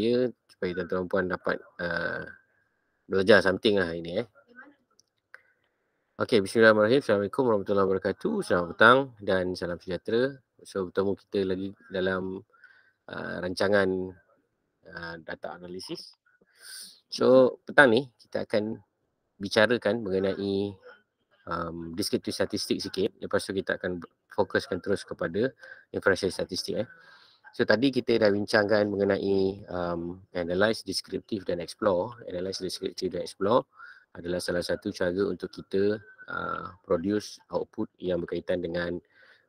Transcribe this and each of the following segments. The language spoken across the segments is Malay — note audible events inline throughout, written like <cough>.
saya supaya tuan-tuan puan dapat uh, belajar something lah ini. ni eh. Okey, bismillahirrahmanirrahim. Assalamualaikum warahmatullahi wabarakatuh. Selamat petang dan salam sejahtera. So, bertemu kita lagi dalam uh, rancangan uh, data analisis. So, petang ni kita akan bicarakan mengenai um, deskriptif statistik sikit. Lepas tu kita akan fokuskan terus kepada inferensi statistik eh. So tadi kita dah bincangkan mengenai um, analyze descriptive dan explore. Analyze descriptive dan explore adalah salah satu cara untuk kita uh, produce output yang berkaitan dengan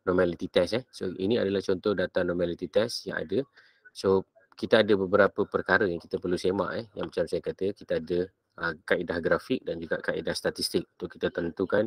normality test. Eh. So ini adalah contoh data normality test yang ada. So kita ada beberapa perkara yang kita perlu semak. Eh. Yang macam saya kata kita ada uh, kaedah grafik dan juga kaedah statistik untuk kita tentukan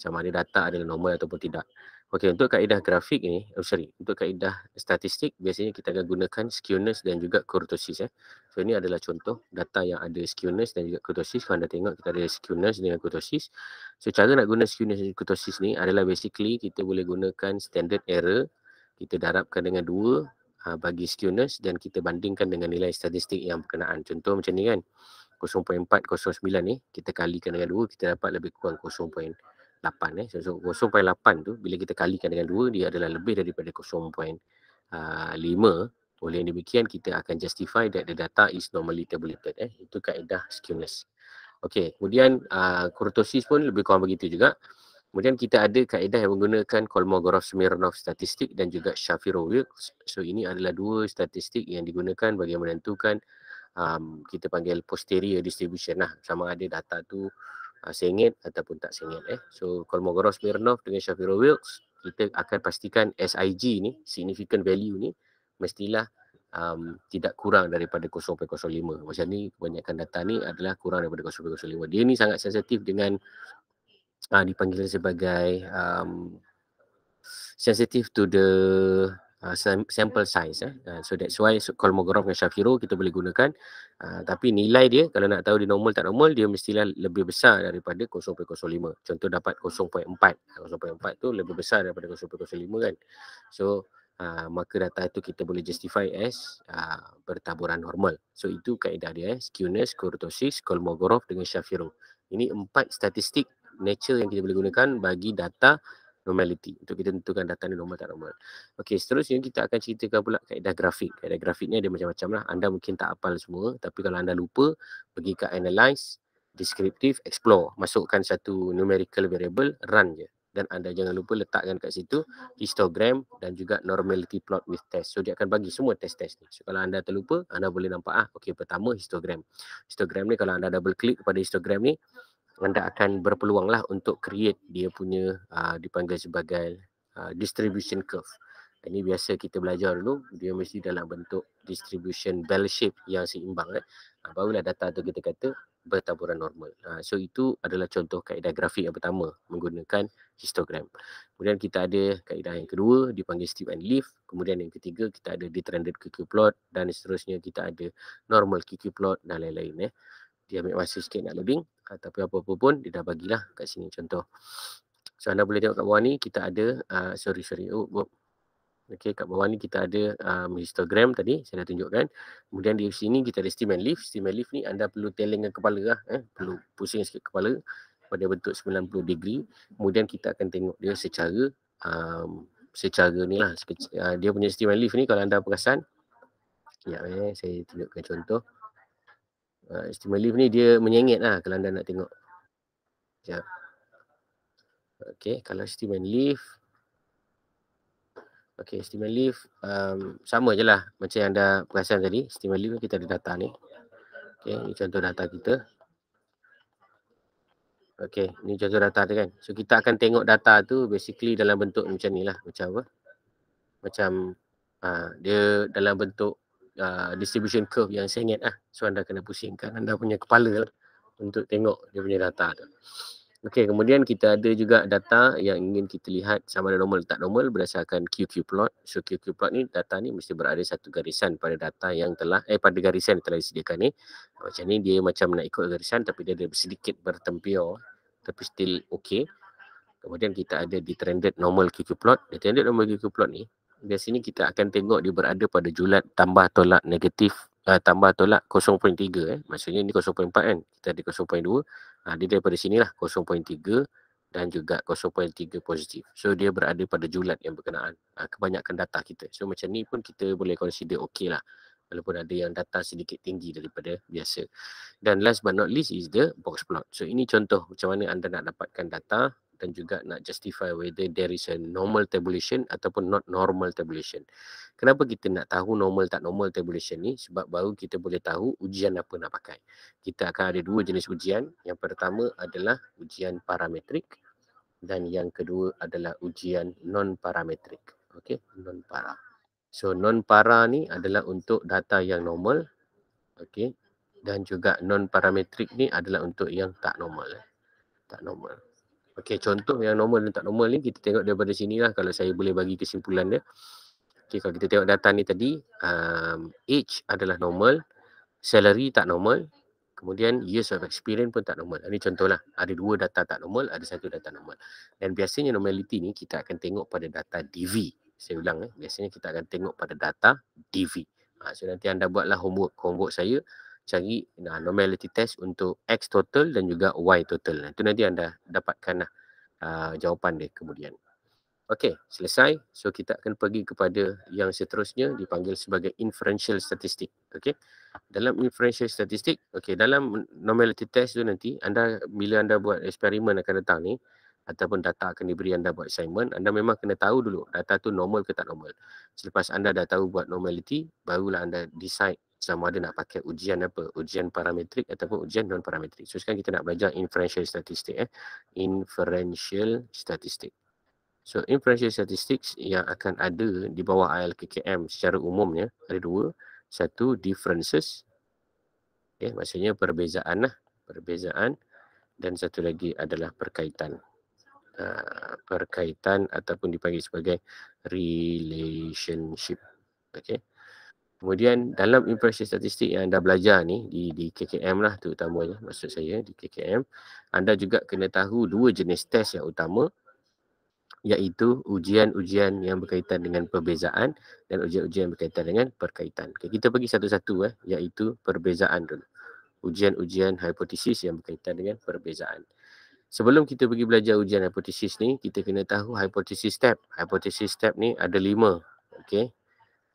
sama ada data adalah normal ataupun tidak. Okey, untuk kaedah grafik ni, oh sorry, untuk kaedah statistik biasanya kita akan gunakan skewness dan juga kurtosis eh. So ini adalah contoh data yang ada skewness dan juga kurtosis. Kalau anda tengok kita ada skewness dengan kurtosis. So cara nak guna skewness dan kurtosis ni adalah basically kita boleh gunakan standard error kita darabkan dengan dua uh, bagi skewness dan kita bandingkan dengan nilai statistik yang berkenaan. Contoh macam ni kan. 0.409 ni kita kalikan dengan 2 kita dapat lebih kurang 8 eh. So, so 0.8 tu bila kita kalikan dengan 2 dia adalah lebih daripada 0.5. Ah, Oleh demikian kita akan justify that the data is normally tabulated eh. Itu kaedah skewness. Okey, kemudian uh, kurtosis pun lebih kurang begitu juga. Kemudian kita ada kaedah yang menggunakan Kolmogorov-Smirnov statistik dan juga Shapiro-Wilks. So ini adalah dua statistik yang digunakan bagi menentukan um, kita panggil posterior distribution lah sama ada data tu uh, sengit ataupun tak sengit eh. So Kolmogorov Smirnov dengan Shapiro Wilkes kita akan pastikan SIG ni significant value ni mestilah um, tidak kurang daripada 0.05. Macam ni kebanyakan data ni adalah kurang daripada 0.05. Dia ni sangat sensitif dengan uh, dipanggil sebagai um, sensitif to the Ah, sample size. Eh. Uh, so that's why so, Kolmogorov dan Shafiro kita boleh gunakan. Uh, tapi nilai dia kalau nak tahu dia normal tak normal, dia mestilah lebih besar daripada 0.05. Contoh dapat 0.4. 0.4 tu lebih besar daripada 0.05 kan. So uh, maka data itu kita boleh justify as uh, bertaburan normal. So itu kaedah dia. Eh. Skewness, kurtosis, Kolmogorov dengan Shafiro. Ini empat statistik nature yang kita boleh gunakan bagi data normality untuk kita tentukan data ni normal tak normal. Okey, seterusnya kita akan ceritakan pula kaedah grafik. Kaedah grafik ni ada macam-macam lah. Anda mungkin tak hafal semua tapi kalau anda lupa, pergi ke analyze, descriptive, explore. Masukkan satu numerical variable, run je. Dan anda jangan lupa letakkan kat situ histogram dan juga normality plot with test. So dia akan bagi semua test-test ni. So kalau anda terlupa, anda boleh nampak ah. Okey, pertama histogram. Histogram ni kalau anda double click pada histogram ni, anda akan berpeluanglah untuk create dia punya uh, dipanggil sebagai uh, distribution curve. Ini biasa kita belajar dulu, dia mesti dalam bentuk distribution bell shape yang seimbang. Eh. Uh, barulah data tu kita kata bertaburan normal. Uh, so itu adalah contoh kaedah grafik yang pertama menggunakan histogram. Kemudian kita ada kaedah yang kedua dipanggil steep and leaf. Kemudian yang ketiga kita ada detrended QQ plot dan seterusnya kita ada normal QQ plot dan lain-lain. Eh dia ambil masa sikit nak loading ataupun apa-apa pun dia dah bagilah kat sini contoh. So anda boleh tengok kat bawah ni kita ada uh, sorry sorry. Oh, oh. Okey kat bawah ni kita ada uh, histogram tadi saya dah tunjukkan. Kemudian di sini kita ada steam and lift. Steam and lift ni anda perlu telingkan kepala lah. Eh. Perlu pusing sikit kepala pada bentuk 90 degree. Kemudian kita akan tengok dia secara um, secara ni lah. Uh, dia punya steam and lift ni kalau anda perasan. Ya, eh, saya tunjukkan contoh uh, ah, istimewa lift ni dia menyengit lah kalau anda nak tengok. Sekejap. Okay, kalau istimewa lift. Okay, istimewa lift um, sama je lah macam yang anda perasan tadi. Istimewa lift kita ada data ni. Okay, ini contoh data kita. Okay, ni contoh data tu kan. So, kita akan tengok data tu basically dalam bentuk macam ni lah. Macam apa? Macam uh, dia dalam bentuk uh, distribution curve yang sengit lah. So anda kena pusingkan anda punya kepala lah untuk tengok dia punya data tu. Okey, kemudian kita ada juga data yang ingin kita lihat sama ada normal tak normal berdasarkan QQ plot. So QQ plot ni data ni mesti berada satu garisan pada data yang telah eh pada garisan yang telah disediakan ni. Ah, macam ni dia macam nak ikut garisan tapi dia ada sedikit bertempio, tapi still okey. Kemudian kita ada di trended normal QQ plot. Di trended normal QQ plot ni di sini kita akan tengok dia berada pada julat tambah tolak negatif uh, tambah tolak 0.3 eh maksudnya ni 0.4 kan kita ada 0.2 ah uh, dia daripada sinilah 0.3 dan juga 0.3 positif so dia berada pada julat yang berkenaan uh, kebanyakan data kita so macam ni pun kita boleh consider okay lah walaupun ada yang data sedikit tinggi daripada biasa. Dan last but not least is the box plot. So ini contoh macam mana anda nak dapatkan data dan juga nak justify whether there is a normal tabulation ataupun not normal tabulation. Kenapa kita nak tahu normal tak normal tabulation ni? Sebab baru kita boleh tahu ujian apa nak pakai. Kita akan ada dua jenis ujian. Yang pertama adalah ujian parametrik dan yang kedua adalah ujian non-parametrik. Okay, non-para. So non-para ni adalah untuk data yang normal. Okay, dan juga non-parametrik ni adalah untuk yang tak normal. Tak normal. Okey, contoh yang normal dan tak normal ni kita tengok daripada sini lah kalau saya boleh bagi kesimpulan dia. Okey, kalau kita tengok data ni tadi, um, age adalah normal, salary tak normal, kemudian years of experience pun tak normal. Ini contohlah, ada dua data tak normal, ada satu data normal. Dan biasanya normality ni kita akan tengok pada data DV. Saya ulang, eh. biasanya kita akan tengok pada data DV. Ha, so nanti anda buatlah homework, homework saya cari uh, normality test untuk X total dan juga Y total. Itu nanti anda dapatkan uh, jawapan dia kemudian. Okey, selesai. So kita akan pergi kepada yang seterusnya dipanggil sebagai inferential statistik. Okey. Dalam inferential statistik, okey, dalam normality test tu nanti anda bila anda buat eksperimen akan datang ni ataupun data akan diberi anda buat assignment, anda memang kena tahu dulu data tu normal ke tak normal. Selepas anda dah tahu buat normality, barulah anda decide sama ada nak pakai ujian apa ujian parametrik ataupun ujian non parametrik so sekarang kita nak belajar inferential statistik eh inferential statistik so inferential statistik yang akan ada di bawah ILKKM secara umumnya ada dua satu differences ya okay, maksudnya perbezaan lah perbezaan dan satu lagi adalah perkaitan uh, perkaitan ataupun dipanggil sebagai relationship okey Kemudian dalam impression statistik yang anda belajar ni di, di KKM lah tu utamanya maksud saya di KKM anda juga kena tahu dua jenis test yang utama iaitu ujian-ujian yang berkaitan dengan perbezaan dan ujian-ujian berkaitan dengan perkaitan. Okay, kita pergi satu-satu eh, iaitu perbezaan dulu. Ujian-ujian hipotesis yang berkaitan dengan perbezaan. Sebelum kita pergi belajar ujian hipotesis ni, kita kena tahu hipotesis step. Hipotesis step ni ada lima. Okay.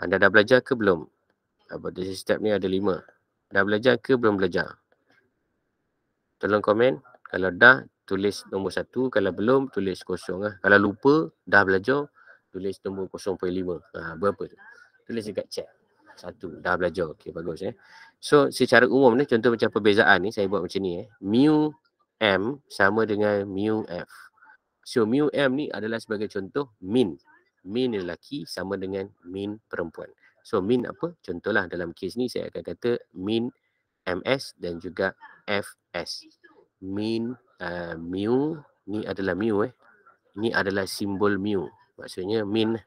Anda dah belajar ke belum? Abadasi setiap ni ada lima. Dah belajar ke belum belajar? Tolong komen. Kalau dah, tulis nombor satu. Kalau belum, tulis kosong. Ha. Kalau lupa, dah belajar, tulis nombor 0.5. Ha, berapa tu? Tulis dekat chat. Satu. Dah belajar. Okey, bagus. Eh. So, secara umum ni, contoh macam perbezaan ni, saya buat macam ni. Eh. Mu M sama dengan mu F. So, mu M ni adalah sebagai contoh min. Min lelaki sama dengan min perempuan. So mean apa? Contohlah dalam kes ni saya akan kata min ms dan juga fs. Mean uh, mu ni adalah mu eh. Ini adalah simbol mu. Maksudnya mean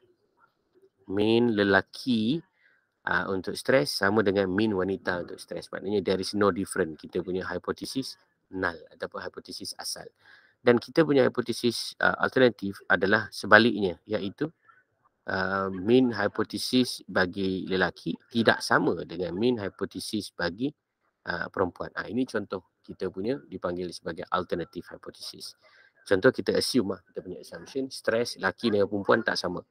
mean lelaki uh, untuk stres sama dengan mean wanita untuk stres. Maknanya there is no different. Kita punya hipotesis null ataupun hipotesis asal. Dan kita punya hipotesis uh, alternatif adalah sebaliknya iaitu uh, um, mean hypothesis bagi lelaki tidak sama dengan mean hypothesis bagi uh, perempuan. Ha, ini contoh kita punya dipanggil sebagai alternative hypothesis. Contoh kita assume lah, kita punya assumption stress lelaki dengan perempuan tak sama.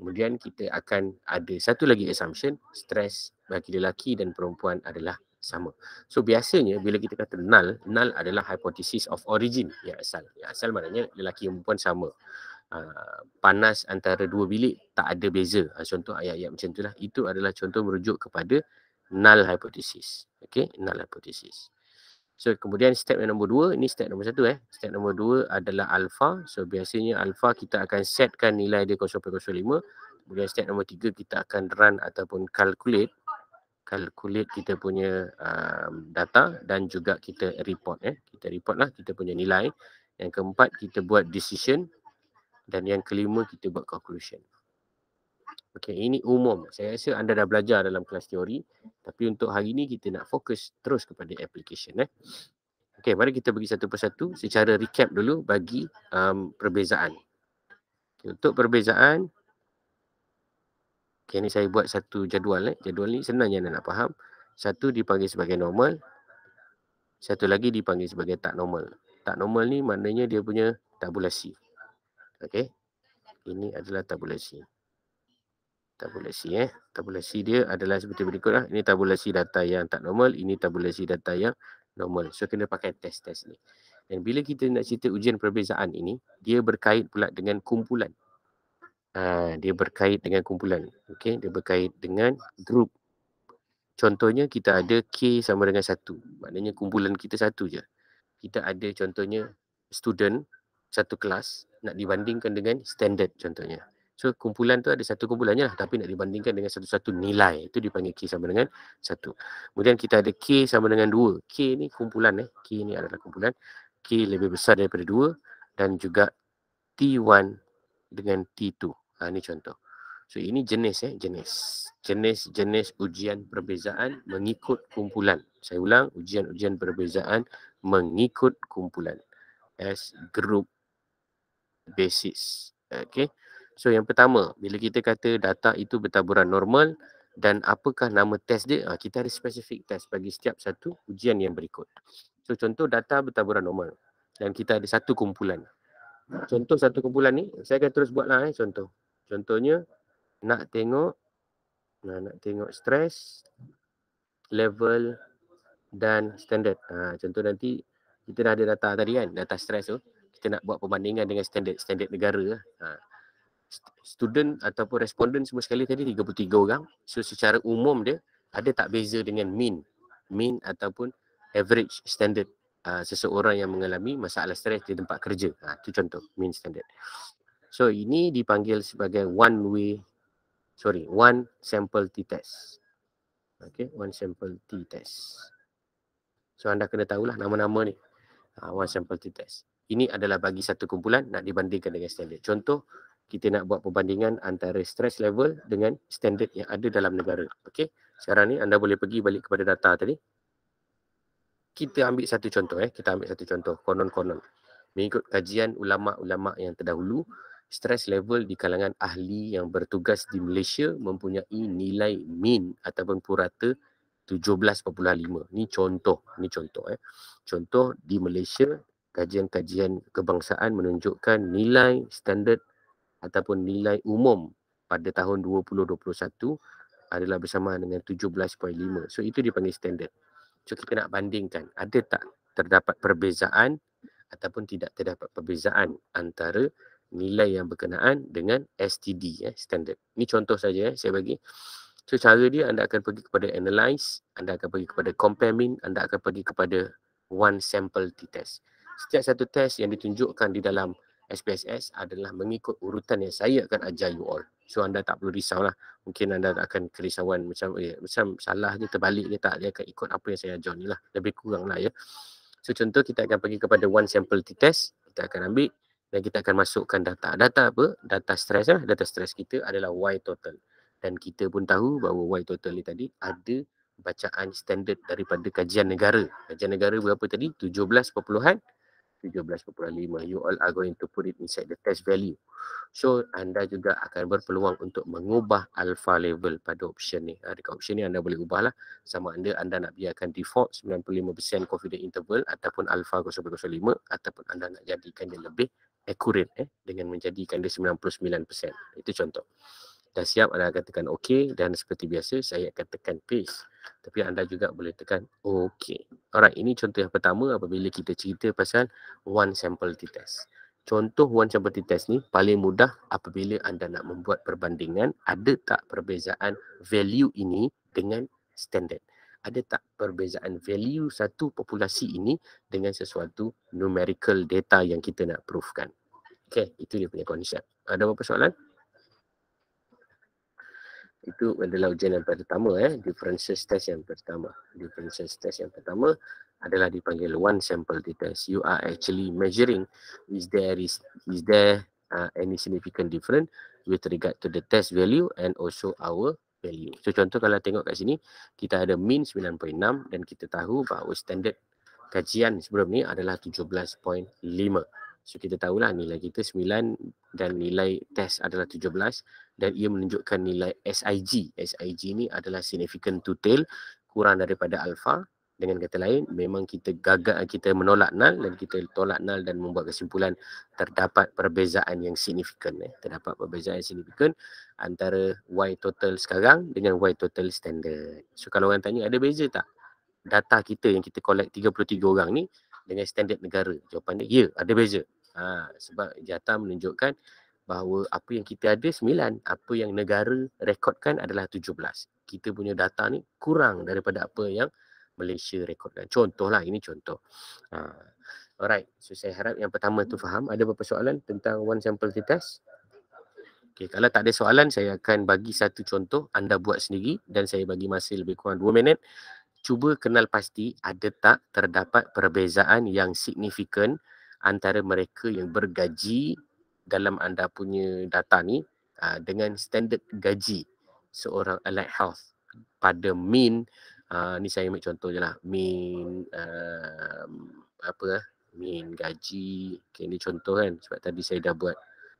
Kemudian kita akan ada satu lagi assumption stress bagi lelaki dan perempuan adalah sama. So biasanya bila kita kata null, null adalah hypothesis of origin yang asal. Yang asal maknanya lelaki dan perempuan sama. Ah, panas antara dua bilik tak ada beza. Uh, contoh ayat-ayat macam itulah. Itu adalah contoh merujuk kepada null hypothesis. Okay, null hypothesis. So kemudian step yang nombor dua, ini step nombor satu eh. Step nombor dua adalah alpha. So biasanya alpha kita akan setkan nilai dia 0.05. Kemudian step nombor tiga kita akan run ataupun calculate. Calculate kita punya um, data dan juga kita report eh. Kita report lah kita punya nilai. Yang keempat kita buat decision dan yang kelima kita buat conclusion. Okay, ini umum. Saya rasa anda dah belajar dalam kelas teori, tapi untuk hari ini kita nak fokus terus kepada application eh. Okey, mari kita bagi satu persatu secara recap dulu bagi um, perbezaan. Okay, untuk perbezaan okay ini saya buat satu jadual eh. Jadual ni senang yang anda nak faham. Satu dipanggil sebagai normal. Satu lagi dipanggil sebagai tak normal. Tak normal ni maknanya dia punya tabulasi. Okey. Ini adalah tabulasi. Tabulasi eh. Tabulasi dia adalah seperti berikut lah. Ini tabulasi data yang tak normal. Ini tabulasi data yang normal. So kena pakai test-test ni. Dan bila kita nak cerita ujian perbezaan ini, dia berkait pula dengan kumpulan. Uh, dia berkait dengan kumpulan. Okey. Dia berkait dengan group. Contohnya kita ada K sama dengan satu. Maknanya kumpulan kita satu je. Kita ada contohnya student satu kelas nak dibandingkan dengan standard contohnya. So kumpulan tu ada satu kumpulannya lah tapi nak dibandingkan dengan satu-satu nilai. Itu dipanggil K sama dengan satu. Kemudian kita ada K sama dengan dua. K ni kumpulan eh. K ni adalah kumpulan. K lebih besar daripada dua dan juga T1 dengan T2. Ha, ini contoh. So ini jenis eh, jenis. Jenis-jenis ujian perbezaan mengikut kumpulan. Saya ulang, ujian-ujian perbezaan mengikut kumpulan. as group basis. Okay. So yang pertama, bila kita kata data itu bertaburan normal dan apakah nama test dia, ah, kita ada spesifik test bagi setiap satu ujian yang berikut. So contoh data bertaburan normal dan kita ada satu kumpulan. Contoh satu kumpulan ni, saya akan terus buatlah eh contoh. Contohnya nak tengok nah, nak tengok stress level dan standard. Ha, contoh nanti kita dah ada data tadi kan, data stress tu kita nak buat perbandingan dengan standard-standard negara lah. ha. student ataupun responden semua sekali tadi 33 orang so secara umum dia ada tak beza dengan mean mean ataupun average standard ha, seseorang yang mengalami masalah stres di tempat kerja ha, itu contoh mean standard so ini dipanggil sebagai one way sorry one sample t-test okay one sample t-test so anda kena tahulah nama-nama ni Uh, one sample t-test ini adalah bagi satu kumpulan nak dibandingkan dengan standard. Contoh, kita nak buat perbandingan antara stress level dengan standard yang ada dalam negara. Okey. Sekarang ni anda boleh pergi balik kepada data tadi. Kita ambil satu contoh eh. Kita ambil satu contoh konon-konon. Mengikut kajian ulama-ulama yang terdahulu, stress level di kalangan ahli yang bertugas di Malaysia mempunyai nilai min ataupun purata 17.5. Ni contoh, ni contoh eh. Contoh di Malaysia kajian-kajian kebangsaan menunjukkan nilai standard ataupun nilai umum pada tahun 2021 adalah bersamaan dengan 17.5. So itu dipanggil standard. So kita nak bandingkan ada tak terdapat perbezaan ataupun tidak terdapat perbezaan antara nilai yang berkenaan dengan STD ya, eh, standard. Ini contoh saja eh, saya bagi. So cara dia anda akan pergi kepada analyze, anda akan pergi kepada compare mean, anda akan pergi kepada one sample t-test setiap satu test yang ditunjukkan di dalam SPSS adalah mengikut urutan yang saya akan ajar you all. So anda tak perlu risau lah. Mungkin anda akan kerisauan macam eh, macam salah ni terbalik ni tak dia akan ikut apa yang saya ajar ni lah. Lebih kurang lah ya. So contoh kita akan pergi kepada one sample t-test. Kita akan ambil dan kita akan masukkan data. Data apa? Data stress lah. Data stress kita adalah Y total. Dan kita pun tahu bahawa Y total ni tadi ada bacaan standard daripada kajian negara. Kajian negara berapa tadi? 17.5 13.5 you all are going to put it inside the test value so anda juga akan berpeluang untuk mengubah alpha level pada option ni ha, dekat option ni anda boleh ubah lah sama anda anda nak biarkan default 95% confidence interval ataupun alpha 0.05 ataupun anda nak jadikan dia lebih accurate eh, dengan menjadikan dia 99% itu contoh dah siap anda tekan ok dan seperti biasa saya akan tekan paste tapi anda juga boleh tekan ok alright ini contoh yang pertama apabila kita cerita pasal one sample t test contoh one sample t test ni paling mudah apabila anda nak membuat perbandingan ada tak perbezaan value ini dengan standard ada tak perbezaan value satu populasi ini dengan sesuatu numerical data yang kita nak proofkan. Okay, itu dia punya konsep. Ada apa-apa soalan? itu adalah ujian yang pertama eh Difference test yang pertama difference test yang pertama adalah dipanggil one sample t test you are actually measuring is there is is there uh, any significant difference with regard to the test value and also our value so contoh kalau tengok kat sini kita ada mean 9.6 dan kita tahu bahawa standard kajian sebelum ni adalah 17.5 So kita tahulah nilai kita 9 dan nilai test adalah 17 dan ia menunjukkan nilai SIG. SIG ni adalah significant to tail kurang daripada alpha. Dengan kata lain, memang kita gagal kita menolak null dan kita tolak null dan membuat kesimpulan terdapat perbezaan yang signifikan. Eh. Terdapat perbezaan yang signifikan antara Y total sekarang dengan Y total standard. So kalau orang tanya ada beza tak data kita yang kita collect 33 orang ni dengan standard negara? Jawapan dia, ya ada beza. Ha, sebab jata menunjukkan bahawa apa yang kita ada sembilan, apa yang negara rekodkan adalah tujuh belas. Kita punya data ni kurang daripada apa yang Malaysia rekodkan. Contohlah, ini contoh. Ha. Alright, so saya harap yang pertama tu faham. Ada beberapa soalan tentang one sample t test? Okay, kalau tak ada soalan, saya akan bagi satu contoh anda buat sendiri dan saya bagi masa lebih kurang dua minit. Cuba kenal pasti ada tak terdapat perbezaan yang signifikan antara mereka yang hmm. bergaji dalam anda punya data ni aa, ah, dengan standard gaji seorang allied health pada mean aa, ah, ni saya ambil contoh je lah mean aa, ehm, apa lah eh, mean gaji okay, ni contoh kan sebab tadi saya dah buat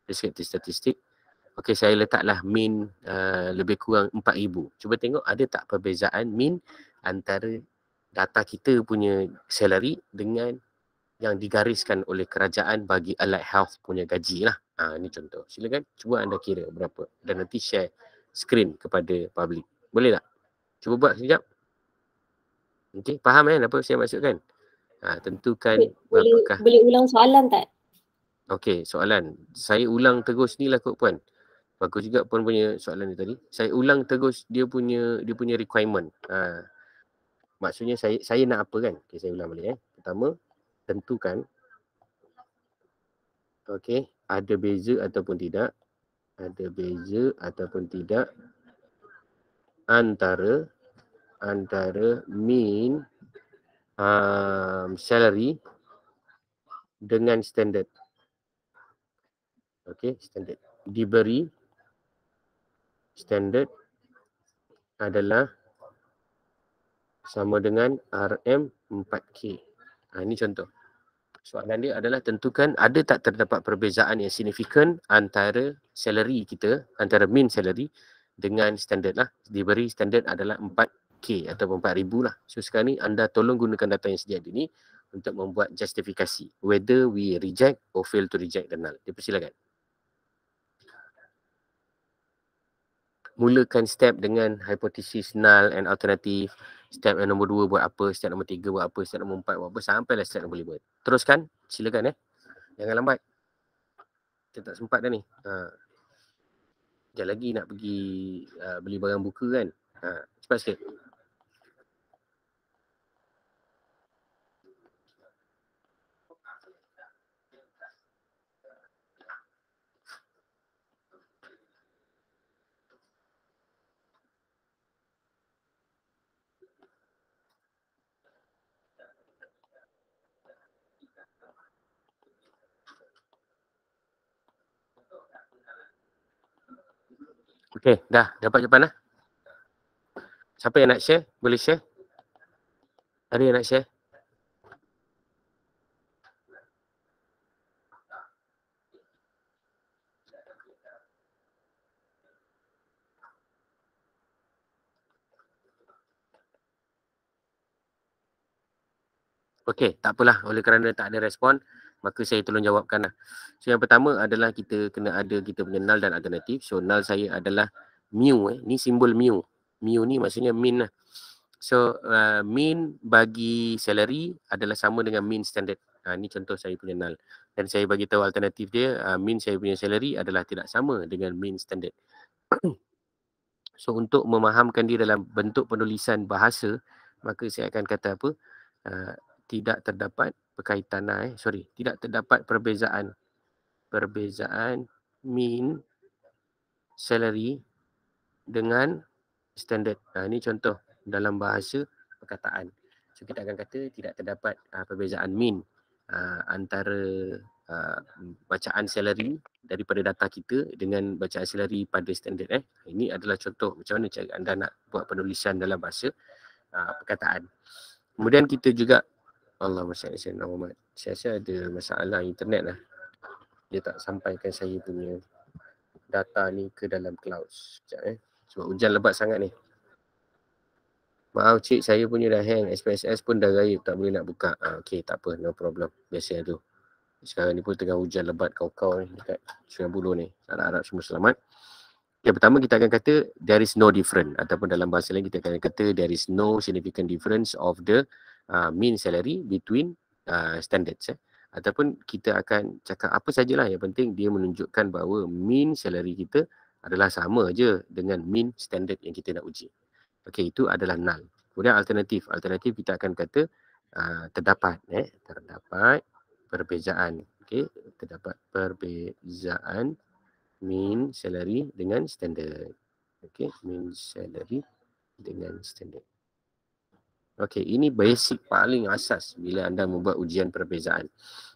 deskripsi statistik Okey, saya letaklah mean uh, eh, lebih kurang 4,000. Cuba tengok ada tak perbezaan mean antara data kita punya salary dengan yang digariskan oleh kerajaan bagi alat Health punya gaji lah. Ha, ini contoh. Silakan cuba anda kira berapa dan nanti share screen kepada public. Boleh tak? Cuba buat sekejap. Okey, faham kan apa saya maksudkan? Ha, tentukan boleh, berapakah. Boleh ulang soalan tak? Okey, soalan. Saya ulang terus ni lah kot puan. Bagus juga puan punya soalan ni tadi. Saya ulang terus dia punya dia punya requirement. Ha, maksudnya saya saya nak apa kan? Okay, saya ulang balik eh. Pertama, tentukan okey ada beza ataupun tidak ada beza ataupun tidak antara antara mean um, salary dengan standard okey standard diberi standard adalah sama dengan RM4K. Ha, ini contoh soalan dia adalah tentukan ada tak terdapat perbezaan yang signifikan antara salary kita, antara mean salary dengan standard lah. Diberi standard adalah 4K ataupun 4,000 lah. So sekarang ni anda tolong gunakan data yang sedia ada ni untuk membuat justifikasi whether we reject or fail to reject the null. Dipersilakan. mulakan step dengan hipotesis null and alternative step yang nombor dua buat apa step nombor tiga buat apa step nombor empat buat apa sampai lah step nombor 5 teruskan silakan eh jangan lambat kita tak sempat dah ni ha sekejap lagi nak pergi uh, beli barang buku kan ha cepat sikit Okey, dah dapat jawapan lah. Siapa yang nak share? Boleh share? Ada yang nak share? Okey, tak apalah. Oleh kerana tak ada respon, maka saya tolong jawabkan lah. So yang pertama adalah kita kena ada kita punya null dan alternatif. So null saya adalah mu eh. Ni simbol mu. Mu ni maksudnya min lah. So uh, min bagi salary adalah sama dengan min standard. Ha, ni contoh saya punya null. Dan saya bagi tahu alternatif dia, uh, min saya punya salary adalah tidak sama dengan min standard. <coughs> so untuk memahamkan dia dalam bentuk penulisan bahasa, maka saya akan kata apa? Uh, tidak terdapat berkaitan ah, eh sorry tidak terdapat perbezaan perbezaan mean salary dengan standard. Ha, ini contoh dalam bahasa perkataan. So kita akan kata tidak terdapat uh, perbezaan mean uh, antara uh, bacaan salary daripada data kita dengan bacaan salary pada standard eh. Ini adalah contoh macam mana cara anda nak buat penulisan dalam bahasa uh, perkataan. Kemudian kita juga Allah masa saya nak umat Saya rasa ada masalah internet lah Dia tak sampaikan saya punya Data ni ke dalam cloud Sekejap eh Sebab hujan lebat sangat ni Maaf cik saya punya dah hang SPSS pun dah raya tak boleh nak buka ha, ah, Okay tak apa no problem Biasa tu Sekarang ni pun tengah hujan lebat kau-kau ni Dekat 90 ni Tak harap semua selamat Yang pertama kita akan kata There is no difference Ataupun dalam bahasa lain kita akan kata There is no significant difference of the uh, mean salary between uh, standards eh. ataupun kita akan cakap apa sajalah yang penting dia menunjukkan bahawa mean salary kita adalah sama aja dengan mean standard yang kita nak uji. Okey itu adalah null. Kemudian alternatif, alternatif kita akan kata uh, terdapat eh terdapat perbezaan. Okey, terdapat perbezaan mean salary dengan standard. Okey, mean salary dengan standard. Okey, ini basic paling asas bila anda membuat ujian perbezaan.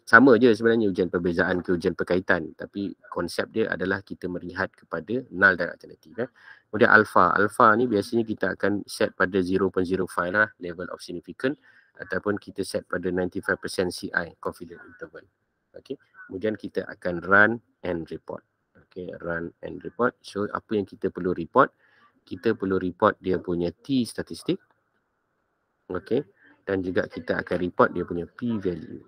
Sama je sebenarnya ujian perbezaan ke ujian perkaitan tapi konsep dia adalah kita melihat kepada null dan alternative. Eh. Kemudian alpha. Alpha ni biasanya kita akan set pada 0.05 lah level of significant ataupun kita set pada 95% CI confidence interval. Okey. Kemudian kita akan run and report. Okey, run and report. So apa yang kita perlu report? Kita perlu report dia punya T statistik Okay. Dan juga kita akan report dia punya p-value.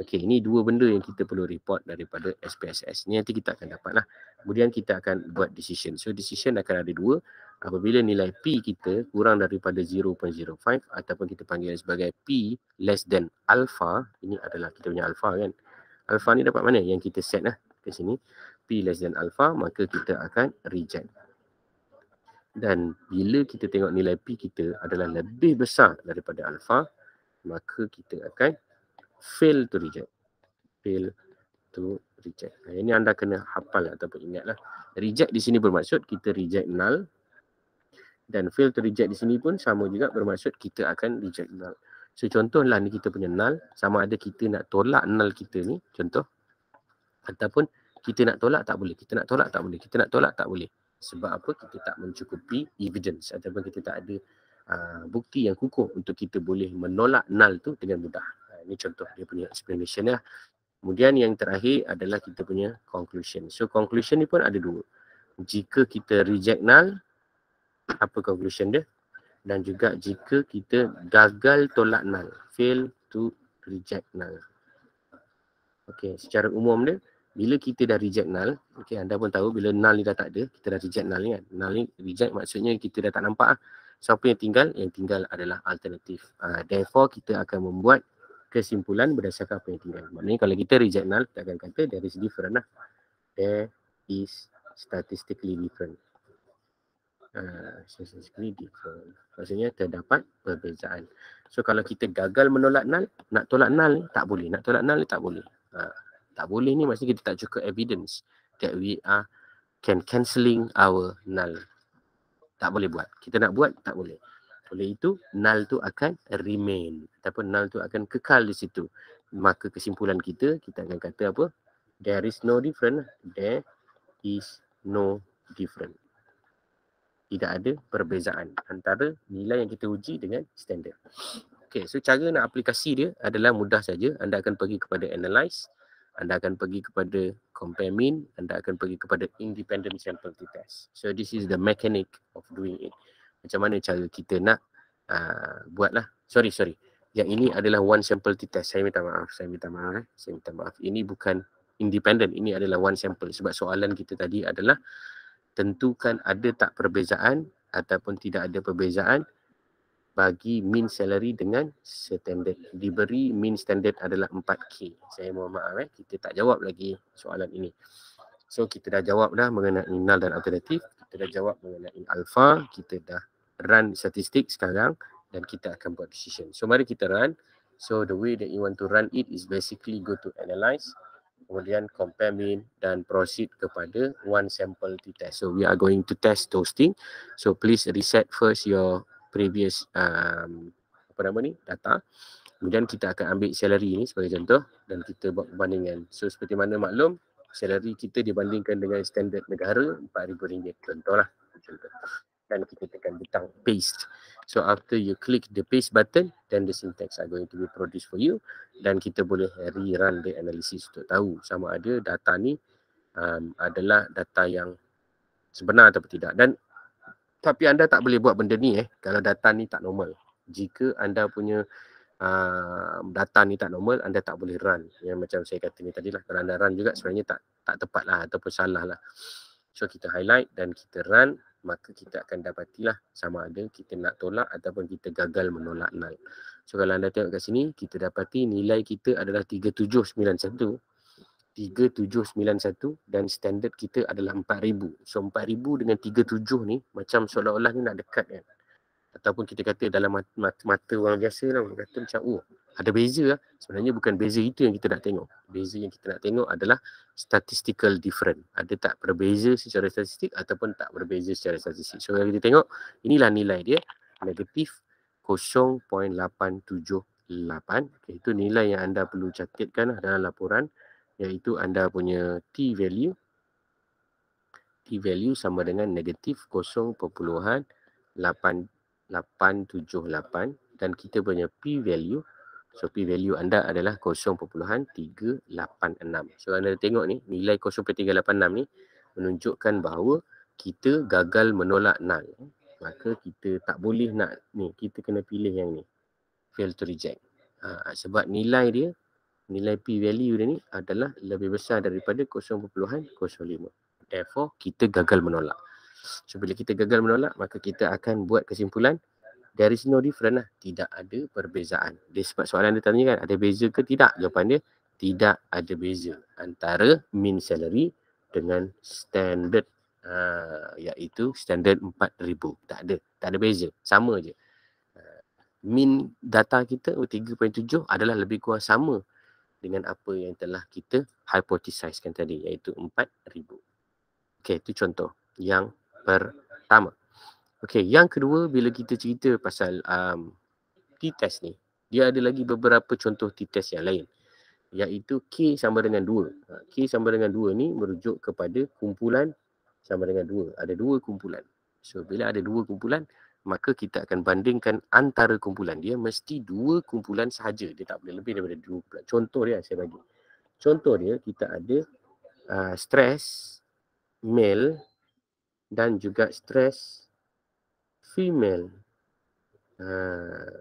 Okay. Ini dua benda yang kita perlu report daripada SPSS. Ini nanti kita akan dapat lah. Kemudian kita akan buat decision. So decision akan ada dua. Apabila nilai p kita kurang daripada 0.05 ataupun kita panggil sebagai p less than alpha. Ini adalah kita punya alpha kan. Alpha ni dapat mana? Yang kita set lah ke sini. P less than alpha maka kita akan reject dan bila kita tengok nilai P kita adalah lebih besar daripada alpha maka kita akan fail to reject fail to reject nah, ini anda kena hafal ataupun ingatlah reject di sini bermaksud kita reject null dan fail to reject di sini pun sama juga bermaksud kita akan reject null so contohlah ni kita punya null sama ada kita nak tolak null kita ni contoh ataupun kita nak tolak tak boleh kita nak tolak tak boleh kita nak tolak tak boleh sebab apa kita tak mencukupi evidence ataupun kita tak ada uh, bukti yang kukuh untuk kita boleh menolak null tu dengan mudah. Uh, ini contoh dia punya explanation lah. Kemudian yang terakhir adalah kita punya conclusion. So conclusion ni pun ada dua. Jika kita reject null, apa conclusion dia? Dan juga jika kita gagal tolak null, fail to reject null. Okay, secara umum dia, bila kita dah reject null, okay, anda pun tahu bila null ni dah tak ada, kita dah reject null ni kan. Null ni reject maksudnya kita dah tak nampak lah. Siapa yang tinggal? Yang tinggal adalah alternatif. Uh, therefore, kita akan membuat kesimpulan berdasarkan apa yang tinggal. Maksudnya kalau kita reject null, kita akan kata there is different lah. There is statistically different. Uh, statistically different. Maksudnya terdapat perbezaan. So kalau kita gagal menolak null, nak tolak null ni tak boleh. Nak tolak null ni tak boleh. Uh, tak boleh ni maksudnya kita tak cukup evidence that we are can cancelling our null. Tak boleh buat. Kita nak buat tak boleh. Oleh itu null tu akan remain ataupun null tu akan kekal di situ. Maka kesimpulan kita kita akan kata apa? There is no different. There is no different. Tidak ada perbezaan antara nilai yang kita uji dengan standard. Okay, so cara nak aplikasi dia adalah mudah saja. Anda akan pergi kepada analyze anda akan pergi kepada compare mean, anda akan pergi kepada independent sample t-test. So this is the mechanic of doing it. Macam mana cara kita nak uh, lah. Sorry, sorry. Yang ini adalah one sample t-test. Saya minta maaf, saya minta maaf. Eh. Saya minta maaf. Ini bukan independent, ini adalah one sample. Sebab soalan kita tadi adalah tentukan ada tak perbezaan ataupun tidak ada perbezaan bagi mean salary dengan standard. Diberi mean standard adalah 4K. Saya mohon maaf eh. Kita tak jawab lagi soalan ini. So kita dah jawab dah mengenai null dan alternatif. Kita dah jawab mengenai alpha. Kita dah run statistik sekarang dan kita akan buat decision. So mari kita run. So the way that you want to run it is basically go to analyze. Kemudian compare mean dan proceed kepada one sample t test. So we are going to test those things. So please reset first your previous um, apa nama ni data kemudian kita akan ambil salary ni sebagai contoh dan kita buat perbandingan so seperti mana maklum salary kita dibandingkan dengan standard negara RM4,000 contohlah contoh. dan kita tekan butang paste so after you click the paste button then the syntax are going to be produced for you dan kita boleh rerun the analysis untuk tahu sama ada data ni um, adalah data yang sebenar atau tidak dan tapi anda tak boleh buat benda ni eh kalau data ni tak normal jika anda punya uh, data ni tak normal anda tak boleh run yang macam saya kata ni tadi lah kalau anda run juga sebenarnya tak tak tepat lah ataupun salah lah so kita highlight dan kita run maka kita akan dapatilah sama ada kita nak tolak ataupun kita gagal menolak null so kalau anda tengok kat sini kita dapati nilai kita adalah 3791 3791 dan standard kita adalah 4000. So 4000 dengan 37 ni macam seolah-olah ni nak dekat kan. Ataupun kita kata dalam mata, mata orang biasa lah orang kata macam oh ada beza lah. Sebenarnya bukan beza itu yang kita nak tengok. Beza yang kita nak tengok adalah statistical different. Ada tak berbeza secara statistik ataupun tak berbeza secara statistik. So kalau kita tengok inilah nilai dia negatif 0.878. Okay, itu nilai yang anda perlu catatkan lah dalam laporan iaitu anda punya T value T value sama dengan negatif 0.8878 dan kita punya P value so P value anda adalah 0.386 so anda tengok ni nilai 0.386 ni menunjukkan bahawa kita gagal menolak null maka kita tak boleh nak ni kita kena pilih yang ni fail to reject ha, sebab nilai dia nilai P value dia ni adalah lebih besar daripada 0.05. Therefore, kita gagal menolak. So, bila kita gagal menolak, maka kita akan buat kesimpulan dari is no difference lah. Tidak ada perbezaan. Dia sebab soalan dia tanya kan, ada beza ke tidak? Jawapan dia, tidak ada beza antara mean salary dengan standard ha, iaitu standard 4,000. Tak ada. Tak ada beza. Sama je. Ha, Min data kita 3.7 adalah lebih kurang sama dengan apa yang telah kita hipotesiskan tadi iaitu 4000. Okey, itu contoh yang pertama. Okey, yang kedua bila kita cerita pasal um, t-test ni, dia ada lagi beberapa contoh t-test yang lain iaitu K sama dengan 2. Ha, K sama dengan 2 ni merujuk kepada kumpulan sama dengan 2. Ada dua kumpulan. So bila ada dua kumpulan, maka kita akan bandingkan antara kumpulan dia mesti dua kumpulan sahaja dia tak boleh lebih daripada dua kumpulan contoh dia saya bagi contoh dia kita ada uh, ah, stress male dan juga stress female uh,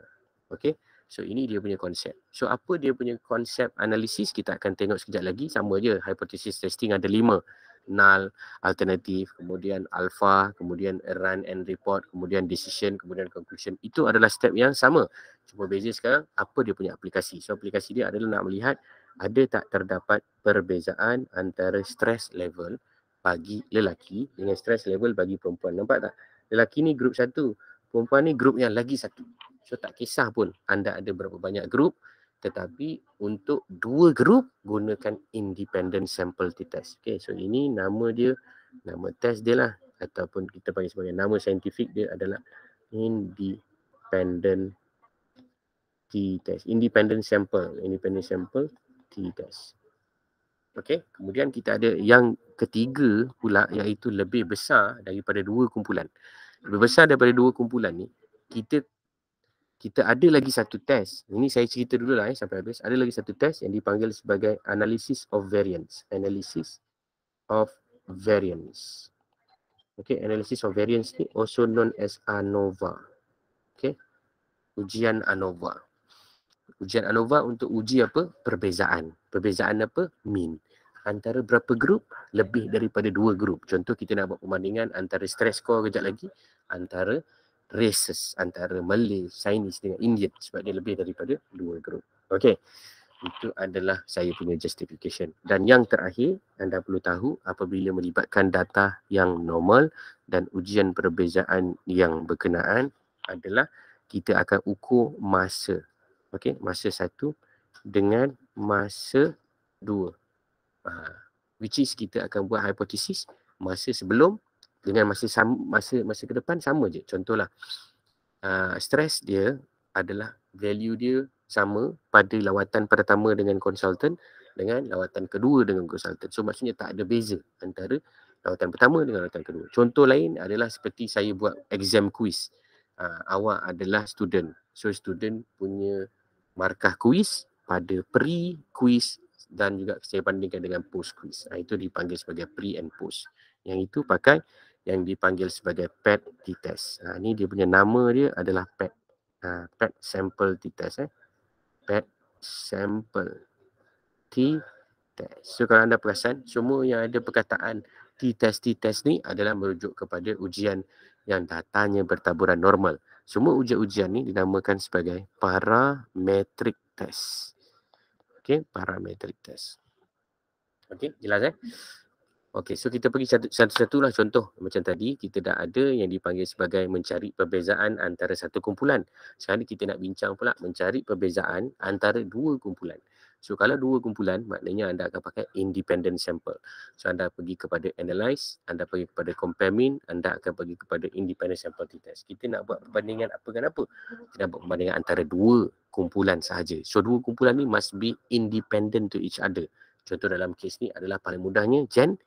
okay so ini dia punya konsep so apa dia punya konsep analisis kita akan tengok sekejap lagi sama je hypothesis testing ada lima null, alternative, kemudian alpha, kemudian run and report, kemudian decision, kemudian conclusion. Itu adalah step yang sama. Cuma beza sekarang apa dia punya aplikasi. So aplikasi dia adalah nak melihat ada tak terdapat perbezaan antara stress level bagi lelaki dengan stress level bagi perempuan. Nampak tak? Lelaki ni grup satu, perempuan ni grup yang lagi satu. So tak kisah pun anda ada berapa banyak grup, tetapi untuk dua grup gunakan independent sample t-test. Okay, so ini nama dia, nama test dia lah ataupun kita panggil sebagai nama saintifik dia adalah independent t-test. Independent sample, independent sample t-test. Okay, kemudian kita ada yang ketiga pula iaitu lebih besar daripada dua kumpulan. Lebih besar daripada dua kumpulan ni, kita kita ada lagi satu test. Ini saya cerita dulu lah eh, sampai habis. Ada lagi satu test yang dipanggil sebagai analysis of variance. Analysis of variance. Okay, analysis of variance ni also known as ANOVA. Okay, ujian ANOVA. Ujian ANOVA untuk uji apa? Perbezaan. Perbezaan apa? Mean. Antara berapa grup? Lebih daripada dua grup. Contoh kita nak buat perbandingan antara stress score kejap lagi. Antara races antara Malay, Chinese dengan Indian sebab dia lebih daripada dua group. Okey, Itu adalah saya punya justification. Dan yang terakhir, anda perlu tahu apabila melibatkan data yang normal dan ujian perbezaan yang berkenaan adalah kita akan ukur masa. Okey, masa satu dengan masa dua. Uh, which is kita akan buat hipotesis masa sebelum dengan masa sama, masa masa ke depan sama je contohlah uh, stres dia adalah value dia sama pada lawatan pertama dengan konsultan dengan lawatan kedua dengan konsultan so maksudnya tak ada beza antara lawatan pertama dengan lawatan kedua contoh lain adalah seperti saya buat exam quiz uh, awak adalah student so student punya markah quiz pada pre quiz dan juga saya bandingkan dengan post quiz. Nah, itu dipanggil sebagai pre and post. Yang itu pakai yang dipanggil sebagai PET T-test. Ha, ini dia punya nama dia adalah PET. Ha, PET sample T-test. E eh. PET sample T-test. E so kalau anda perasan, semua yang ada perkataan T-test, T-test e ni adalah merujuk kepada ujian yang datanya bertaburan normal. Semua ujian-ujian ni dinamakan sebagai parametric test. Okay, parametric test. Okay, jelas eh? Okey, so kita pergi satu-satu lah contoh macam tadi kita dah ada yang dipanggil sebagai mencari perbezaan antara satu kumpulan. Sekarang kita nak bincang pula mencari perbezaan antara dua kumpulan. So kalau dua kumpulan maknanya anda akan pakai independent sample. So anda pergi kepada analyze, anda pergi kepada compare mean, anda akan pergi kepada independent sample test Kita nak buat perbandingan apa dengan apa? Kita nak buat perbandingan antara dua kumpulan sahaja. So dua kumpulan ni must be independent to each other. Contoh dalam kes ni adalah paling mudahnya Jen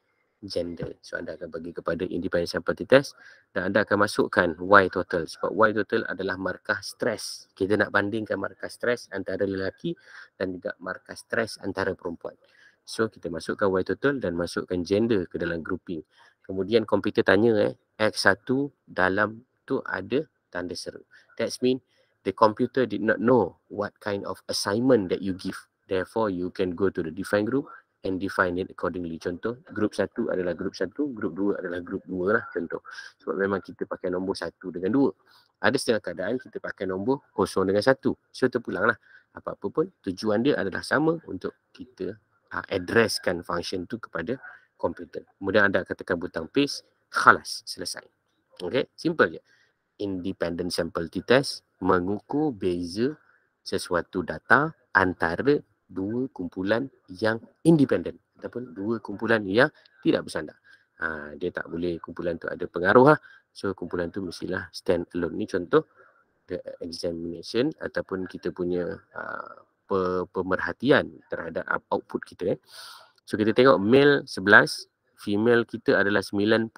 gender. So anda akan bagi kepada independent sample t-test dan anda akan masukkan Y total sebab Y total adalah markah stres. Kita nak bandingkan markah stres antara lelaki dan juga markah stres antara perempuan. So kita masukkan Y total dan masukkan gender ke dalam grouping. Kemudian komputer tanya eh X1 dalam tu ada tanda seru. That mean the computer did not know what kind of assignment that you give. Therefore you can go to the define group and define it accordingly. Contoh, group satu adalah group satu, group dua adalah group dua lah contoh. Sebab memang kita pakai nombor satu dengan dua. Ada setengah keadaan kita pakai nombor kosong dengan satu. So terpulang lah. Apa-apa pun tujuan dia adalah sama untuk kita uh, addresskan function tu kepada komputer. Kemudian anda katakan butang paste, khalas, selesai. Okay, simple je. Independent sample t-test mengukur beza sesuatu data antara dua kumpulan yang independen ataupun dua kumpulan yang tidak bersandar. Ha, dia tak boleh kumpulan tu ada pengaruh lah. So kumpulan tu mestilah stand alone. Ni contoh the examination ataupun kita punya uh, pe- pemerhatian terhadap output kita. Eh. So kita tengok male 11, female kita adalah 9.16.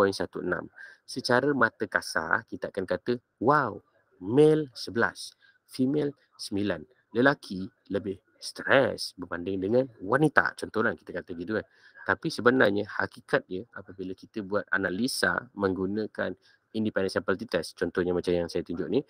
Secara mata kasar kita akan kata wow male 11, female 9. Lelaki lebih stres berbanding dengan wanita contohnya kita kata gitu kan tapi sebenarnya hakikatnya apabila kita buat analisa menggunakan independent sample test contohnya macam yang saya tunjuk ni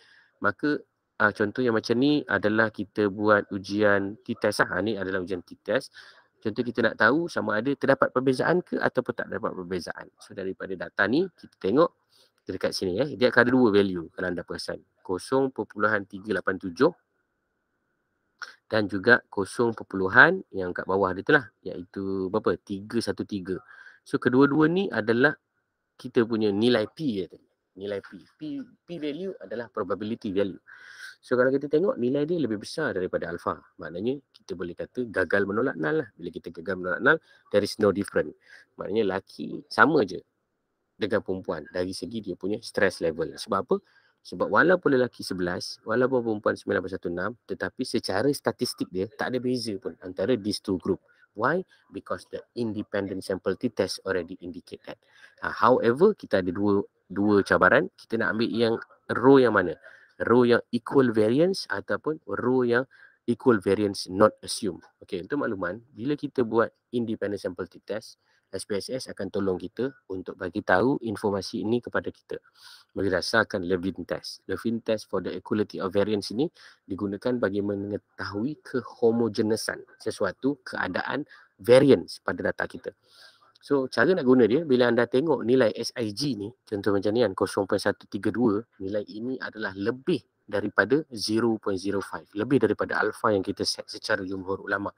maka uh, ah, contoh yang macam ni adalah kita buat ujian t-test ah ha, ni adalah ujian t-test contoh kita nak tahu sama ada terdapat perbezaan ke ataupun tak terdapat perbezaan so daripada data ni kita tengok dekat sini eh dia akan ada dua value kalau anda perasan 0.387 dan juga kosong perpuluhan yang kat bawah dia tu lah iaitu berapa? 313. So kedua-dua ni adalah kita punya nilai P dia tu. Nilai P. P. P value adalah probability value. So kalau kita tengok nilai dia lebih besar daripada alpha. Maknanya kita boleh kata gagal menolak null lah. Bila kita gagal menolak null, there is no different. Maknanya laki sama je dengan perempuan dari segi dia punya stress level. Sebab apa? Sebab walaupun lelaki 11, walaupun perempuan 9.16 tetapi secara statistik dia tak ada beza pun antara these two group. Why? Because the independent sample t-test already indicate that. Uh, however, kita ada dua dua cabaran. Kita nak ambil yang row yang mana? Row yang equal variance ataupun row yang equal variance not assumed. Okay, untuk makluman, bila kita buat independent sample t-test, SPSS akan tolong kita untuk bagi tahu informasi ini kepada kita berdasarkan Levin test. Levin test for the equality of variance ini digunakan bagi mengetahui kehomogenesan sesuatu keadaan variance pada data kita. So cara nak guna dia bila anda tengok nilai SIG ni contoh macam ni kan 0.132 nilai ini adalah lebih daripada 0.05 lebih daripada alpha yang kita set secara jumhur ulama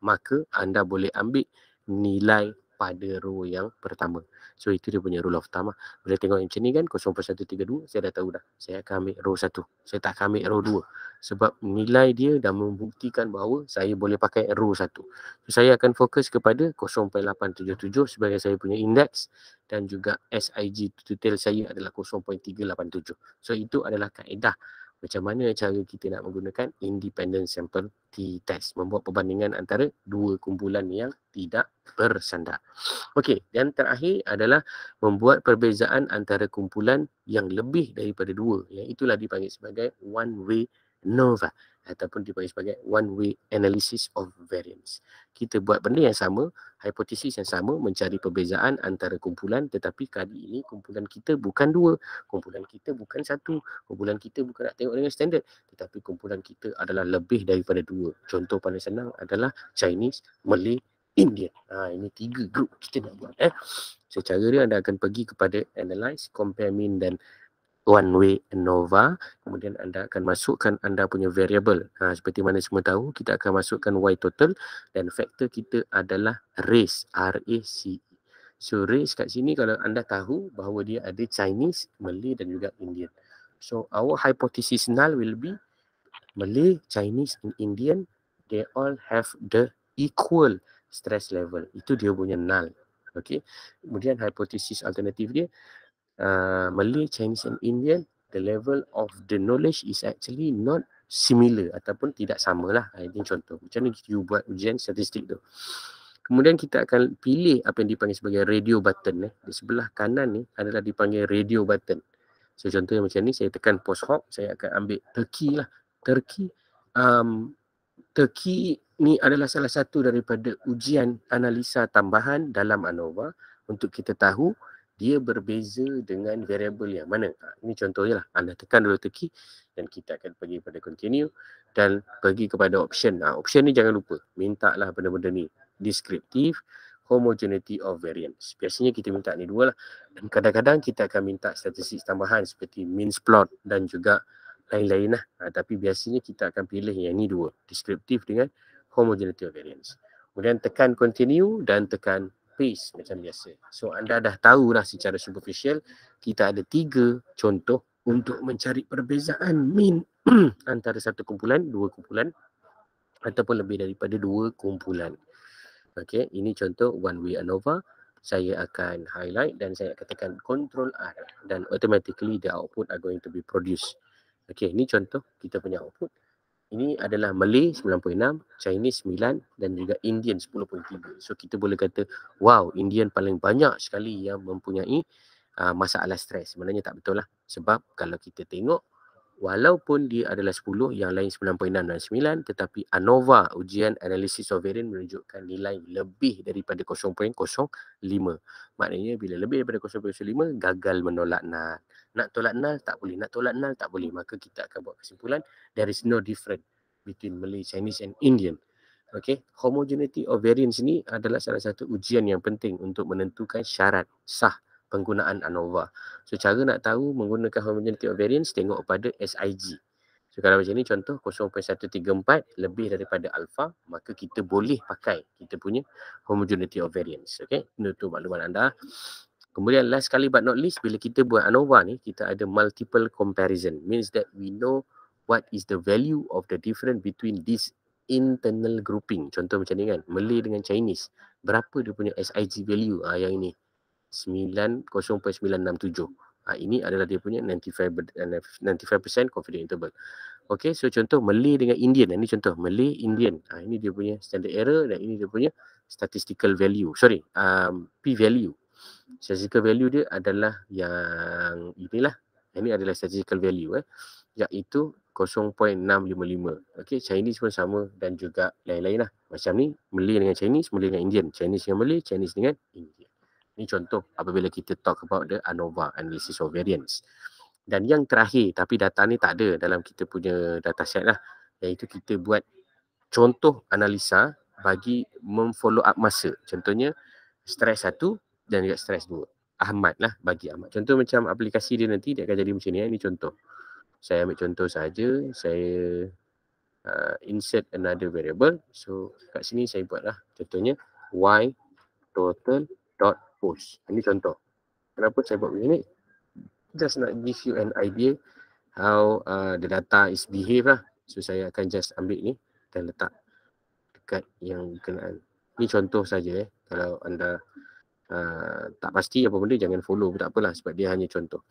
maka anda boleh ambil nilai pada row yang pertama. So itu dia punya rule of thumb lah. Bila tengok macam ni kan 0.132. saya dah tahu dah. Saya akan ambil row 1. Saya tak akan ambil row 2. Sebab nilai dia dah membuktikan bahawa saya boleh pakai row 1. So, saya akan fokus kepada 0.877 sebagai saya punya index dan juga SIG total saya adalah 0.387. So itu adalah kaedah macam mana cara kita nak menggunakan independent sample t-test membuat perbandingan antara dua kumpulan yang tidak bersandar. Okey, dan terakhir adalah membuat perbezaan antara kumpulan yang lebih daripada dua. Yang itulah dipanggil sebagai one-way NOVA ataupun dipanggil sebagai one way analysis of variance. Kita buat benda yang sama, hipotesis yang sama mencari perbezaan antara kumpulan tetapi kali ini kumpulan kita bukan dua, kumpulan kita bukan satu, kumpulan kita bukan nak tengok dengan standard tetapi kumpulan kita adalah lebih daripada dua. Contoh paling senang adalah Chinese, Malay, Indian. Ha, ini tiga grup kita nak buat. Eh. Secara dia anda akan pergi kepada analyze, compare mean dan one way ANOVA kemudian anda akan masukkan anda punya variable ha, seperti mana semua tahu kita akan masukkan Y total dan factor kita adalah race R-A-C-E so race kat sini kalau anda tahu bahawa dia ada Chinese, Malay dan juga Indian so our hypothesis null will be Malay, Chinese and Indian they all have the equal stress level itu dia punya null Okay. Kemudian hipotesis alternatif dia uh, Malay, Chinese and Indian, the level of the knowledge is actually not similar ataupun tidak lah. Ah, ini contoh. Macam mana you buat ujian statistik tu. Kemudian kita akan pilih apa yang dipanggil sebagai radio button. Eh. Di sebelah kanan ni adalah dipanggil radio button. So contohnya macam ni, saya tekan post hoc, saya akan ambil Turkey lah. Turkey, um, Turkey ni adalah salah satu daripada ujian analisa tambahan dalam ANOVA untuk kita tahu dia berbeza dengan variable yang mana. Ha, ini contohnya lah. Anda tekan dulu teki dan kita akan pergi pada continue dan pergi kepada option. Ha, option ni jangan lupa. Minta lah benda-benda ni. Descriptive, homogeneity of variance. Biasanya kita minta ni dua lah. Dan kadang-kadang kita akan minta statistik tambahan seperti means plot dan juga lain-lain lah. Ha, tapi biasanya kita akan pilih yang ni dua. Descriptive dengan homogeneity of variance. Kemudian tekan continue dan tekan paste macam biasa. So anda dah tahu dah secara superficial kita ada tiga contoh untuk mencari perbezaan mean <clears throat> antara satu kumpulan, dua kumpulan ataupun lebih daripada dua kumpulan. Okey, ini contoh one way ANOVA. Saya akan highlight dan saya akan tekan control R dan automatically the output are going to be produced. Okey, ini contoh kita punya output ini adalah Malay 9.6, Chinese 9 dan juga Indian 10.3. So kita boleh kata wow Indian paling banyak sekali yang mempunyai uh, masalah stres. Sebenarnya tak betul lah. Sebab kalau kita tengok walaupun dia adalah 10 yang lain 9.6 dan 9 tetapi ANOVA ujian analisis sovereign menunjukkan nilai lebih daripada 0.05. Maknanya bila lebih daripada 0.05 gagal menolak NAT. Nak tolak nal tak boleh. Nak tolak nal tak boleh. Maka kita akan buat kesimpulan there is no different between Malay, Chinese and Indian. Okay. Homogeneity of variance ni adalah salah satu ujian yang penting untuk menentukan syarat sah penggunaan ANOVA. So cara nak tahu menggunakan homogeneity of variance tengok pada SIG. So kalau macam ni contoh 0.134 lebih daripada alpha, maka kita boleh pakai kita punya homogeneity of variance. Okay. Ini untuk makluman anda. Kemudian last sekali but not least, bila kita buat ANOVA ni, kita ada multiple comparison. Means that we know what is the value of the difference between this internal grouping. Contoh macam ni kan, Malay dengan Chinese. Berapa dia punya SIG value ah, yang ini? 90.967. Ah, ini adalah dia punya 95, 95% confident interval. Okay, so contoh Malay dengan Indian. Ini contoh Malay, Indian. Ah, ini dia punya standard error dan ini dia punya statistical value. Sorry, um, p-value strategical value dia adalah yang inilah ini adalah strategical value eh iaitu 0.655 okey chinese pun sama dan juga lain-lain lah macam ni malay dengan chinese malay dengan indian chinese dengan malay chinese dengan indian Ini contoh apabila kita talk about the anova analysis of variance dan yang terakhir tapi data ni tak ada dalam kita punya data set lah iaitu kita buat contoh analisa bagi memfollow up masa contohnya stress satu dan juga stres juga. Ahmad lah bagi Ahmad. Contoh macam aplikasi dia nanti dia akan jadi macam ni. Eh. Ini contoh. Saya ambil contoh saja. Saya uh, insert another variable. So kat sini saya buat lah contohnya y total dot post. Ini contoh. Kenapa saya buat begini? Just nak give you an idea how uh, the data is behave lah. So saya akan just ambil ni dan letak dekat yang berkenaan. Ini contoh saja eh. Kalau anda Ah, tak pasti apa benda jangan follow pun tak apalah sebab dia hanya contoh.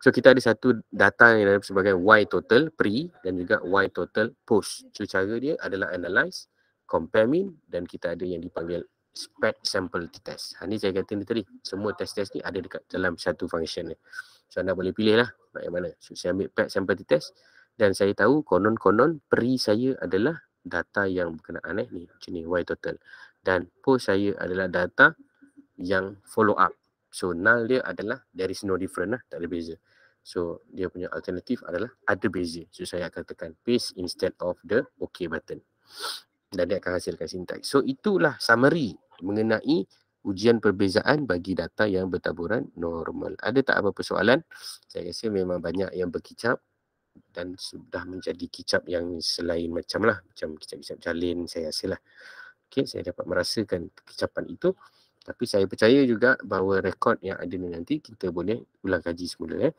So kita ada satu data yang ada sebagai Y total pre dan juga Y total post. So cara dia adalah analyze, compare mean dan kita ada yang dipanggil spread sample to test. Ha, ni saya kata ni tadi, semua test-test ni ada dekat dalam satu function ni. So anda boleh pilih lah bagaimana. So saya ambil spread sample to test dan saya tahu konon-konon pre saya adalah data yang berkenaan eh ni jenis Y total dan post saya adalah data yang follow up. So null dia adalah there is no different lah, tak ada beza. So dia punya alternatif adalah ada beza. So saya akan tekan paste instead of the OK button. Dan dia akan hasilkan syntax. So itulah summary mengenai ujian perbezaan bagi data yang bertaburan normal. Ada tak apa-apa soalan? Saya rasa memang banyak yang berkicap dan sudah menjadi kicap yang selain macam lah. Macam kicap-kicap jalin saya rasa lah. Okay, saya dapat merasakan kecapan itu. Tapi saya percaya juga bahawa rekod yang ada ni nanti kita boleh ulang kaji semula eh.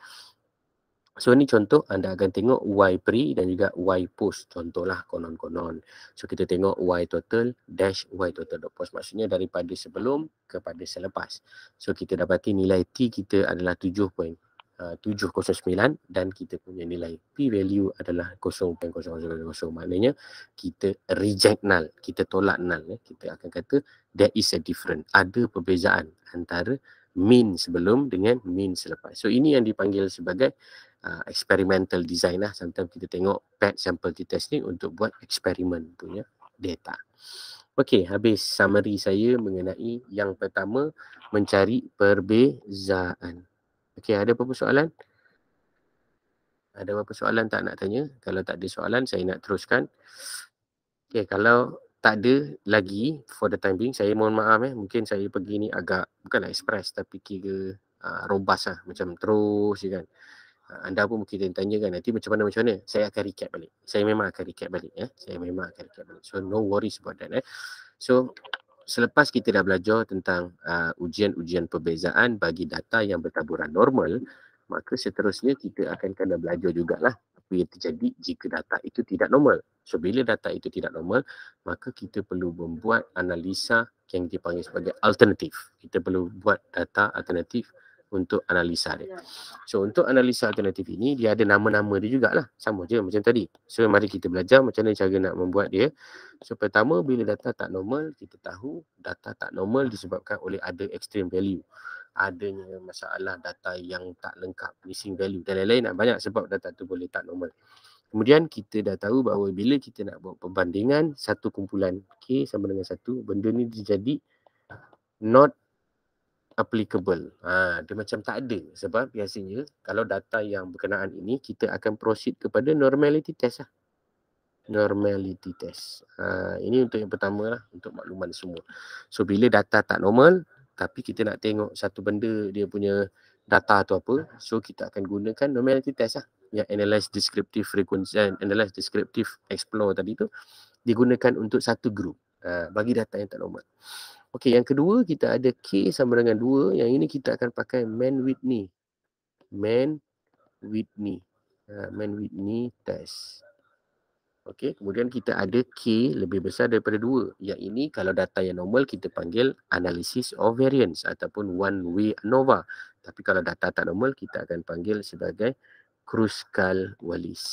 So ni contoh anda akan tengok Y pre dan juga Y post contohlah konon-konon. So kita tengok Y total dash Y total dot post maksudnya daripada sebelum kepada selepas. So kita dapati nilai T kita adalah 7.709 uh, dan kita punya nilai P value adalah 0.000 maknanya kita reject null, kita tolak null. Eh. Kita akan kata there is a different ada perbezaan antara mean sebelum dengan mean selepas so ini yang dipanggil sebagai uh, experimental design lah sometimes kita tengok pet sample t test ni untuk buat eksperimen punya data Okay, habis summary saya mengenai yang pertama mencari perbezaan Okay, ada apa-apa soalan ada apa-apa soalan tak nak tanya kalau tak ada soalan saya nak teruskan Okay, kalau tak ada lagi for the time being. Saya mohon maaf eh. Mungkin saya pergi ni agak bukanlah express tapi kira uh, ah, robust lah. Macam terus je kan. Uh, anda pun mungkin yang tanya kan nanti macam mana-macam mana. Saya akan recap balik. Saya memang akan recap balik eh. Saya memang akan recap balik. So no worries about that eh. So selepas kita dah belajar tentang uh, ujian-ujian perbezaan bagi data yang bertaburan normal maka seterusnya kita akan kena belajar jugalah apa yang terjadi jika data itu tidak normal. So bila data itu tidak normal, maka kita perlu membuat analisa yang dipanggil sebagai alternatif. Kita perlu buat data alternatif untuk analisa dia. So untuk analisa alternatif ini dia ada nama-nama dia jugalah. Sama je macam tadi. So mari kita belajar macam mana cara nak membuat dia. So pertama bila data tak normal, kita tahu data tak normal disebabkan oleh ada extreme value adanya masalah data yang tak lengkap, missing value dan lain-lain. Banyak sebab data tu boleh tak normal. Kemudian kita dah tahu bahawa bila kita nak buat perbandingan satu kumpulan K okay, sama dengan satu, benda ni jadi not applicable. Ha, dia macam tak ada sebab biasanya kalau data yang berkenaan ini kita akan proceed kepada normality test lah. Normality test. Ha, ini untuk yang pertama lah untuk makluman semua. So bila data tak normal, tapi kita nak tengok satu benda dia punya data atau apa so kita akan gunakan normality test lah yang analyze descriptive frequency dan eh, analyze descriptive explore tadi tu digunakan untuk satu group uh, bagi data yang tak normal Okey, yang kedua kita ada K sama dengan 2 yang ini kita akan pakai man Whitney man Whitney uh, man Whitney test Okey, kemudian kita ada K lebih besar daripada 2. Yang ini kalau data yang normal kita panggil analysis of variance ataupun one way ANOVA. Tapi kalau data tak normal kita akan panggil sebagai Kruskal-Wallis.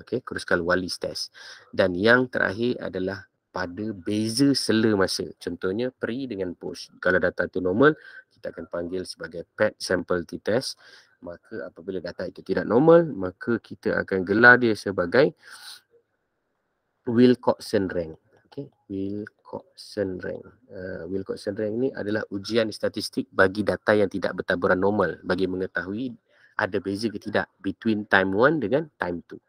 Okey, Kruskal-Wallis test. Dan yang terakhir adalah pada beza sela masa. Contohnya pre dengan post. Kalau data tu normal kita akan panggil sebagai PET sample t-test maka apabila data itu tidak normal maka kita akan gelar dia sebagai Wilcoxon rank Okay, Wilcoxon rank uh, Wilcoxon rank ini adalah ujian statistik bagi data yang tidak bertaburan normal bagi mengetahui ada beza ke tidak between time one dengan time two.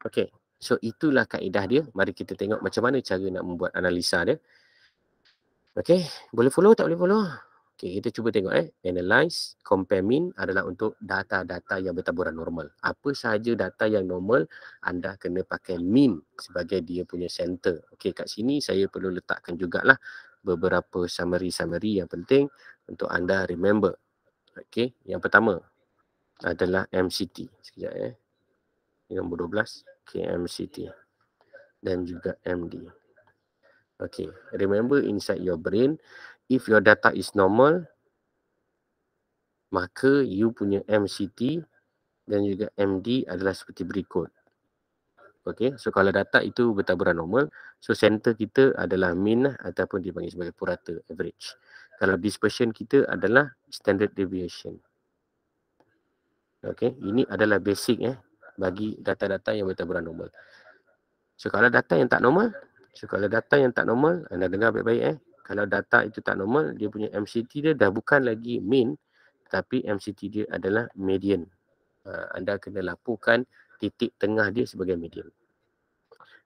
Okay, so itulah kaedah dia mari kita tengok macam mana cara nak membuat analisa dia Okay, boleh follow tak boleh follow Okay, kita cuba tengok eh. Analyze, compare mean adalah untuk data-data yang bertaburan normal. Apa sahaja data yang normal, anda kena pakai mean sebagai dia punya center. Okay, kat sini saya perlu letakkan jugalah beberapa summary-summary yang penting untuk anda remember. Okay, yang pertama adalah MCT. Sekejap eh. Ini nombor 12. Okay, MCT. Dan juga MD. Okay, remember inside your brain if your data is normal maka you punya MCT dan juga MD adalah seperti berikut Okay, so kalau data itu bertaburan normal so center kita adalah mean ataupun dipanggil sebagai purata average kalau dispersion kita adalah standard deviation Okay, ini adalah basic eh bagi data-data yang bertaburan normal so kalau data yang tak normal so kalau data yang tak normal anda dengar baik-baik eh kalau data itu tak normal, dia punya MCT dia dah bukan lagi mean tapi MCT dia adalah median. Uh, anda kena lapukan titik tengah dia sebagai median.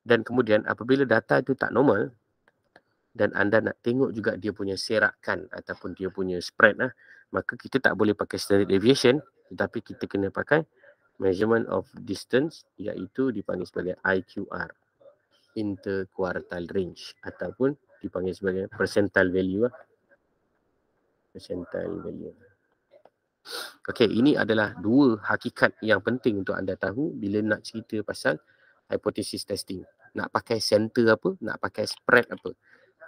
Dan kemudian apabila data itu tak normal dan anda nak tengok juga dia punya serakan ataupun dia punya spread lah, maka kita tak boleh pakai standard deviation tetapi kita kena pakai measurement of distance iaitu dipanggil sebagai IQR interquartile range ataupun dipanggil sebagai percentile value lah. Percentile value. Okay, ini adalah dua hakikat yang penting untuk anda tahu bila nak cerita pasal hypothesis testing. Nak pakai center apa, nak pakai spread apa.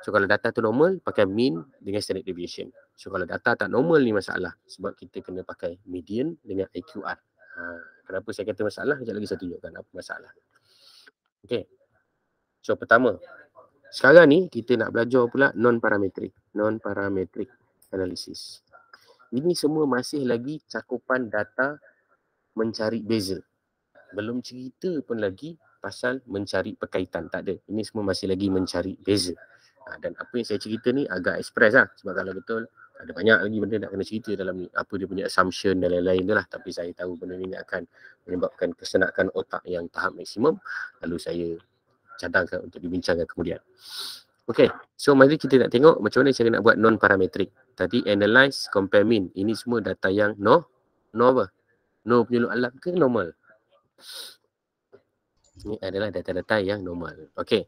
So kalau data tu normal, pakai mean dengan standard deviation. So kalau data tak normal ni masalah sebab kita kena pakai median dengan IQR. Ha, kenapa saya kata masalah? Sekejap lagi saya tunjukkan apa masalah. Okay. So pertama, sekarang ni kita nak belajar pula non-parametric. Non-parametric analysis. Ini semua masih lagi cakupan data mencari beza. Belum cerita pun lagi pasal mencari perkaitan. Tak ada. Ini semua masih lagi mencari beza. Ha, dan apa yang saya cerita ni agak ekspres lah. Sebab kalau betul ada banyak lagi benda nak kena cerita dalam ni. Apa dia punya assumption dan lain-lain tu lah. Tapi saya tahu benda ni akan menyebabkan kesenakan otak yang tahap maksimum. Lalu saya cadangkan untuk dibincangkan kemudian. Okay, so mari kita nak tengok macam mana cara nak buat non-parametric. Tadi analyze, compare mean. Ini semua data yang no. No apa? No penyeluk alam ke normal? Ini adalah data-data yang normal. Okay,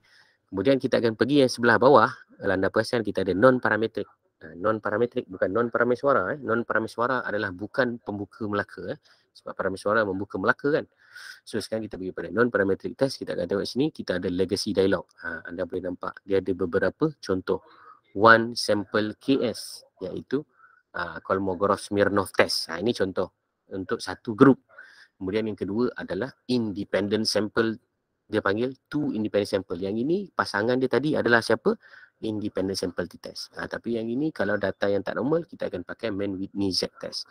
kemudian kita akan pergi yang sebelah bawah. Landa perasan kita ada non-parametric. Ha, non-parametric bukan non-paramesuara. Eh. non suara adalah bukan pembuka Melaka. Eh sebab parameter suara membuka Melaka kan. So sekarang kita pergi pada non-parametric test, kita akan tengok sini, kita ada legacy dialog. Ha, anda boleh nampak dia ada beberapa contoh. One sample KS iaitu uh, Kolmogorov Smirnov test. Ha, ini contoh untuk satu grup. Kemudian yang kedua adalah independent sample dia panggil two independent sample. Yang ini pasangan dia tadi adalah siapa? Independent sample t-test. Ha, tapi yang ini kalau data yang tak normal kita akan pakai man with z test.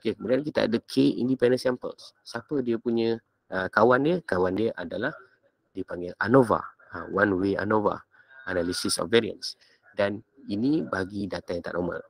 Okey, kemudian kita ada K independent samples. Siapa dia punya uh, kawan dia? Kawan dia adalah dipanggil ANOVA. Uh, one way ANOVA. Analysis of variance. Dan ini bagi data yang tak normal.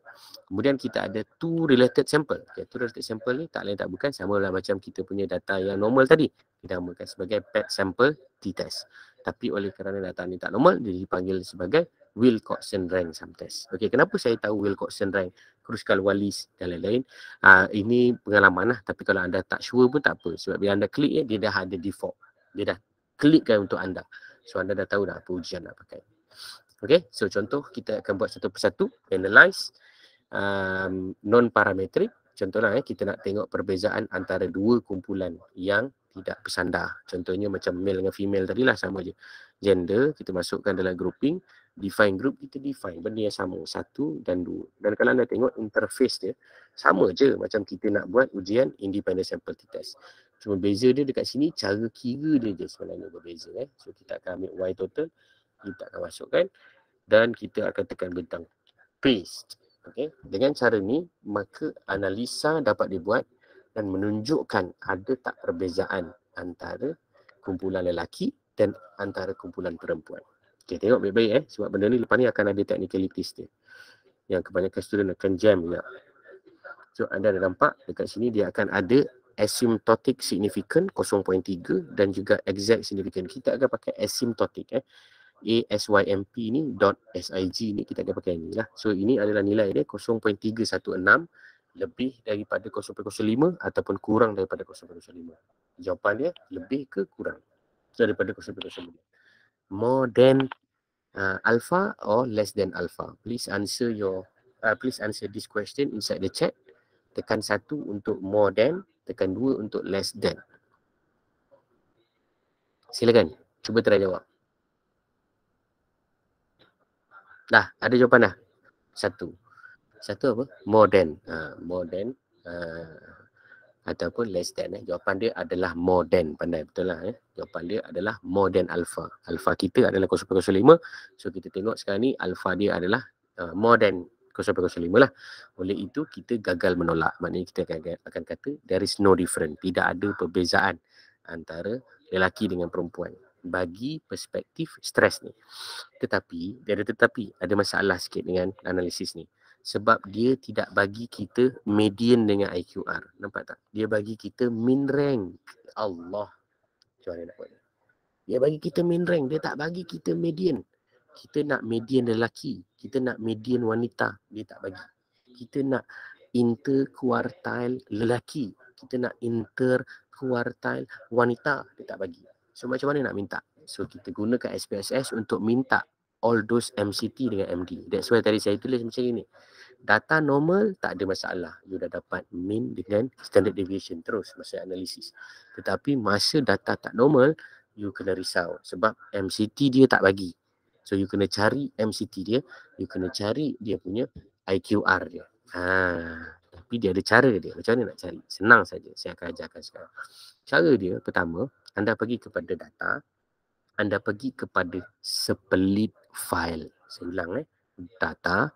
Kemudian kita ada two related sample. Okay, two related sample ni tak lain tak bukan sama lah macam kita punya data yang normal tadi. kita Dinamakan sebagai PET sample T-test. Tapi oleh kerana data ni tak normal, dia dipanggil sebagai Wilcoxon rank sometimes. Okay, kenapa saya tahu Wilcoxon rank, Kruskal Wallis dan lain-lain? Uh, ini pengalaman lah. Tapi kalau anda tak sure pun tak apa. Sebab bila anda klik, dia dah ada default. Dia dah klikkan untuk anda. So, anda dah tahu dah apa ujian nak pakai. Okey, so contoh kita akan buat satu persatu. Analyze. Um, non-parametric. Contohlah eh, kita nak tengok perbezaan antara dua kumpulan yang tidak bersandar. Contohnya macam male dengan female tadi lah sama je. Gender, kita masukkan dalam grouping define group kita define benda yang sama satu dan dua dan kalau anda tengok interface dia sama je macam kita nak buat ujian independent sample t test cuma beza dia dekat sini cara kira dia je sebenarnya berbeza eh so kita akan ambil y total kita akan masukkan dan kita akan tekan bentang paste okey dengan cara ni maka analisa dapat dibuat dan menunjukkan ada tak perbezaan antara kumpulan lelaki dan antara kumpulan perempuan Okay, tengok baik-baik eh. Sebab benda ni lepas ni akan ada technicalities dia. Yang kebanyakan student akan jam juga. So, anda ada nampak dekat sini dia akan ada asymptotic significant 0.3 dan juga exact significant. Kita akan pakai asymptotic eh. A-S-Y-M-P ni dot S-I-G ni kita akan pakai ni lah. So, ini adalah nilai dia 0.316 lebih daripada 0.05 ataupun kurang daripada 0.05. Jawapan dia lebih ke kurang daripada 0.05 more than uh, alpha or less than alpha. Please answer your uh, please answer this question inside the chat. Tekan satu untuk more than, tekan dua untuk less than. Silakan, cuba try jawab. Dah, ada jawapan dah? Satu. Satu apa? More than. Uh, more than. Uh, ataupun less than eh. Jawapan dia adalah more than pandai betul lah eh. Jawapan dia adalah more than alpha. Alpha kita adalah 0.05. So kita tengok sekarang ni alpha dia adalah uh, more than 0.05 lah. Oleh itu kita gagal menolak. Maknanya kita akan, akan kata there is no difference. Tidak ada perbezaan antara lelaki dengan perempuan bagi perspektif stres ni. Tetapi, dia ada tetapi, ada masalah sikit dengan analisis ni sebab dia tidak bagi kita median dengan IQR. Nampak tak? Dia bagi kita min rank. Allah. Macam mana nak buat ni? Dia bagi kita min rank. Dia tak bagi kita median. Kita nak median lelaki. Kita nak median wanita. Dia tak bagi. Kita nak interquartile lelaki. Kita nak interquartile wanita. Dia tak bagi. So macam mana nak minta? So kita gunakan SPSS untuk minta all those MCT dengan MD. That's why tadi saya tulis macam ini. Data normal tak ada masalah. You dah dapat mean dengan standard deviation terus masa analisis. Tetapi masa data tak normal, you kena risau sebab MCT dia tak bagi. So you kena cari MCT dia, you kena cari dia punya IQR dia. Ha, tapi dia ada cara dia. Macam mana nak cari? Senang saja. Saya akan ajarkan sekarang. Cara dia pertama, anda pergi kepada data, anda pergi kepada sepelit file. Saya ulang eh. Data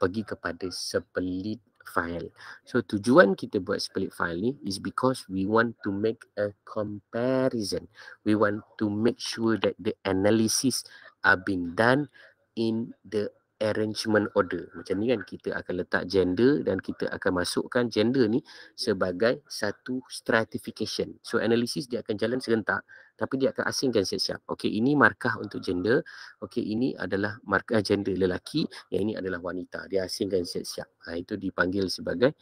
pergi kepada split file. So tujuan kita buat split file ni is because we want to make a comparison. We want to make sure that the analysis are being done in the arrangement order. Macam ni kan kita akan letak gender dan kita akan masukkan gender ni sebagai satu stratification. So analysis dia akan jalan serentak tapi dia akan asingkan siap-siap. Okey, ini markah untuk gender. Okey, ini adalah markah gender lelaki, yang ini adalah wanita. Dia asingkan siap-siap. Ha, itu dipanggil sebagai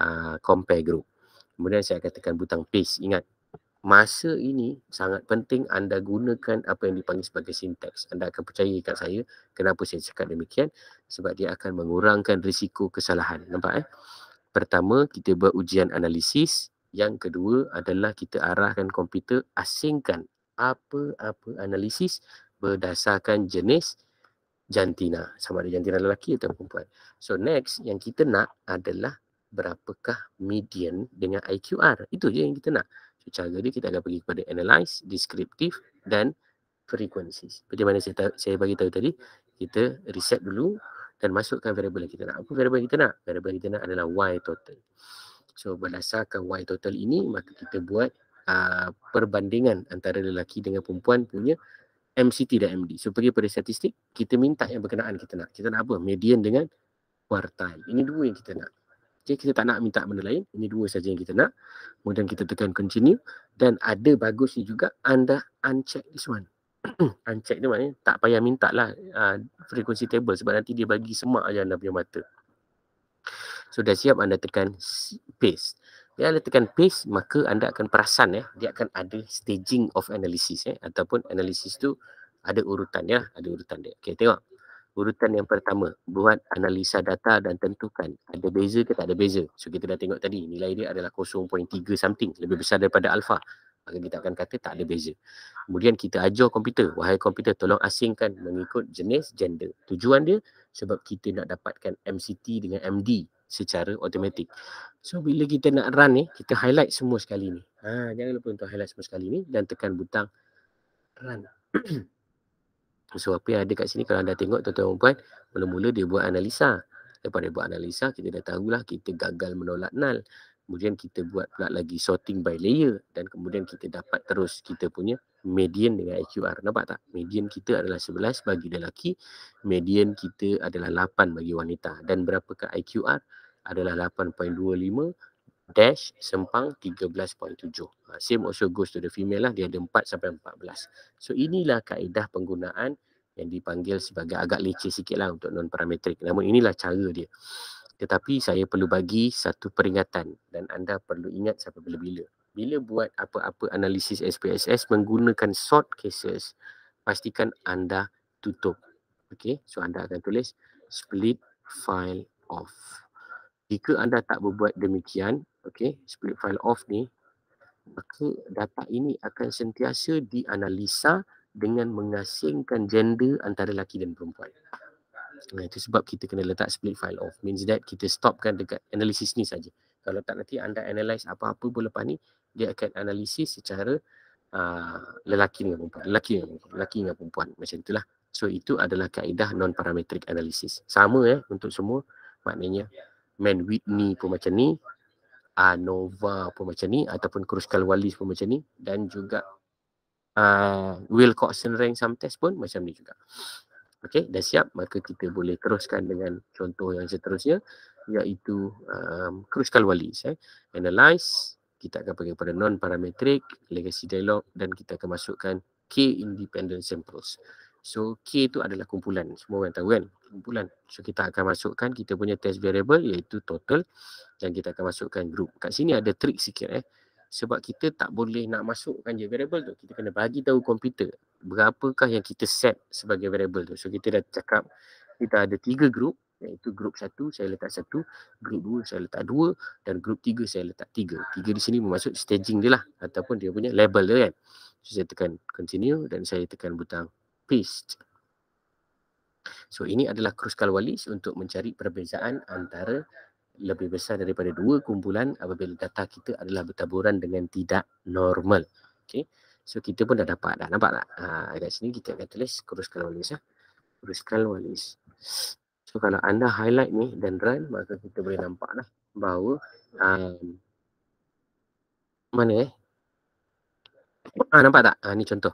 uh, compare group. Kemudian saya katakan butang paste. Ingat, masa ini sangat penting anda gunakan apa yang dipanggil sebagai syntax. Anda akan percaya kat saya kenapa saya cakap demikian. Sebab dia akan mengurangkan risiko kesalahan. Nampak eh? Pertama, kita buat ujian analisis. Yang kedua adalah kita arahkan komputer asingkan apa-apa analisis berdasarkan jenis jantina. Sama ada jantina lelaki atau perempuan. So next yang kita nak adalah berapakah median dengan IQR. Itu je yang kita nak. So, cara dia kita akan pergi kepada analyze, descriptive dan frequencies. Seperti mana saya, saya bagi tahu tadi, kita reset dulu dan masukkan variable yang kita nak. Apa variable yang kita nak? Variable yang kita nak adalah Y total. So berdasarkan Y total ini maka kita buat uh, perbandingan antara lelaki dengan perempuan punya MCT dan MD. So pergi pada statistik, kita minta yang berkenaan kita nak. Kita nak apa? Median dengan kuartal. Ini dua yang kita nak. Okay, kita tak nak minta benda lain. Ini dua saja yang kita nak. Kemudian kita tekan continue. Dan ada bagus ni juga anda uncheck this one. <clears throat> uncheck ni maknanya tak payah minta lah uh, frequency table sebab nanti dia bagi semak aja anda punya mata. Sudah siap anda tekan paste. Bila anda tekan paste, maka anda akan perasan ya, dia akan ada staging of analysis ya, ataupun analysis tu ada urutan ya, ada urutan dia. Okey, tengok. Urutan yang pertama, buat analisa data dan tentukan ada beza ke tak ada beza. So kita dah tengok tadi, nilai dia adalah 0.3 something, lebih besar daripada alpha. Maka kita akan kata tak ada beza. Kemudian kita ajar komputer, wahai komputer tolong asingkan mengikut jenis gender. Tujuan dia sebab kita nak dapatkan MCT dengan MD secara automatic. So bila kita nak run ni, kita highlight semua sekali ni. Ha, jangan lupa untuk highlight semua sekali ni dan tekan butang run. <clears throat> so apa yang ada kat sini kalau anda tengok tuan-tuan dan puan, mula-mula dia buat analisa. Lepas dia buat analisa, kita dah tahulah kita gagal menolak null. Kemudian kita buat pula lagi sorting by layer dan kemudian kita dapat terus kita punya median dengan IQR. Nampak tak? Median kita adalah 11 bagi lelaki, median kita adalah 8 bagi wanita dan berapakah IQR? adalah 8.25 dash sempang 13.7. Uh, ha, same also goes to the female lah. Dia ada 4 sampai 14. So inilah kaedah penggunaan yang dipanggil sebagai agak leceh sikit lah untuk non parametrik. Namun inilah cara dia. Tetapi saya perlu bagi satu peringatan dan anda perlu ingat sampai bila-bila. Bila buat apa-apa analisis SPSS menggunakan short cases, pastikan anda tutup. Okay, so anda akan tulis split file off jika anda tak berbuat demikian, okay, split file off ni, maka data ini akan sentiasa dianalisa dengan mengasingkan gender antara lelaki dan perempuan. Nah, itu sebab kita kena letak split file off. Means that kita stopkan dekat analisis ni saja. Kalau tak nanti anda analyse apa-apa pun lepas ni, dia akan analisis secara uh, lelaki dengan perempuan. Lelaki dengan perempuan. Lelaki dengan perempuan. Macam itulah. So itu adalah kaedah non-parametric analisis. Sama ya eh, untuk semua. Maknanya Man Whitney pun macam ni uh, pun macam ni ataupun Kruskal Wallis pun macam ni dan juga uh, Will Coxon Rank Some Test pun macam ni juga Okay, dah siap maka kita boleh teruskan dengan contoh yang seterusnya iaitu um, Kruskal Wallis eh. Analyze kita akan pergi kepada non-parametric, legacy dialog dan kita akan masukkan K independent samples. So K tu adalah kumpulan. Semua orang tahu kan? Kumpulan. So kita akan masukkan kita punya test variable iaitu total dan kita akan masukkan group. Kat sini ada trick sikit eh. Sebab kita tak boleh nak masukkan je variable tu. Kita kena bagi tahu komputer berapakah yang kita set sebagai variable tu. So kita dah cakap kita ada tiga group iaitu group satu saya letak satu, group dua saya letak dua dan group tiga saya letak tiga. Tiga di sini memasuk staging dia lah ataupun dia punya label dia kan. So saya tekan continue dan saya tekan butang paste. So ini adalah kruskal walis untuk mencari perbezaan antara lebih besar daripada dua kumpulan apabila data kita adalah bertaburan dengan tidak normal. Okay. So kita pun dah dapat dah. Nampak tak? Ha, kat sini kita akan tulis kruskal walis. Ya. Kruskal walis. So kalau anda highlight ni dan run maka kita boleh nampak lah bahawa um, mana eh? Ha, nampak tak? Ha, ni contoh.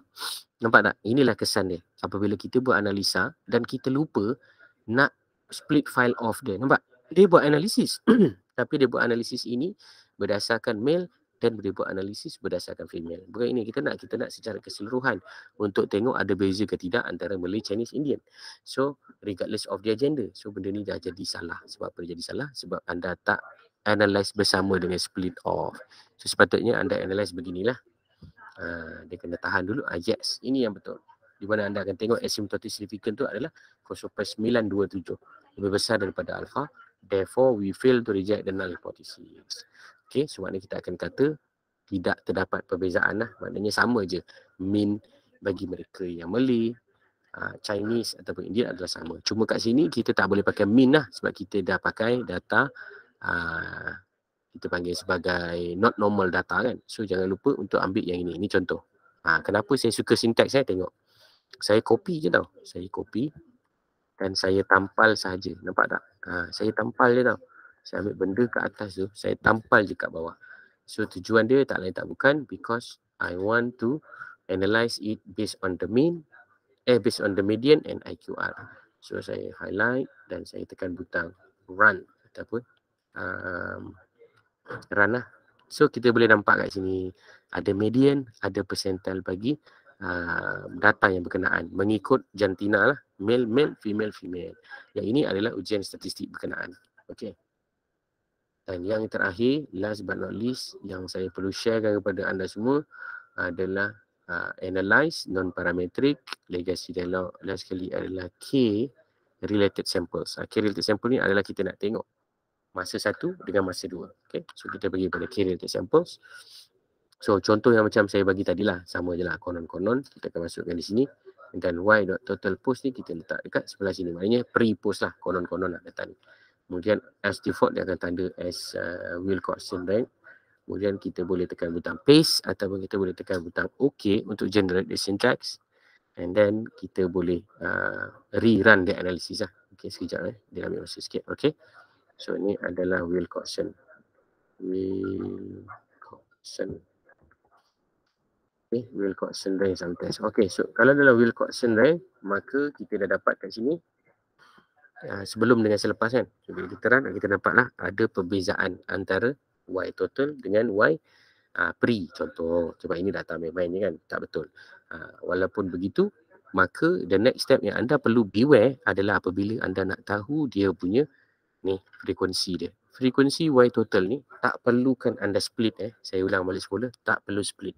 Nampak tak? Inilah kesan dia. Apabila kita buat analisa dan kita lupa nak split file off dia. Nampak? Dia buat analisis. <clears throat> Tapi dia buat analisis ini berdasarkan male dan dia buat analisis berdasarkan female. Bukan ini kita nak. Kita nak secara keseluruhan untuk tengok ada beza ke tidak antara Malay, Chinese, Indian. So, regardless of their gender. So, benda ni dah jadi salah. Sebab apa jadi salah? Sebab anda tak analyse bersama dengan split off. So, sepatutnya anda analyse beginilah. Uh, dia kena tahan dulu. Uh, yes, ini yang betul. Di mana anda akan tengok asymptotic significant tu adalah 0.927. Lebih besar daripada alpha. Therefore, we fail to reject the null hypothesis. Okay, so maknanya kita akan kata tidak terdapat perbezaan lah. Maknanya sama je. Mean bagi mereka yang Meli ah, Chinese ataupun India adalah sama. Cuma kat sini kita tak boleh pakai mean lah sebab kita dah pakai data kita panggil sebagai not normal data kan. So jangan lupa untuk ambil yang ini. Ini contoh. Ha, kenapa saya suka syntax saya eh? tengok. Saya copy je tau. Saya copy dan saya tampal sahaja. Nampak tak? Ha, saya tampal je tau. Saya ambil benda ke atas tu. Saya tampal je kat bawah. So tujuan dia tak lain tak bukan because I want to analyze it based on the mean eh based on the median and IQR. So saya highlight dan saya tekan butang run ataupun um, run lah. So kita boleh nampak kat sini ada median, ada percentile bagi uh, data yang berkenaan mengikut jantina lah, male, male, female, female. Yang ini adalah ujian statistik berkenaan. Okay. Dan yang terakhir, last but not least, yang saya perlu sharekan kepada anda semua adalah uh, ah, analyze non-parametric legacy dialog. Last kali adalah K related samples. Uh, ah, K related sample ni adalah kita nak tengok masa satu dengan masa dua. Okay. So kita bagi pada carrier untuk samples. So contoh yang macam saya bagi tadi lah. Sama je lah konon-konon. Kita akan masukkan di sini. Dan total post ni kita letak dekat sebelah sini. Maknanya pre-post lah konon-konon nak lah datang. Kemudian as default dia akan tanda as uh, will constant rank. Kemudian kita boleh tekan butang paste ataupun kita boleh tekan butang OK untuk generate the syntax. And then kita boleh uh, rerun the analysis lah. Okay, sekejap eh. Dia ambil masa sikit. Okay. So ini adalah Wilcoxon. Wilcoxon. Okay, eh, Wilcoxon ray sometimes. Okay, so kalau dalam Wilcoxon ray, maka kita dah dapat kat sini. Uh, sebelum dengan selepas kan. Jadi literan ah, kita dapatlah ada perbezaan antara Y total dengan Y uh, pre contoh. Cuma ini data tak main-main ni kan. Tak betul. Uh, walaupun begitu, maka the next step yang anda perlu beware adalah apabila anda nak tahu dia punya ni frekuensi dia frekuensi y total ni tak perlukan anda split eh saya ulang balik semula tak perlu split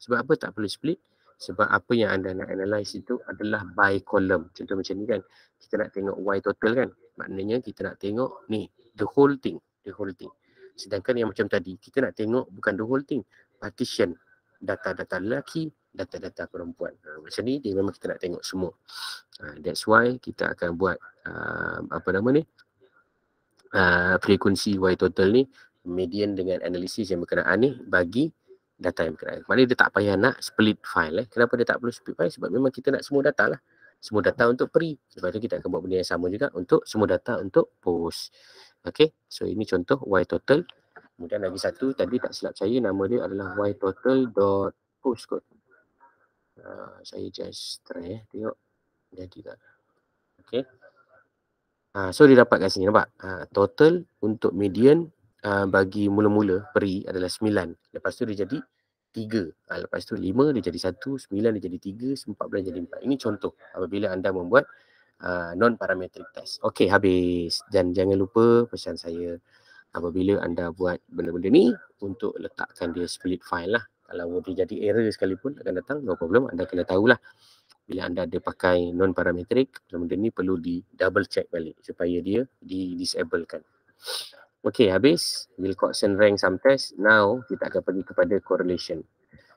sebab apa tak perlu split sebab apa yang anda nak analyse itu adalah by column contoh macam ni kan kita nak tengok y total kan maknanya kita nak tengok ni the whole thing the whole thing sedangkan yang macam tadi kita nak tengok bukan the whole thing partition data-data lelaki data-data perempuan ha, macam ni dia memang kita nak tengok semua ha, that's why kita akan buat uh, apa nama ni uh, frekuensi Y total ni median dengan analisis yang berkenaan ni bagi data yang berkenaan. Maknanya dia tak payah nak split file. Eh. Kenapa dia tak perlu split file? Sebab memang kita nak semua data lah. Semua data untuk pre. Sebab tu kita akan buat benda yang sama juga untuk semua data untuk post. Okay. So ini contoh Y total. Kemudian lagi satu tadi tak silap saya nama dia adalah Y total dot post kot. Uh, saya just try eh. Tengok. Jadi tak. Okay. Ha, so dia dapat kat sini nampak ha, total untuk median ha, bagi mula-mula peri adalah 9 lepas tu dia jadi 3 ha, lepas tu 5 dia jadi 1 9 dia jadi 3 14 jadi 4 ini contoh apabila anda membuat non parametric test okey habis dan jangan lupa pesan saya apabila anda buat benda-benda ni untuk letakkan dia split file lah kalau dia jadi error sekalipun akan datang no problem anda kena tahulah bila anda ada pakai non parametric benda ni perlu di double check balik supaya dia di disablekan okey habis Wilcoxon rank sum test now kita akan pergi kepada correlation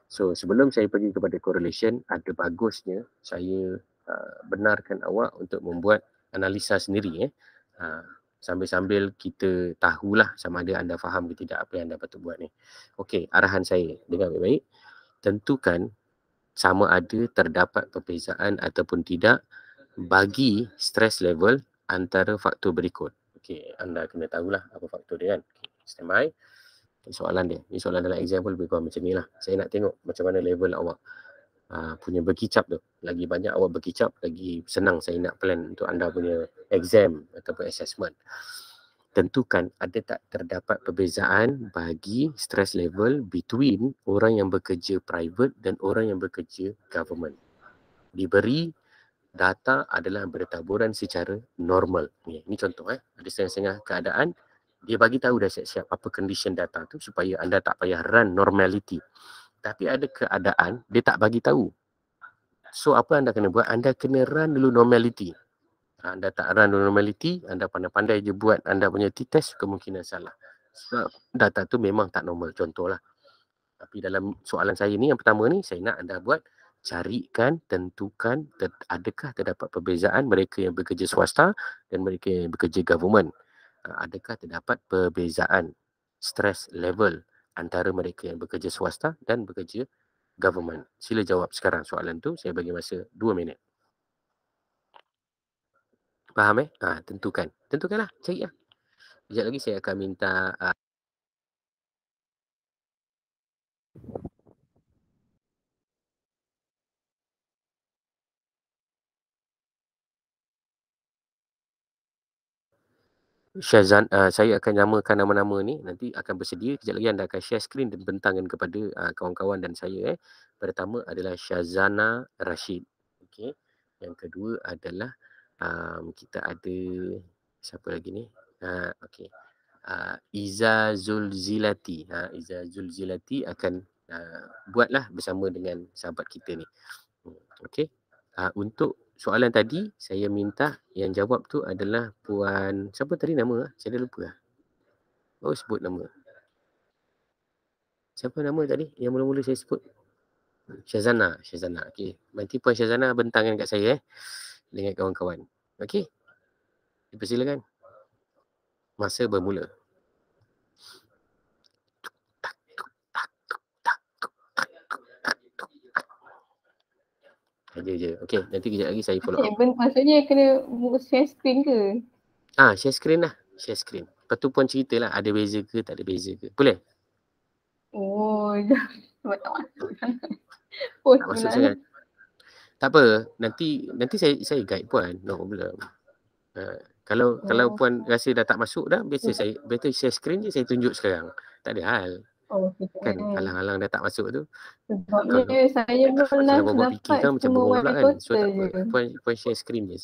so sebelum saya pergi kepada correlation ada bagusnya saya uh, benarkan awak untuk membuat analisa sendiri eh uh, sambil-sambil kita tahulah sama ada anda faham ke tidak apa yang anda patut buat ni okey arahan saya dengar baik-baik tentukan sama ada terdapat perbezaan ataupun tidak bagi stress level antara faktor berikut. Okey, anda kena tahulah apa faktor dia kan. Okay, stand by. soalan dia. Ini soalan dalam example lebih kurang macam ni lah. Saya nak tengok macam mana level awak uh, punya berkicap tu. Lagi banyak awak berkicap, lagi senang saya nak plan untuk anda punya exam ataupun assessment tentukan ada tak terdapat perbezaan bagi stress level between orang yang bekerja private dan orang yang bekerja government. Diberi data adalah bertaburan secara normal. Ni, ni contoh eh. Ada setengah-setengah keadaan dia bagi tahu dah siap-siap apa condition data tu supaya anda tak payah run normality. Tapi ada keadaan dia tak bagi tahu. So apa anda kena buat? Anda kena run dulu normality anda tak run the normality, anda pandai-pandai je buat anda punya t-test, kemungkinan salah. Sebab data tu memang tak normal, contohlah. Tapi dalam soalan saya ni, yang pertama ni, saya nak anda buat carikan, tentukan ter- adakah terdapat perbezaan mereka yang bekerja swasta dan mereka yang bekerja government. Ah, adakah terdapat perbezaan stress level antara mereka yang bekerja swasta dan bekerja government. Sila jawab sekarang soalan tu, saya bagi masa dua minit. Faham eh? Ha, tentukan. Tentukanlah. Cari lah. Sekejap lagi saya akan minta... Uh... Syazan, uh, saya akan namakan nama-nama ni Nanti akan bersedia Sekejap lagi anda akan share screen dan bentangkan kepada uh, kawan-kawan dan saya eh. Pertama adalah Syazana Rashid okay. Yang kedua adalah um, kita ada siapa lagi ni? Ha okey. Uh, Iza Zulzilati. Ha Iza Zulzilati akan uh, buatlah bersama dengan sahabat kita ni. Hmm, okey. Uh, untuk soalan tadi saya minta yang jawab tu adalah puan siapa tadi nama? Ah? Saya dah lupa. Ah. Oh sebut nama. Siapa nama tadi yang mula-mula saya sebut? Syazana, Syazana. Okey. Nanti puan Syazana bentangkan kat saya eh dengan kawan-kawan. Okey. Dipersilakan. Masa bermula. Aja je. Okey, nanti kejap lagi saya follow okay, up. Eh, ben, maksudnya kena share screen ke? Ah, share screen lah. Share screen. Lepas tu pun ceritalah ada beza ke tak ada beza ke. Boleh? Oh, <laughs> tak masuk. Oh, tak masuk sangat. Tak apa, nanti nanti saya saya guide puan. No problem. Uh, kalau oh. kalau puan rasa dah tak masuk dah, biasa yeah. Hmm. saya better share screen je saya tunjuk sekarang. Tak ada hal. Oh, kan eh. alang-alang dah tak masuk tu. Sebabnya oh, saya pernah dapat semua kan, macam semua pula kan. So tak apa. Puan, puan share screen ni.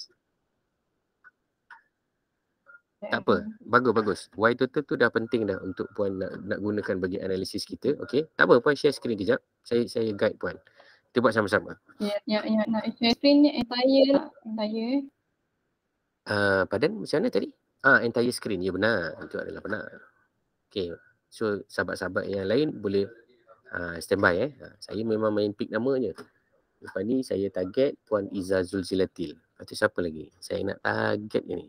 Tak apa. Hmm. Bagus, bagus. Y total tu dah penting dah untuk puan nak, nak gunakan bagi analisis kita. Okay. Tak apa. Puan share screen kejap. Saya saya guide puan kita buat sama-sama. Ya, ya, ya. Catherine ni entire lah. Entire. Uh, pardon? Macam mana tadi? Ah, entire screen. Ya, benar. Itu adalah benar. Okay. So, sahabat-sahabat yang lain boleh uh, standby eh. Ah, saya memang main pick nama je. Lepas ni saya target Puan Iza Zulzilatil. Lepas tu siapa lagi? Saya nak target ni.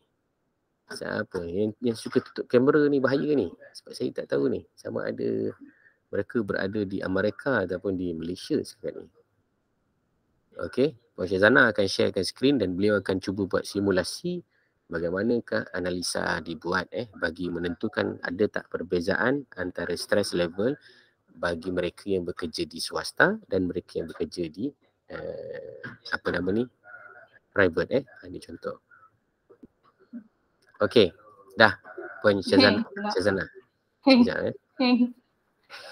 Siapa? Yang, yang suka tutup kamera ni bahaya ni? Sebab saya tak tahu ni. Sama ada mereka berada di Amerika ataupun di Malaysia sekarang ni. Okey, Puan Syed Zana akan sharekan skrin dan beliau akan cuba buat simulasi bagaimanakah analisa dibuat eh bagi menentukan ada tak perbezaan antara stress level bagi mereka yang bekerja di swasta dan mereka yang bekerja di eh, apa nama ni private eh ha, ini contoh okey dah puan Syazana Syazana hang, eh.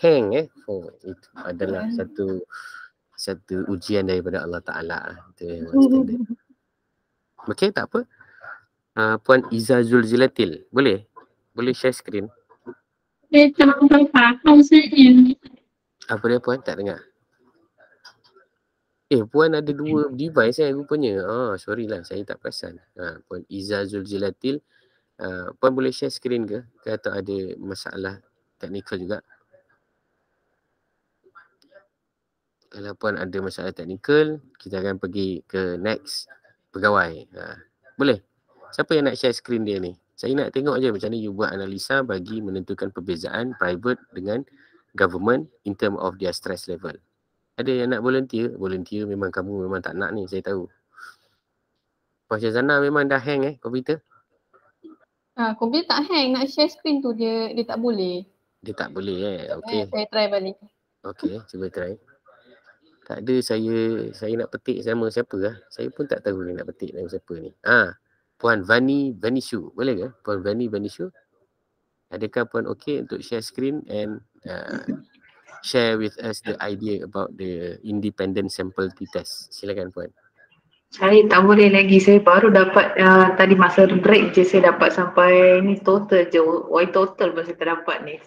hang eh oh itu adalah satu satu ujian daripada Allah Ta'ala. Lah. Itu yang <laughs> Okey, tak apa. Uh, Puan Iza Zilatil, boleh? Boleh share screen? Apa dia Puan? Tak dengar. Eh, Puan ada dua device kan eh, rupanya. Oh, ah, sorry lah. Saya tak perasan. Ha, Puan Iza Zilatil, uh, Puan boleh share screen ke? ke? ada masalah teknikal juga? kalau puan ada masalah teknikal, kita akan pergi ke next pegawai. Ha. Boleh? Siapa yang nak share screen dia ni? Saya nak tengok aja macam mana you buat analisa bagi menentukan perbezaan private dengan government in term of their stress level. Ada yang nak volunteer? Volunteer memang kamu memang tak nak ni, saya tahu. Puan Syazana memang dah hang eh komputer? Ha, komputer tak hang, nak share screen tu dia dia tak boleh. Dia tak boleh eh, okay. Saya try balik. Okay, cuba try. Tak ada saya saya nak petik nama siapa lah. Saya pun tak tahu ni nak petik nama siapa ni. Ah, ha, Puan Vani Vanishu. Boleh ke? Puan Vani Vanishu. Adakah Puan okey untuk share screen and uh, share with us the idea about the independent sample t-test? Silakan Puan. Saya tak boleh lagi. Saya baru dapat uh, tadi masa break je saya dapat sampai ni total je. Why total pun saya terdapat ni.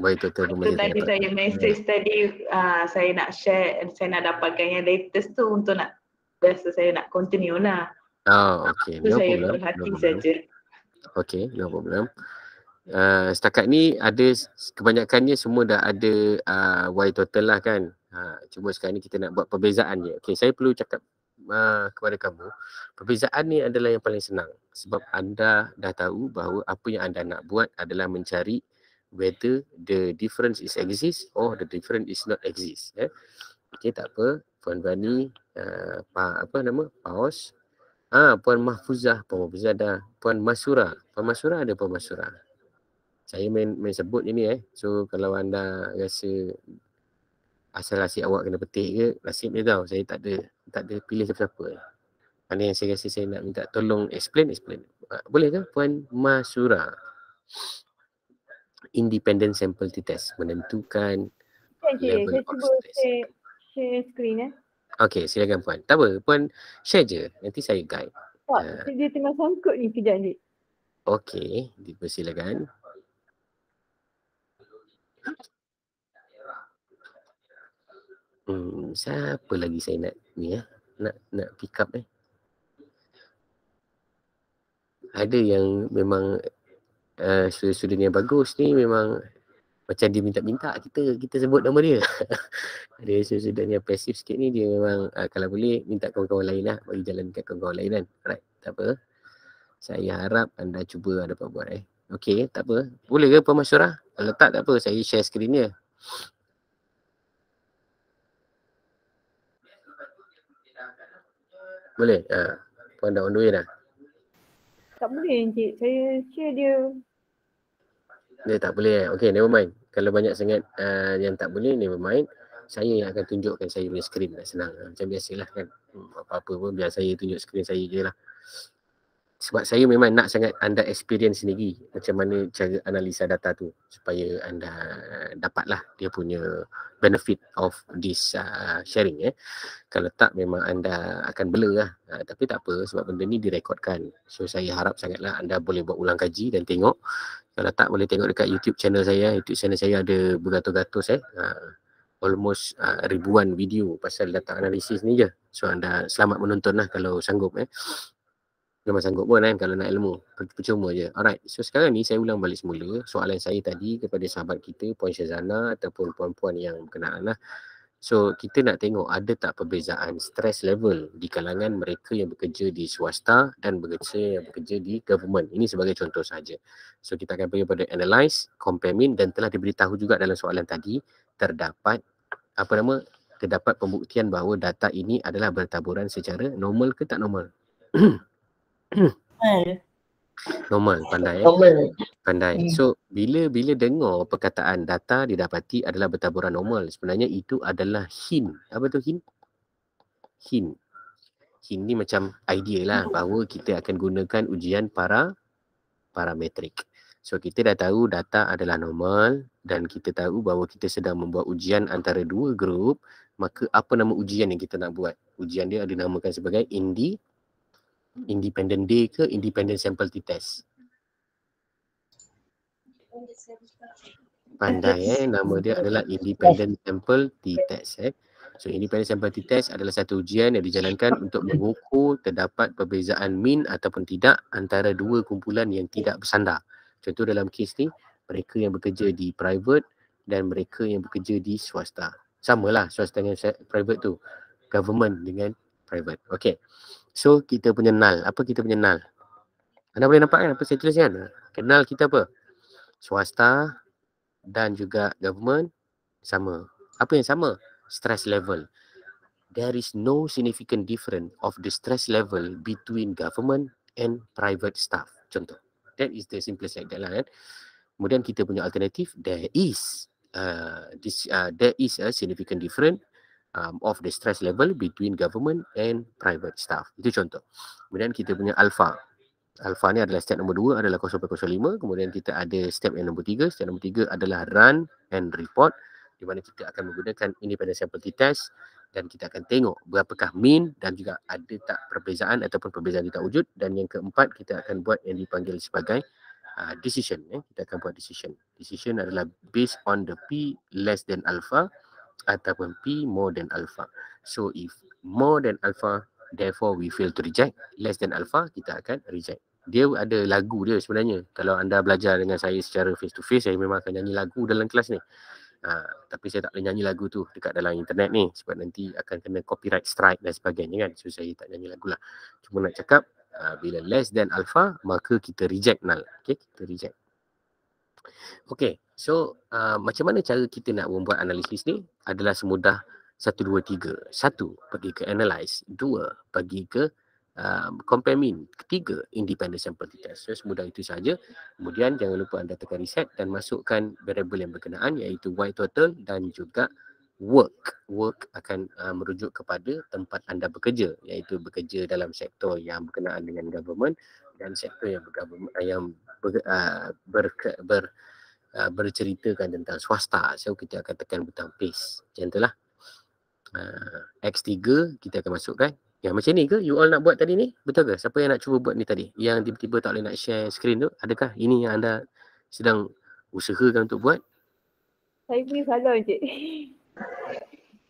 Baik tu tu kembali. Tadi tak. saya message yeah. Hmm. tadi uh, saya nak share and saya nak dapatkan yang latest tu untuk nak biasa saya nak continue lah. Ah oh, okey. Tu no saya problem. no saja. Okey, no problem. Uh, setakat ni ada kebanyakannya semua dah ada uh, ah, Y total lah kan. Ha, cuma sekarang ni kita nak buat perbezaan je. Okay, saya perlu cakap uh, kepada kamu, perbezaan ni adalah yang paling senang. Sebab anda dah tahu bahawa apa yang anda nak buat adalah mencari whether the difference is exist or the difference is not exist eh okey tak apa puan bani uh, apa nama paus ah puan mahfuzah puan mahfuzah dah puan masura puan masura ada puan masura saya main main sebut ini eh so kalau anda rasa asal asyik awak kena petik ke nasib dia tau saya tak ada tak ada pilih siapa-siapa mana yang saya rasa saya nak minta tolong explain explain ah, Bolehkah puan masura independent sample to test menentukan Thank level saya of cuba stress. Share, share screen eh. Okay, silakan Puan. Tak apa, Puan share je. Nanti saya guide. Tak, uh, ah. dia tengah sangkut ni kejap ni. Okay, dipersilakan. Hmm, siapa lagi saya nak ni ya? Nak nak pick up eh. Ada yang memang Eh, student-student yang bagus ni memang macam dia minta-minta kita kita sebut nama dia. Ada <laughs> student-student yang pasif sikit ni dia memang uh, kalau boleh minta kawan-kawan lain lah bagi jalan dekat kawan-kawan lain kan. Alright, tak apa. Saya harap anda cuba ada apa buat eh. Okay, tak apa. Boleh ke Puan Masyura? Kalau tak, tak apa. Saya share screen dia. Boleh? Uh, Puan dah on the way dah? Tak boleh Encik. Saya share dia dia tak boleh eh. Okay, never mind. Kalau banyak sangat uh, yang tak boleh, never mind. Saya yang akan tunjukkan saya punya skrin, tak senang. Ha, macam biasalah kan. Hmm, apa-apa pun biar saya tunjuk skrin saya je lah. Sebab saya memang nak sangat anda experience sendiri macam mana cara analisa data tu supaya anda dapatlah dia punya benefit of this uh, sharing. Eh. Kalau tak memang anda akan blur lah. Uh, tapi tak apa sebab benda ni direkodkan. So saya harap sangatlah anda boleh buat ulang kaji dan tengok kalau tak boleh tengok dekat YouTube channel saya. YouTube channel saya ada beratus-ratus eh. Uh, almost uh, ribuan video pasal data analisis ni je. So anda selamat menonton lah kalau sanggup eh. Memang sanggup pun eh kalau nak ilmu. Percuma je. Alright. So sekarang ni saya ulang balik semula soalan saya tadi kepada sahabat kita Puan Syazana ataupun puan-puan yang berkenaan lah. So kita nak tengok ada tak perbezaan stress level di kalangan mereka yang bekerja di swasta dan bekerja yang bekerja di government. Ini sebagai contoh saja. So kita akan pergi pada analyze, compare mean dan telah diberitahu juga dalam soalan tadi terdapat apa nama terdapat pembuktian bahawa data ini adalah bertaburan secara normal ke tak normal? normal, pandai. Eh? Pandai. Hmm. So bila bila dengar perkataan data didapati adalah bertaburan normal, sebenarnya itu adalah hin Apa tu hin hin Hint ni macam idea lah hmm. bahawa kita akan gunakan ujian para parametrik. So kita dah tahu data adalah normal dan kita tahu bahawa kita sedang membuat ujian antara dua grup maka apa nama ujian yang kita nak buat? Ujian dia ada namakan sebagai ind independent day ke independent sample t-test. Pandai eh nama dia adalah independent sample t-test eh. So independent sample t-test adalah satu ujian yang dijalankan untuk mengukur terdapat perbezaan mean ataupun tidak antara dua kumpulan yang tidak bersandar. Contoh dalam kes ni, mereka yang bekerja di private dan mereka yang bekerja di swasta. Sama lah swasta dengan private tu. Government dengan private. Okay. So kita punya nal. Apa kita punya nal? Anda boleh nampak kan apa saya tulis kan? Kenal kita apa? Swasta dan juga government sama. Apa yang sama? Stress level. There is no significant difference of the stress level between government and private staff. Contoh. That is the simplest like that lah kan. Kemudian kita punya alternatif, there is uh, this, uh, there is a significant difference um, of the stress level between government and private staff. Itu contoh. Kemudian kita punya alpha. Alpha ni adalah step nombor dua adalah 0.05. Kemudian kita ada step yang nombor 3. Step nombor tiga adalah run and report di mana kita akan menggunakan independent sample t-test dan kita akan tengok berapakah mean dan juga ada tak perbezaan ataupun perbezaan tidak wujud dan yang keempat kita akan buat yang dipanggil sebagai uh, decision eh. kita akan buat decision decision adalah based on the p less than alpha ataupun p more than alpha so if more than alpha therefore we fail to reject less than alpha kita akan reject dia ada lagu dia sebenarnya kalau anda belajar dengan saya secara face to face saya memang akan nyanyi lagu dalam kelas ni Ha, tapi saya tak boleh nyanyi lagu tu dekat dalam internet ni sebab nanti akan kena copyright strike dan sebagainya kan. So saya tak nyanyi lagu lah. Cuma nak cakap ha, bila less than alpha maka kita reject null. Okay, kita reject. Okay, so uh, macam mana cara kita nak membuat analisis ni adalah semudah 1, 2, 3. 1, pergi ke analyze. 2, pergi ke uh, um, compamin ketiga independent sample test. So, semudah itu saja. Kemudian jangan lupa anda tekan reset dan masukkan variable yang berkenaan iaitu y total dan juga work. Work akan uh, merujuk kepada tempat anda bekerja iaitu bekerja dalam sektor yang berkenaan dengan government dan sektor yang, bergabung, uh, yang ber, uh, berke, ber, uh, berceritakan tentang swasta. So kita akan tekan butang paste. Macam itulah. Uh, X3 kita akan masukkan Ya macam ni ke you all nak buat tadi ni? Betul ke? Siapa yang nak cuba buat ni tadi? Yang tiba-tiba tak boleh nak share screen tu, adakah ini yang anda sedang usahakan untuk buat? Saya punya salah encik.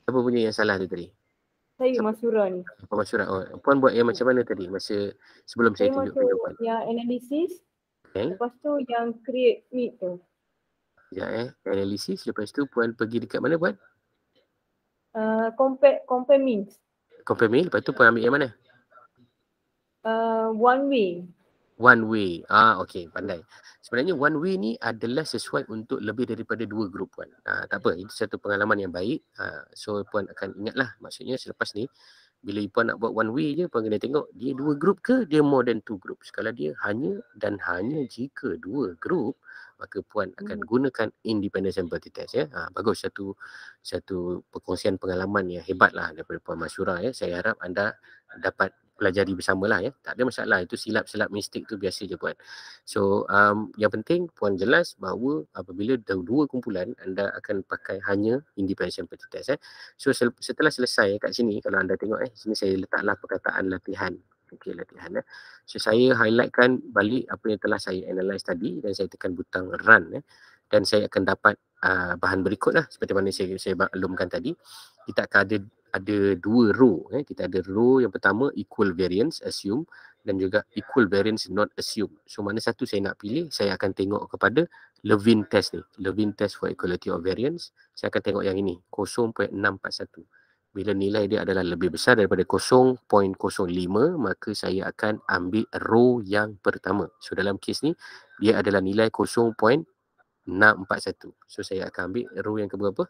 Siapa punya yang salah tu tadi? Saya Siapa? Masura ni. Puan Masura. Oh, Puan buat yang macam mana tadi? Masa sebelum saya, saya tunjuk ke depan. Yang analisis. Okay. Lepas tu yang create meet tu. Ya eh. Analisis. Lepas tu Puan pergi dekat mana buat? Uh, compare, compare means confirm me lepas tu puan ambil yang mana uh, one way one way ah okay, pandai sebenarnya one way ni adalah sesuai untuk lebih daripada dua grup puan ah tak apa itu satu pengalaman yang baik ah so puan akan ingatlah maksudnya selepas ni bila Ipah nak buat one way je Puan kena tengok dia dua group ke dia more than two group Kalau dia hanya dan hanya jika dua group Maka Puan akan hmm. gunakan independent sample test ya ha, Bagus satu satu perkongsian pengalaman yang hebatlah daripada Puan Masyura ya Saya harap anda dapat pelajari bersama lah ya. Tak ada masalah. Itu silap-silap mistik tu biasa je puan. So um, yang penting puan jelas bahawa apabila ada dua kumpulan anda akan pakai hanya independent peti test. Eh. So sel- setelah selesai kat sini kalau anda tengok eh. Sini saya letaklah perkataan latihan. okay latihan eh. So saya highlightkan balik apa yang telah saya analyse tadi dan saya tekan butang run eh. Dan saya akan dapat Uh, bahan berikut lah seperti mana saya saya maklumkan tadi kita akan ada ada dua row eh. kita ada row yang pertama equal variance assume dan juga equal variance not assume so mana satu saya nak pilih saya akan tengok kepada Levin test ni Levin test for equality of variance saya akan tengok yang ini 0.641 bila nilai dia adalah lebih besar daripada 0.05 maka saya akan ambil row yang pertama so dalam kes ni dia adalah nilai 641. So saya akan ambil row yang keberapa?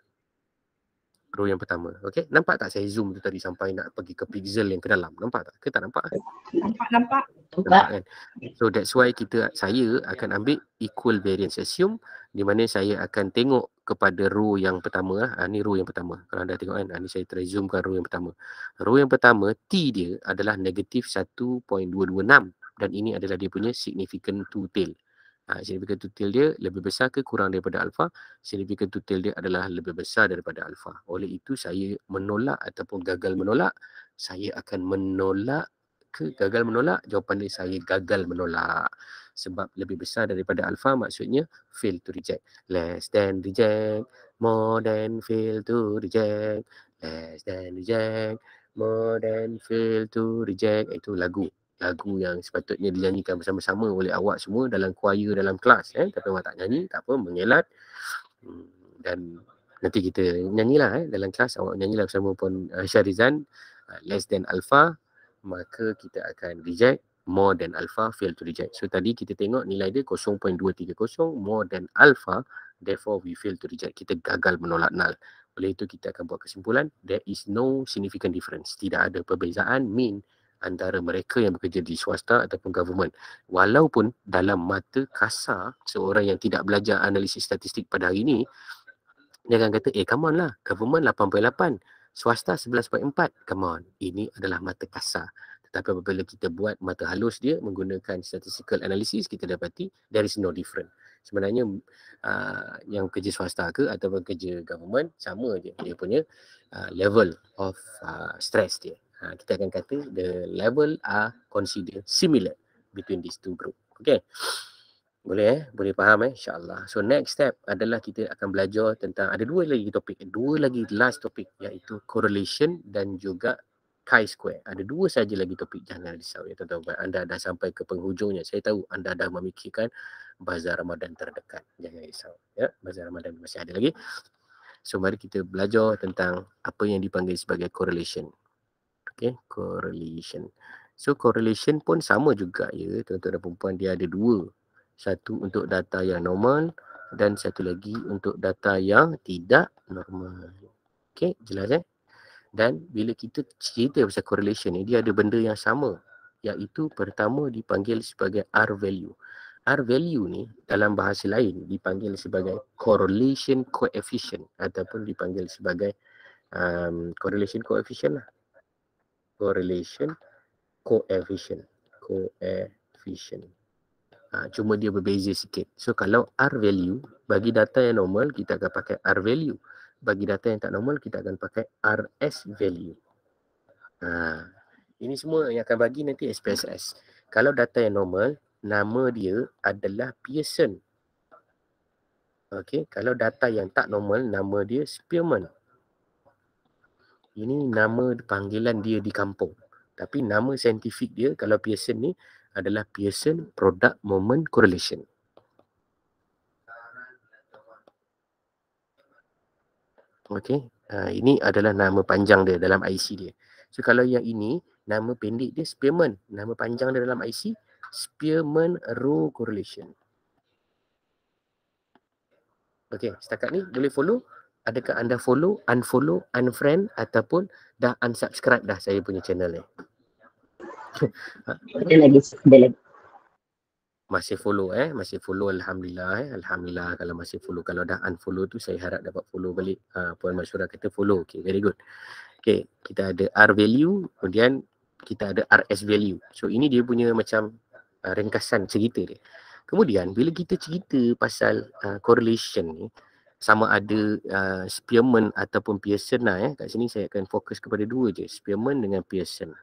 Row yang pertama. Okey, nampak tak saya zoom tu tadi sampai nak pergi ke pixel yang ke dalam. Nampak tak? Ke tak nampak? Nampak, nampak. Nampak kan? So that's why kita saya akan ambil equal variance assume di mana saya akan tengok kepada row yang pertama. Lah. Ah ha, ni row yang pertama. Kalau anda tengok kan, ha, ni saya try zoomkan row yang pertama. Row yang pertama T dia adalah negatif 1.226 dan ini adalah dia punya significant two tail. Ha, ah, significant tutil dia lebih besar ke kurang daripada alfa? Significant tutil dia adalah lebih besar daripada alfa. Oleh itu, saya menolak ataupun gagal menolak. Saya akan menolak ke gagal menolak? Jawapan dia saya gagal menolak. Sebab lebih besar daripada alfa maksudnya fail to reject. Less than reject, more than fail to reject. Less than reject, more than fail to reject. Itu lagu lagu yang sepatutnya dinyanyikan bersama-sama oleh awak semua dalam choir dalam kelas eh tapi awak tak nyanyi tak apa mengelak hmm, dan nanti kita nyanyilah eh dalam kelas awak nyanyilah bersama pun uh, eh, Syarizan uh, eh, less than alpha maka kita akan reject more than alpha fail to reject so tadi kita tengok nilai dia 0.230 more than alpha therefore we fail to reject kita gagal menolak null oleh itu kita akan buat kesimpulan there is no significant difference tidak ada perbezaan mean antara mereka yang bekerja di swasta ataupun government. Walaupun dalam mata kasar seorang yang tidak belajar analisis statistik pada hari ini, dia akan kata, eh come on lah, government 8.8, swasta 11.4, come on. Ini adalah mata kasar. Tetapi apabila kita buat mata halus dia menggunakan statistical analysis, kita dapati there is no different. Sebenarnya uh, yang kerja swasta ke ataupun kerja government sama je dia punya uh, level of uh, stress dia. Ha, kita akan kata the level are considered similar between these two group. Okay. Boleh eh? Boleh faham eh? InsyaAllah. So next step adalah kita akan belajar tentang ada dua lagi topik. Dua lagi last topik iaitu correlation dan juga chi-square. Ada dua saja lagi topik. Jangan risau ya tuan-tuan. Anda dah sampai ke penghujungnya. Saya tahu anda dah memikirkan bazar Ramadan terdekat. Jangan risau. Ya? Bazar Ramadan masih ada lagi. So mari kita belajar tentang apa yang dipanggil sebagai correlation okay, correlation. So correlation pun sama juga ya tuan-tuan dan perempuan dia ada dua. Satu untuk data yang normal dan satu lagi untuk data yang tidak normal. Okay, jelas eh? Dan bila kita cerita pasal correlation ni dia ada benda yang sama iaitu pertama dipanggil sebagai R value. R value ni dalam bahasa lain dipanggil sebagai correlation coefficient ataupun dipanggil sebagai um, correlation coefficient lah correlation coefficient coefficient ha, cuma dia berbeza sikit so kalau r value bagi data yang normal kita akan pakai r value bagi data yang tak normal kita akan pakai rs value ha, ini semua yang akan bagi nanti SPSS kalau data yang normal nama dia adalah Pearson Okey, kalau data yang tak normal nama dia Spearman ini nama panggilan dia di kampung. Tapi nama saintifik dia kalau Pearson ni adalah Pearson Product Moment Correlation. Okay, uh, ah, ini adalah nama panjang dia dalam IC dia. So kalau yang ini nama pendek dia Spearman, nama panjang dia dalam IC Spearman Rho Correlation. Okay, setakat ni boleh follow? adakah anda follow, unfollow, unfriend ataupun dah unsubscribe dah saya punya channel ni. masih follow eh, masih follow alhamdulillah eh. Alhamdulillah kalau masih follow kalau dah unfollow tu saya harap dapat follow balik. Ha, puan Masyura kata follow. Okay, very good. Okay, kita ada R value, kemudian kita ada RS value. So ini dia punya macam uh, ringkasan cerita dia. Kemudian bila kita cerita pasal uh, correlation ni, sama ada uh, spearmint ataupun pearson lah ya. Kat sini saya akan fokus kepada dua je, spearmint dengan pearson.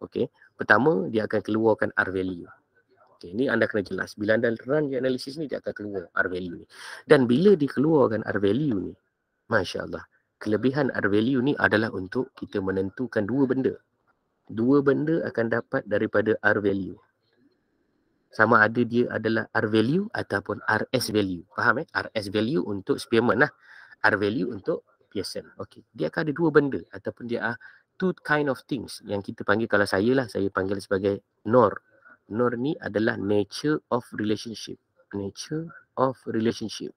Okey. Pertama, dia akan keluarkan R value. Okey, ni anda kena jelas. Bila anda run di analisis ni, dia akan keluar R value Dan bila dikeluarkan R value ni, Masya Allah, kelebihan R value ni adalah untuk kita menentukan dua benda. Dua benda akan dapat daripada R value sama ada dia adalah R value ataupun RS value. Faham eh? RS value untuk Spearman lah. R value untuk Pearson. Okey. Dia akan ada dua benda ataupun dia ah two kind of things yang kita panggil kalau saya lah saya panggil sebagai nor. Nor ni adalah nature of relationship. Nature of relationship.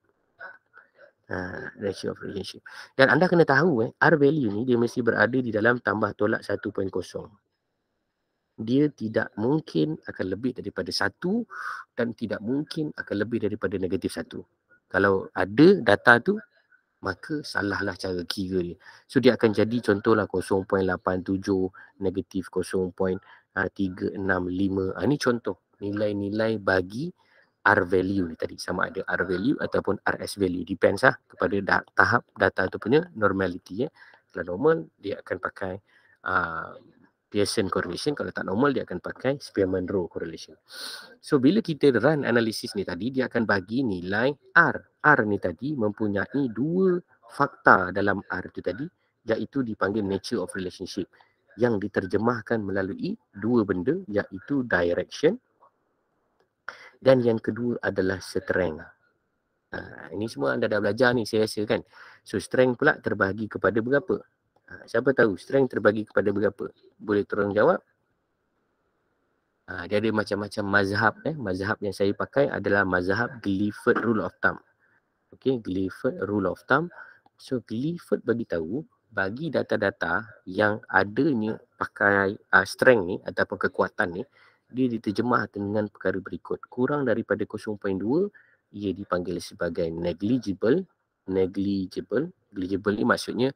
Ha, ratio of relationship. Dan anda kena tahu eh, R value ni dia mesti berada di dalam tambah tolak 1.0 dia tidak mungkin akan lebih daripada satu dan tidak mungkin akan lebih daripada negatif satu. Kalau ada data tu, maka salahlah cara kira dia. So dia akan jadi contohlah 0.87 negatif 0.365. Ini ah, ah, contoh nilai-nilai bagi R value ni tadi sama ada R value ataupun RS value depends lah kepada da- tahap data tu punya normality ya. Kalau normal dia akan pakai uh, Pearson correlation kalau tak normal dia akan pakai Spearman Rho correlation. So bila kita run analisis ni tadi dia akan bagi nilai R. R ni tadi mempunyai dua fakta dalam R tu tadi iaitu dipanggil nature of relationship yang diterjemahkan melalui dua benda iaitu direction dan yang kedua adalah strength. Ha, ini semua anda dah belajar ni saya rasa kan. So strength pula terbahagi kepada berapa? Ha, siapa tahu strength terbagi kepada berapa? Boleh tolong jawab? Ha, dia ada macam-macam mazhab. Eh. Mazhab yang saya pakai adalah mazhab Gilford Rule of Thumb. Okay, Gilford Rule of Thumb. So, Gilford bagi tahu bagi data-data yang adanya pakai uh, strength ni ataupun kekuatan ni, dia diterjemah dengan perkara berikut. Kurang daripada 0.2, ia dipanggil sebagai negligible. Negligible. Negligible ni maksudnya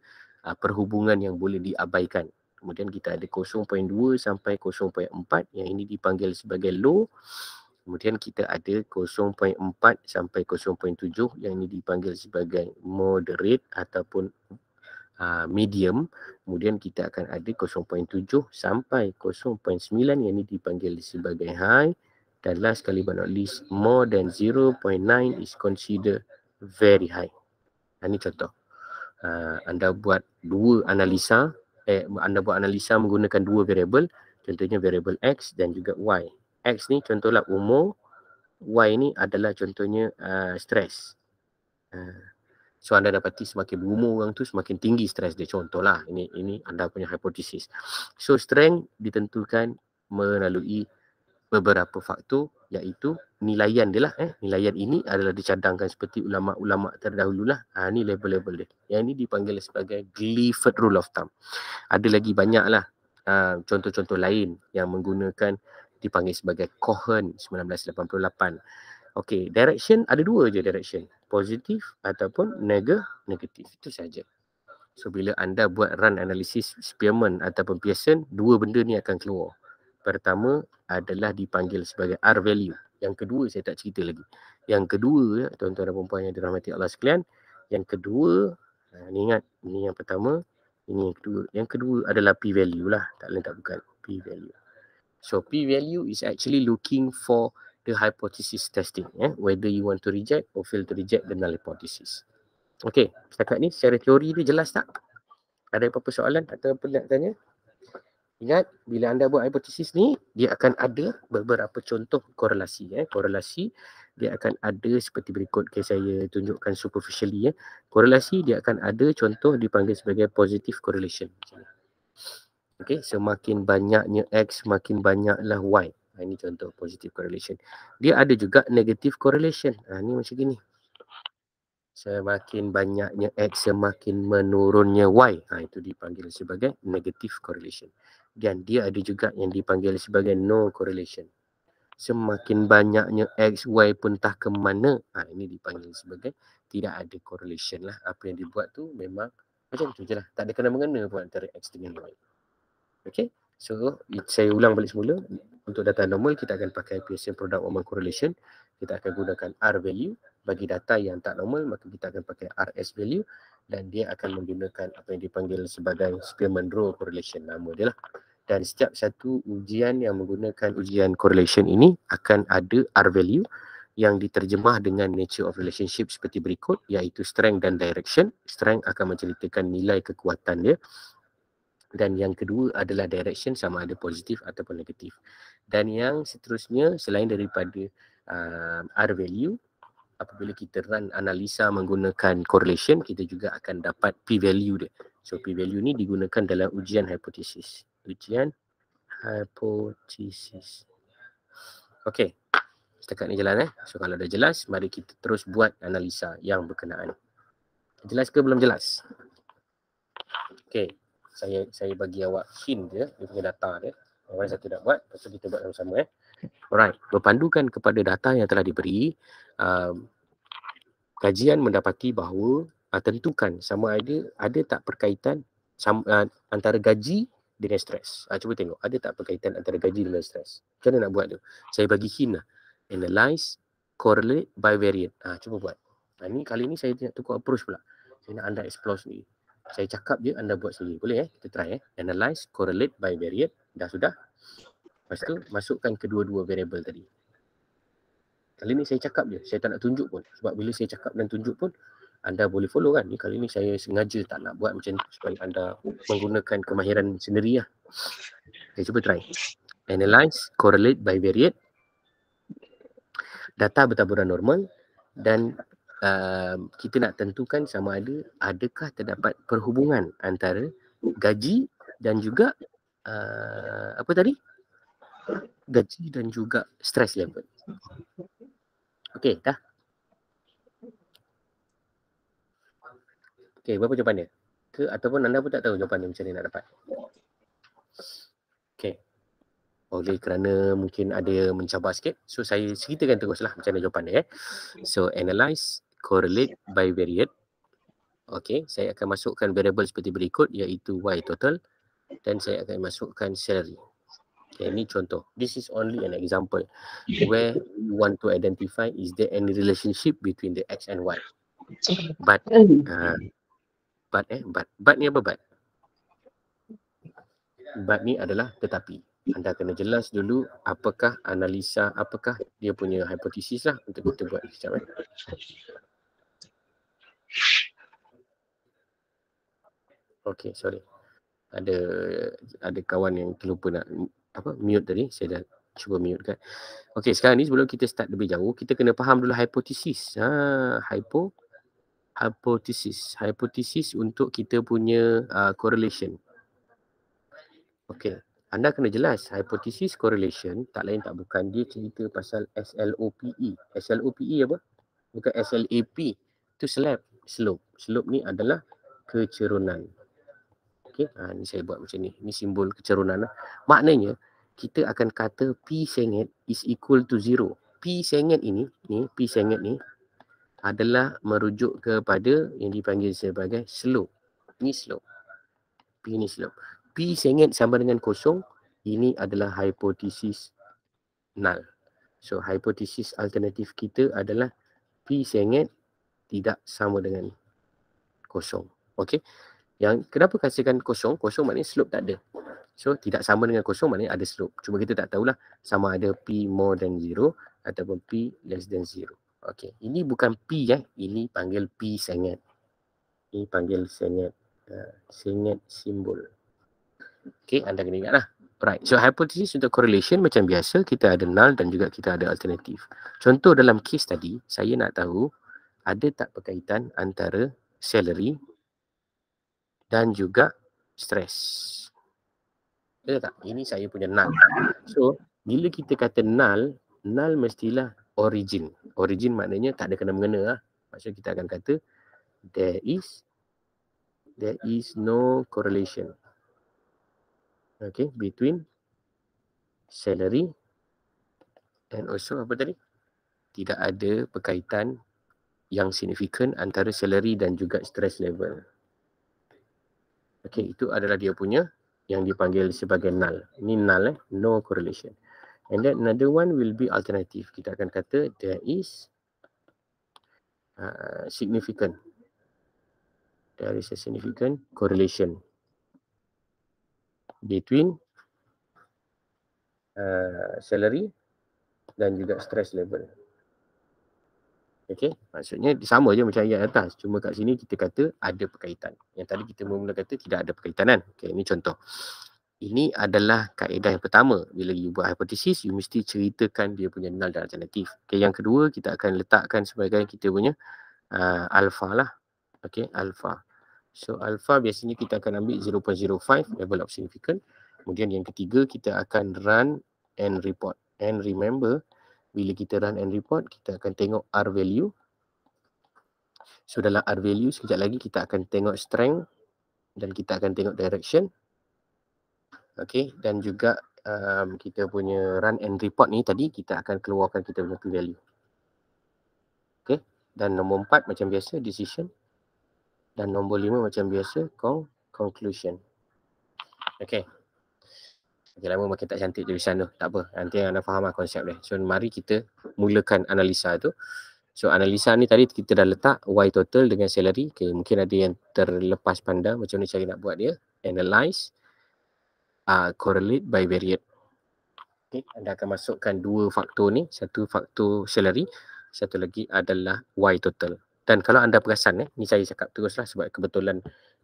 uh, perhubungan yang boleh diabaikan. Kemudian kita ada 0.2 sampai 0.4 yang ini dipanggil sebagai low. Kemudian kita ada 0.4 sampai 0.7 yang ini dipanggil sebagai moderate ataupun uh, medium. Kemudian kita akan ada 0.7 sampai 0.9 yang ini dipanggil sebagai high. Dan last sekali but not least, more than 0.9 is considered very high. Ah, ini contoh uh, anda buat dua analisa eh, anda buat analisa menggunakan dua variable contohnya variable x dan juga y x ni contohlah umur y ni adalah contohnya uh, ah, stres uh, ah, so anda dapati semakin berumur orang tu semakin tinggi stres dia contohlah ini ini anda punya hipotesis so strength ditentukan melalui beberapa faktor iaitu nilaian dia lah eh. Nilaian ini adalah dicadangkan seperti ulama-ulama terdahulu lah. Ha, ini level-level dia. Yang ini dipanggil sebagai Gilford Rule of Thumb. Ada lagi banyak lah ha, contoh-contoh lain yang menggunakan dipanggil sebagai Cohen 1988. Okay, direction ada dua je direction. Positif ataupun neg- negatif. Itu saja. So, bila anda buat run analisis Spearman ataupun Pearson, dua benda ni akan keluar pertama adalah dipanggil sebagai R value. Yang kedua saya tak cerita lagi. Yang kedua tuan-tuan dan puan-puan yang dirahmati Allah sekalian, yang kedua ha, ni ingat ini yang pertama, ini yang kedua. Yang kedua adalah P value lah, tak lain tak bukan P value. So P value is actually looking for the hypothesis testing eh whether you want to reject or fail to reject the null hypothesis. Okay, setakat ni secara teori dia jelas tak? Ada apa-apa soalan atau apa nak tanya? Ingat, bila anda buat hipotesis ni, dia akan ada beberapa contoh korelasi. Eh. Korelasi, dia akan ada seperti berikut. Okay, saya tunjukkan superficially. Eh. Korelasi, dia akan ada contoh dipanggil sebagai positive correlation. Okay, semakin banyaknya X, semakin banyaklah Y. Ha, ini contoh positive correlation. Dia ada juga negative correlation. Ha, ini macam gini. Semakin banyaknya X, semakin menurunnya Y. Ha, itu dipanggil sebagai negative correlation dan dia ada juga yang dipanggil sebagai no correlation. Semakin banyaknya X, Y pun tak ke mana, ha, ini dipanggil sebagai tidak ada correlation lah. Apa yang dibuat tu memang macam tu je lah. Tak ada kena mengena pun antara X dengan Y. Okay, so saya ulang balik semula. Untuk data normal, kita akan pakai Pearson product Oman correlation. Kita akan gunakan R value. Bagi data yang tak normal, maka kita akan pakai RS value dan dia akan menggunakan apa yang dipanggil sebagai Spearman Rho correlation nama dia lah. Dan setiap satu ujian yang menggunakan ujian correlation ini akan ada R value yang diterjemah dengan nature of relationship seperti berikut iaitu strength dan direction. Strength akan menceritakan nilai kekuatan dia dan yang kedua adalah direction sama ada positif ataupun negatif. Dan yang seterusnya selain daripada uh, R value apabila kita run analisa menggunakan correlation kita juga akan dapat p value dia so p value ni digunakan dalam ujian hipotesis ujian hipotesis okey setakat ni jalan eh so kalau dah jelas mari kita terus buat analisa yang berkenaan jelas ke belum jelas okey saya saya bagi awak hint dia dia punya data dia orang satu nak buat lepas tu kita buat sama-sama eh Alright, berpandukan kepada data yang telah diberi, uh, kajian mendapati bahawa uh, tentukan sama ada ada tak perkaitan sama, uh, antara gaji dengan stres. Uh, cuba tengok, ada tak perkaitan antara gaji dengan stres? Macam mana nak buat tu? Saya bagi hint lah. Analyze, correlate, bivariate. Uh, ah, cuba buat. Uh, ni, kali ni saya nak tukar approach pula. Saya nak anda explore sendiri. Saya cakap je, anda buat sendiri. Boleh eh? Kita try eh. Analyze, correlate, bivariate. Dah sudah. Lepas tu masukkan kedua-dua variable tadi. Kali ni saya cakap je, saya tak nak tunjuk pun. Sebab bila saya cakap dan tunjuk pun, anda boleh follow kan. Ni kali ni saya sengaja tak nak buat macam tu supaya anda menggunakan kemahiran sendiri lah. Okay, cuba try. Analyze, correlate, bivariate. Data bertaburan normal dan uh, kita nak tentukan sama ada adakah terdapat perhubungan antara gaji dan juga uh, apa tadi? gaji dan juga stress level. Okey, dah. Okey, berapa jawapan dia? Ke ataupun anda pun tak tahu jawapan dia macam mana nak dapat. Okey. Oleh kerana mungkin ada mencabar sikit. So, saya ceritakan teruslah macam mana jawapan dia. Eh. So, analyze, correlate by variate. Okey, saya akan masukkan variable seperti berikut iaitu Y total dan saya akan masukkan salary. Okay, ini contoh. This is only an example <laughs> where you want to identify is there any relationship between the X and Y. But, uh, but eh, but, but ni apa but? But ni adalah tetapi. Anda kena jelas dulu apakah analisa, apakah dia punya hipotesis lah untuk kita buat sekejap eh. Okay, sorry. Ada ada kawan yang terlupa nak apa mute tadi saya dah cuba mute kan okey sekarang ni sebelum kita start lebih jauh kita kena faham dulu hipotesis ha hypo hipotesis hipotesis untuk kita punya uh, correlation okey anda kena jelas hipotesis correlation tak lain tak bukan dia cerita pasal SLOPE SLOPE apa bukan SLAP tu slope, slope slope ni adalah kecerunan okey ha ni saya buat macam ni Ini simbol kecerunan lah. maknanya kita akan kata p sengit is equal to zero p sengit ini ni p sengit ni adalah merujuk kepada yang dipanggil sebagai slope ni slope p ni slope p sengit sama dengan kosong ini adalah hipotesis null so hipotesis alternatif kita adalah p sengit tidak sama dengan kosong okey yang kenapa kasihkan kosong? Kosong maknanya slope tak ada. So tidak sama dengan kosong maknanya ada slope. Cuma kita tak tahulah sama ada P more than zero ataupun P less than zero. Okay. Ini bukan P ya. Ini panggil P sengit. Ini panggil sengit. Uh, sengit simbol. Okay. Anda kena ingat lah. Right. So hypothesis untuk correlation macam biasa kita ada null dan juga kita ada alternatif. Contoh dalam case tadi saya nak tahu ada tak perkaitan antara salary dan juga stres. Betul tak? Ini saya punya null. So, bila kita kata null, null mestilah origin. Origin maknanya tak ada kena-mengena lah. Maksudnya kita akan kata there is there is no correlation. Okay, between salary and also apa tadi? Tidak ada perkaitan yang signifikan antara salary dan juga stress level. Okey, itu adalah dia punya yang dipanggil sebagai null. Ini null eh, no correlation. And then another one will be alternative. Kita akan kata there is uh, significant. There is a significant correlation between uh, salary dan juga stress level. Okey, maksudnya sama je macam ayat atas. Cuma kat sini kita kata ada perkaitan. Yang tadi kita mula-mula kata tidak ada perkaitan kan. Okey, ini contoh. Ini adalah kaedah yang pertama. Bila you buat hipotesis, you mesti ceritakan dia punya null dan alternatif. Okey, yang kedua kita akan letakkan sebagai kita punya uh, alpha lah. Okey, alpha. So alpha biasanya kita akan ambil 0.05 level of significance. Kemudian yang ketiga kita akan run and report and remember bila kita run and report kita akan tengok R value so dalam R value sekejap lagi kita akan tengok strength dan kita akan tengok direction okay dan juga um, kita punya run and report ni tadi kita akan keluarkan kita punya p-value okay dan nombor empat macam biasa decision dan nombor lima macam biasa call conclusion okay Makin lama makin tak cantik tulisan tu. Tak apa. Nanti anda faham lah konsep dia. So mari kita mulakan analisa tu. So analisa ni tadi kita dah letak Y total dengan salary. Okay, mungkin ada yang terlepas pandang macam ni cara nak buat dia. Analyze. Uh, correlate by variate. Okay, anda akan masukkan dua faktor ni. Satu faktor salary. Satu lagi adalah Y total. Dan kalau anda perasan, eh, ni saya cakap teruslah sebab kebetulan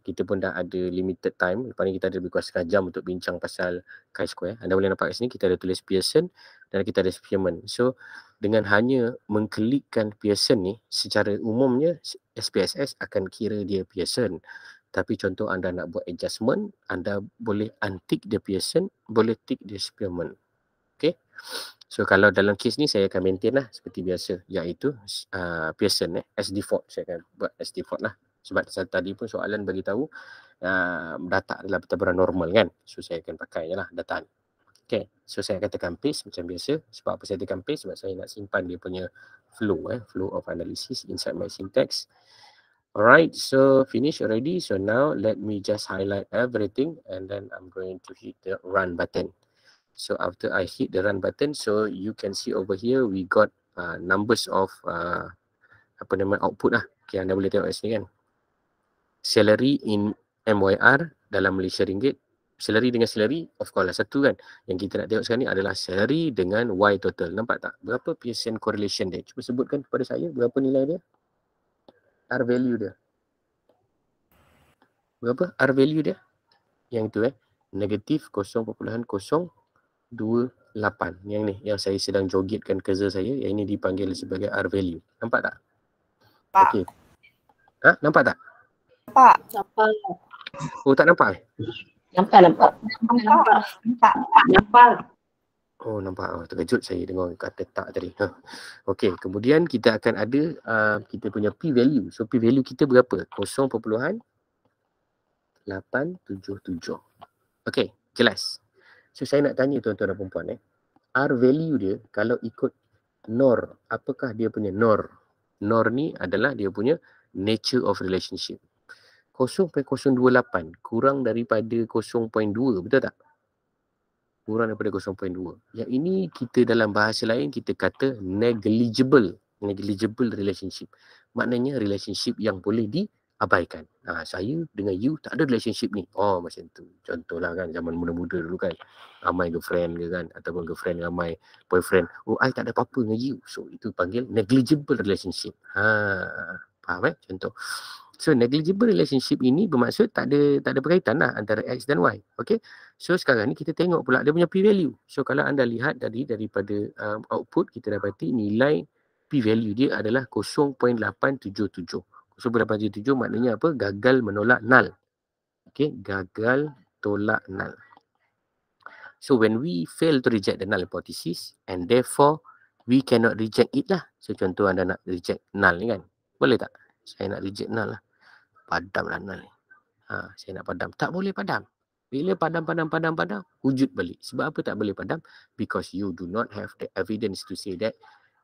kita pun dah ada limited time lepas ni kita ada lebih kurang setengah jam untuk bincang pasal chi square anda boleh nampak kat sini kita ada tulis Pearson dan kita ada Spearman so dengan hanya mengklikkan Pearson ni secara umumnya SPSS akan kira dia Pearson tapi contoh anda nak buat adjustment anda boleh untick the Pearson boleh tick the Spearman okay So kalau dalam case ni saya akan maintain lah seperti biasa iaitu uh, Pearson eh, as default saya akan buat as default lah sebab saya tadi pun soalan bagi tahu uh, ah, data adalah bertabaran normal kan so saya akan pakai je lah data ni okay. so saya katakan paste macam biasa sebab apa saya tekan paste sebab saya nak simpan dia punya flow eh, flow of analysis inside my syntax alright so finish already so now let me just highlight everything and then I'm going to hit the run button so after I hit the run button so you can see over here we got uh, numbers of uh, apa nama output lah Okay, anda boleh tengok kat sini kan salary in MYR dalam Malaysia Ringgit salary dengan salary of course lah satu kan yang kita nak tengok sekarang ni adalah salary dengan Y total nampak tak berapa percent correlation dia cuba sebutkan kepada saya berapa nilai dia R value dia berapa R value dia yang tu eh negatif 0.028 yang ni yang saya sedang jogetkan kerja saya yang ini dipanggil sebagai R value nampak tak? Okey. Okay. Ha? Nampak tak? Nampak. Nampak. Oh tak nampak eh? Nampak nampak. Nampak. Nampak. Nampak. Oh nampak. Oh, terkejut saya dengar kata tak tadi. Ha. Okey kemudian kita akan ada uh, kita punya P value. So P value kita berapa? 0.877. Okey jelas. So saya nak tanya tuan-tuan dan perempuan eh. R value dia kalau ikut NOR, apakah dia punya NOR? NOR ni adalah dia punya nature of relationship. 0.028 kurang daripada 0.2 betul tak kurang daripada 0.2 yang ini kita dalam bahasa lain kita kata negligible negligible relationship maknanya relationship yang boleh diabaikan ha, saya dengan you tak ada relationship ni oh macam tu contohlah kan zaman muda-muda dulu kan ramai girlfriend ke kan ataupun girlfriend ramai boyfriend oh I tak ada apa-apa dengan you so itu panggil negligible relationship ha, faham eh contoh So negligible relationship ini bermaksud tak ada tak ada berkaitan lah antara X dan Y. Okay. So sekarang ni kita tengok pula dia punya p-value. So kalau anda lihat tadi daripada um, output kita dapati nilai p-value dia adalah 0.877. 0.877 maknanya apa? Gagal menolak null. Okay. Gagal tolak null. So when we fail to reject the null hypothesis and therefore we cannot reject it lah. So contoh anda nak reject null ni kan? Boleh tak? Saya nak reject null lah padam lah ni. Ha, saya nak padam. Tak boleh padam. Bila padam, padam, padam, padam, wujud balik. Sebab apa tak boleh padam? Because you do not have the evidence to say that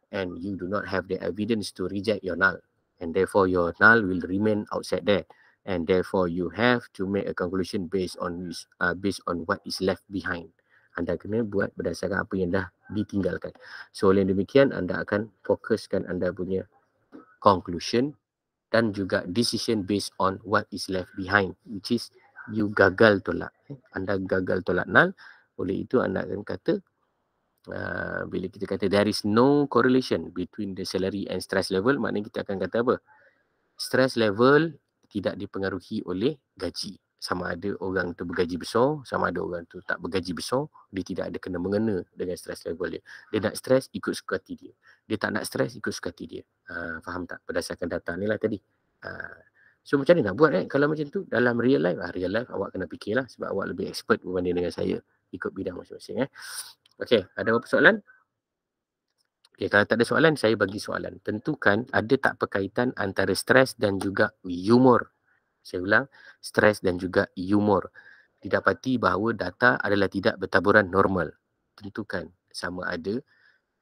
and you do not have the evidence to reject your null. And therefore, your null will remain outside there. And therefore, you have to make a conclusion based on uh, based on what is left behind. Anda kena buat berdasarkan apa yang dah ditinggalkan. So, oleh demikian, anda akan fokuskan anda punya conclusion dan juga decision based on what is left behind which is you gagal tolak anda gagal tolak null oleh itu anda akan kata uh, bila kita kata there is no correlation between the salary and stress level maknanya kita akan kata apa stress level tidak dipengaruhi oleh gaji sama ada orang tu bergaji besar, sama ada orang tu tak bergaji besar, dia tidak ada kena mengena dengan stress level dia. Dia nak stress, ikut suka hati dia. Dia tak nak stress, ikut suka hati dia. Ha, faham tak? Berdasarkan data ni lah tadi. Ha, so macam mana nak buat kan? Eh? Kalau macam tu, dalam real life, ha, real life awak kena fikirlah sebab awak lebih expert berbanding dengan saya ikut bidang masing-masing. Eh? Okay, ada apa soalan? Okay, kalau tak ada soalan, saya bagi soalan. Tentukan ada tak perkaitan antara stres dan juga humor saya ulang, stres dan juga humor. Didapati bahawa data adalah tidak bertaburan normal. Tentukan sama ada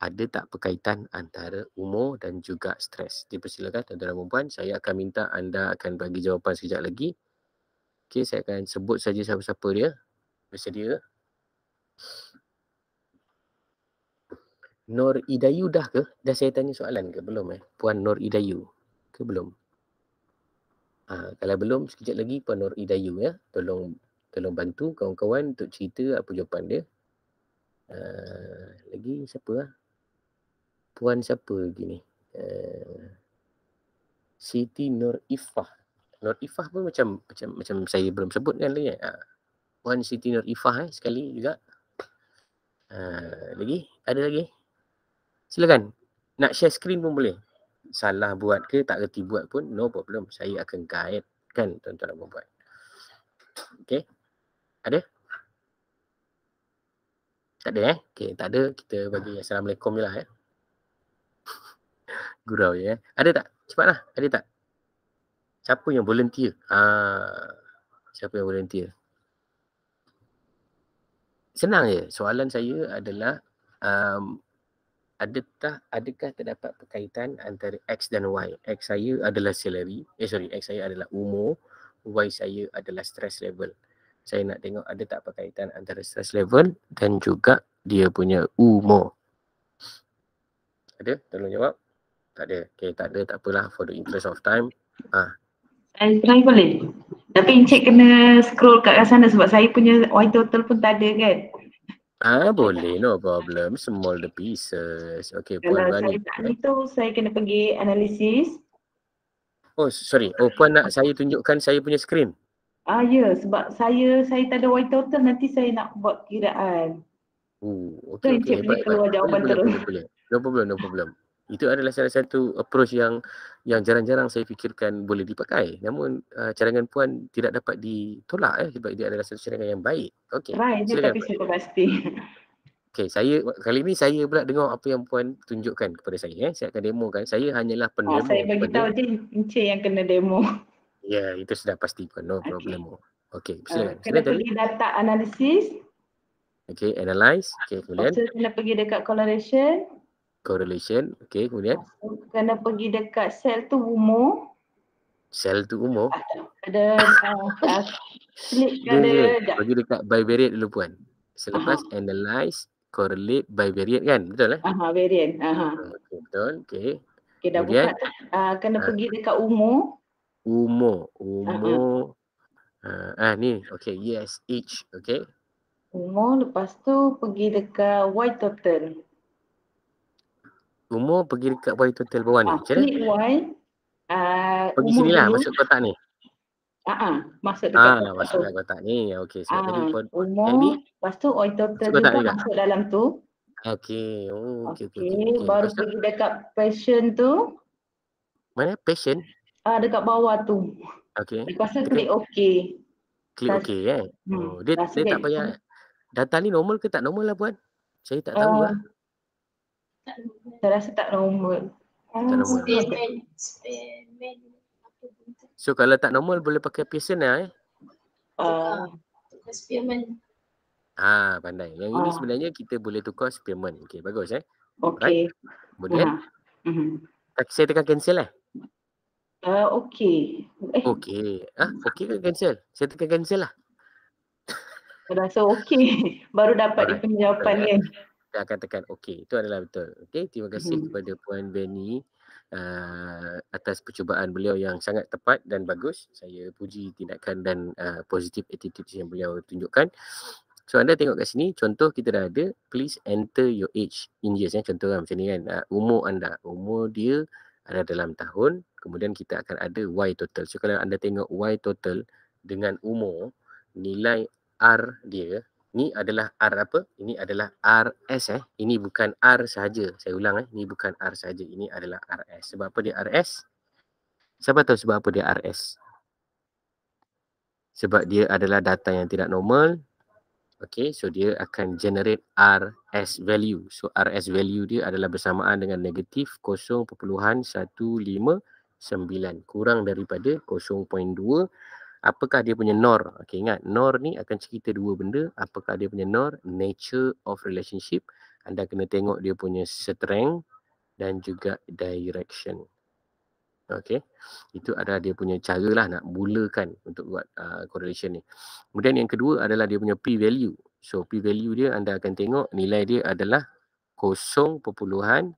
ada tak perkaitan antara umur dan juga stres. Dipersilakan tuan-tuan dan puan, saya akan minta anda akan bagi jawapan sekejap lagi. Okey, saya akan sebut saja siapa-siapa dia. Bersedia? Nur Idayu dah ke? Dah saya tanya soalan ke? Belum eh. Puan Nur Idayu ke belum? Ha, kalau belum sekejap lagi Puan Nur Idayu ya. Tolong tolong bantu kawan-kawan untuk cerita apa jawapan dia. Uh, lagi siapa lah? Puan siapa lagi ni? Uh, Siti Nur Ifah. Nur Ifah pun macam macam macam saya belum sebut kan lagi. Ha. Puan Siti Nur Ifah eh, sekali juga. Uh, lagi? Ada lagi? Silakan. Nak share screen pun boleh salah buat ke tak reti buat pun no problem saya akan guide kan tuan-tuan nak buat okey ada tak ada eh okey tak ada kita bagi assalamualaikum jelah eh <laughs> gurau ya eh? ada tak cepatlah ada tak siapa yang volunteer ah siapa yang volunteer senang je soalan saya adalah um, adakah adakah terdapat perkaitan antara x dan y x saya adalah salary eh sorry x saya adalah umur y saya adalah stress level saya nak tengok ada tak perkaitan antara stress level dan juga dia punya umur ada tolong jawab tak ada Okay, tak ada tak apalah for the interest of time ah saya try boleh tapi encik kena scroll kat sana sebab saya punya y total pun tak ada kan Ah ha, boleh no problem small the pieces. Okey puan Yalah, Kalau Saya tak itu saya kena pergi analisis. Oh sorry. Oh puan nak saya tunjukkan saya punya screen. Ah ya sebab saya saya tak ada white total nanti saya nak buat kiraan. Oh okey tak Tu okay, jawapan terus. boleh. No problem no problem itu adalah salah satu approach yang yang jarang-jarang saya fikirkan boleh dipakai namun uh, cadangan puan tidak dapat ditolak eh sebab dia adalah satu cadangan yang baik okey right Silakan. tapi saya pasti okey saya kali ini saya pula dengar apa yang puan tunjukkan kepada saya eh saya akan demo saya hanyalah oh, pendemo oh, saya bagi tahu je encik yang kena demo ya yeah, itu sudah pasti puan no problem okey okay, eh, silakan uh, kena Silakan. pergi data analisis. okey analyze okey kemudian kena pergi dekat correlation correlation. Okey, kemudian kena pergi dekat sel tu umur. Sel tu umur. Ah, ada ah, ah, <laughs> ya, ya, ya. ada ada. Pergi dekat bivariate dulu puan. Selepas uh-huh. analyze correlate bivariate kan? Betul eh? Aha, variant. Aha. Okay, betul. Okey. Okey, dah buka. Uh, kena uh, pergi dekat umur. Umur. Umur. Uh-huh. Uh, ah ni. Okey, yes, age. Okey. Umur lepas tu pergi dekat white total umur pergi dekat Y Total bawah ni. Ah, macam mana? Y. Uh, ah, pergi sini lah masuk kotak ni. Ah, uh-huh, masuk dekat ah, kotak masuk dekat kotak ni. Okey, so uh, tadi pun umur, ini. Lepas tu Y Total juga juga. masuk dalam tu. Okey, oh, okey, okey. Okay. Okay. Baru Pasal. pergi dekat passion tu. Mana passion? Ah, uh, dekat bawah tu. Okey. Lepas tu klik okey. Klik okey eh. Hmm. Oh, dia, dia tak payah. Data ni normal ke tak normal lah buat? Saya tak tahu uh, lah. Saya rasa tak normal. Oh, tak normal. So kalau tak normal boleh pakai personal lah, eh? Uh, ah, pandai. Yang uh. ini ah. sebenarnya kita boleh tukar spearman. Okey, bagus eh. Okey. Kemudian. Uh-huh. Saya tekan cancel eh? Uh, Okey. Eh. Okay. Ah, okey, ke cancel? Saya tekan cancel lah. Saya rasa okey. <laughs> Baru dapat Alright. dia penjawapan ni. Kan? Uh, saya akan tekan OK Itu adalah betul. Okey, terima kasih hmm. kepada Puan Benny uh, eh, atas percubaan beliau yang sangat tepat dan bagus. Saya puji tindakan dan uh, positif attitude yang beliau tunjukkan. So anda tengok kat sini, contoh kita dah ada, please enter your age in years. Ya. Contoh kan, macam ni kan, uh, umur anda, umur dia ada dalam tahun, kemudian kita akan ada Y total. So kalau anda tengok Y total dengan umur, nilai R dia, ni adalah R apa? Ini adalah RS eh. Ini bukan R sahaja. Saya ulang eh. Ini bukan R sahaja. Ini adalah RS. Sebab apa dia RS? Siapa tahu sebab apa dia RS? Sebab dia adalah data yang tidak normal. Okay, so dia akan generate RS value. So RS value dia adalah bersamaan dengan negatif 0.159 kurang daripada apakah dia punya nor Okay, ingat nor ni akan cerita dua benda apakah dia punya nor nature of relationship anda kena tengok dia punya strength dan juga direction Okay. Itu adalah dia punya cara lah nak mulakan untuk buat uh, correlation ni. Kemudian yang kedua adalah dia punya p-value. So p-value dia anda akan tengok nilai dia adalah 0.378.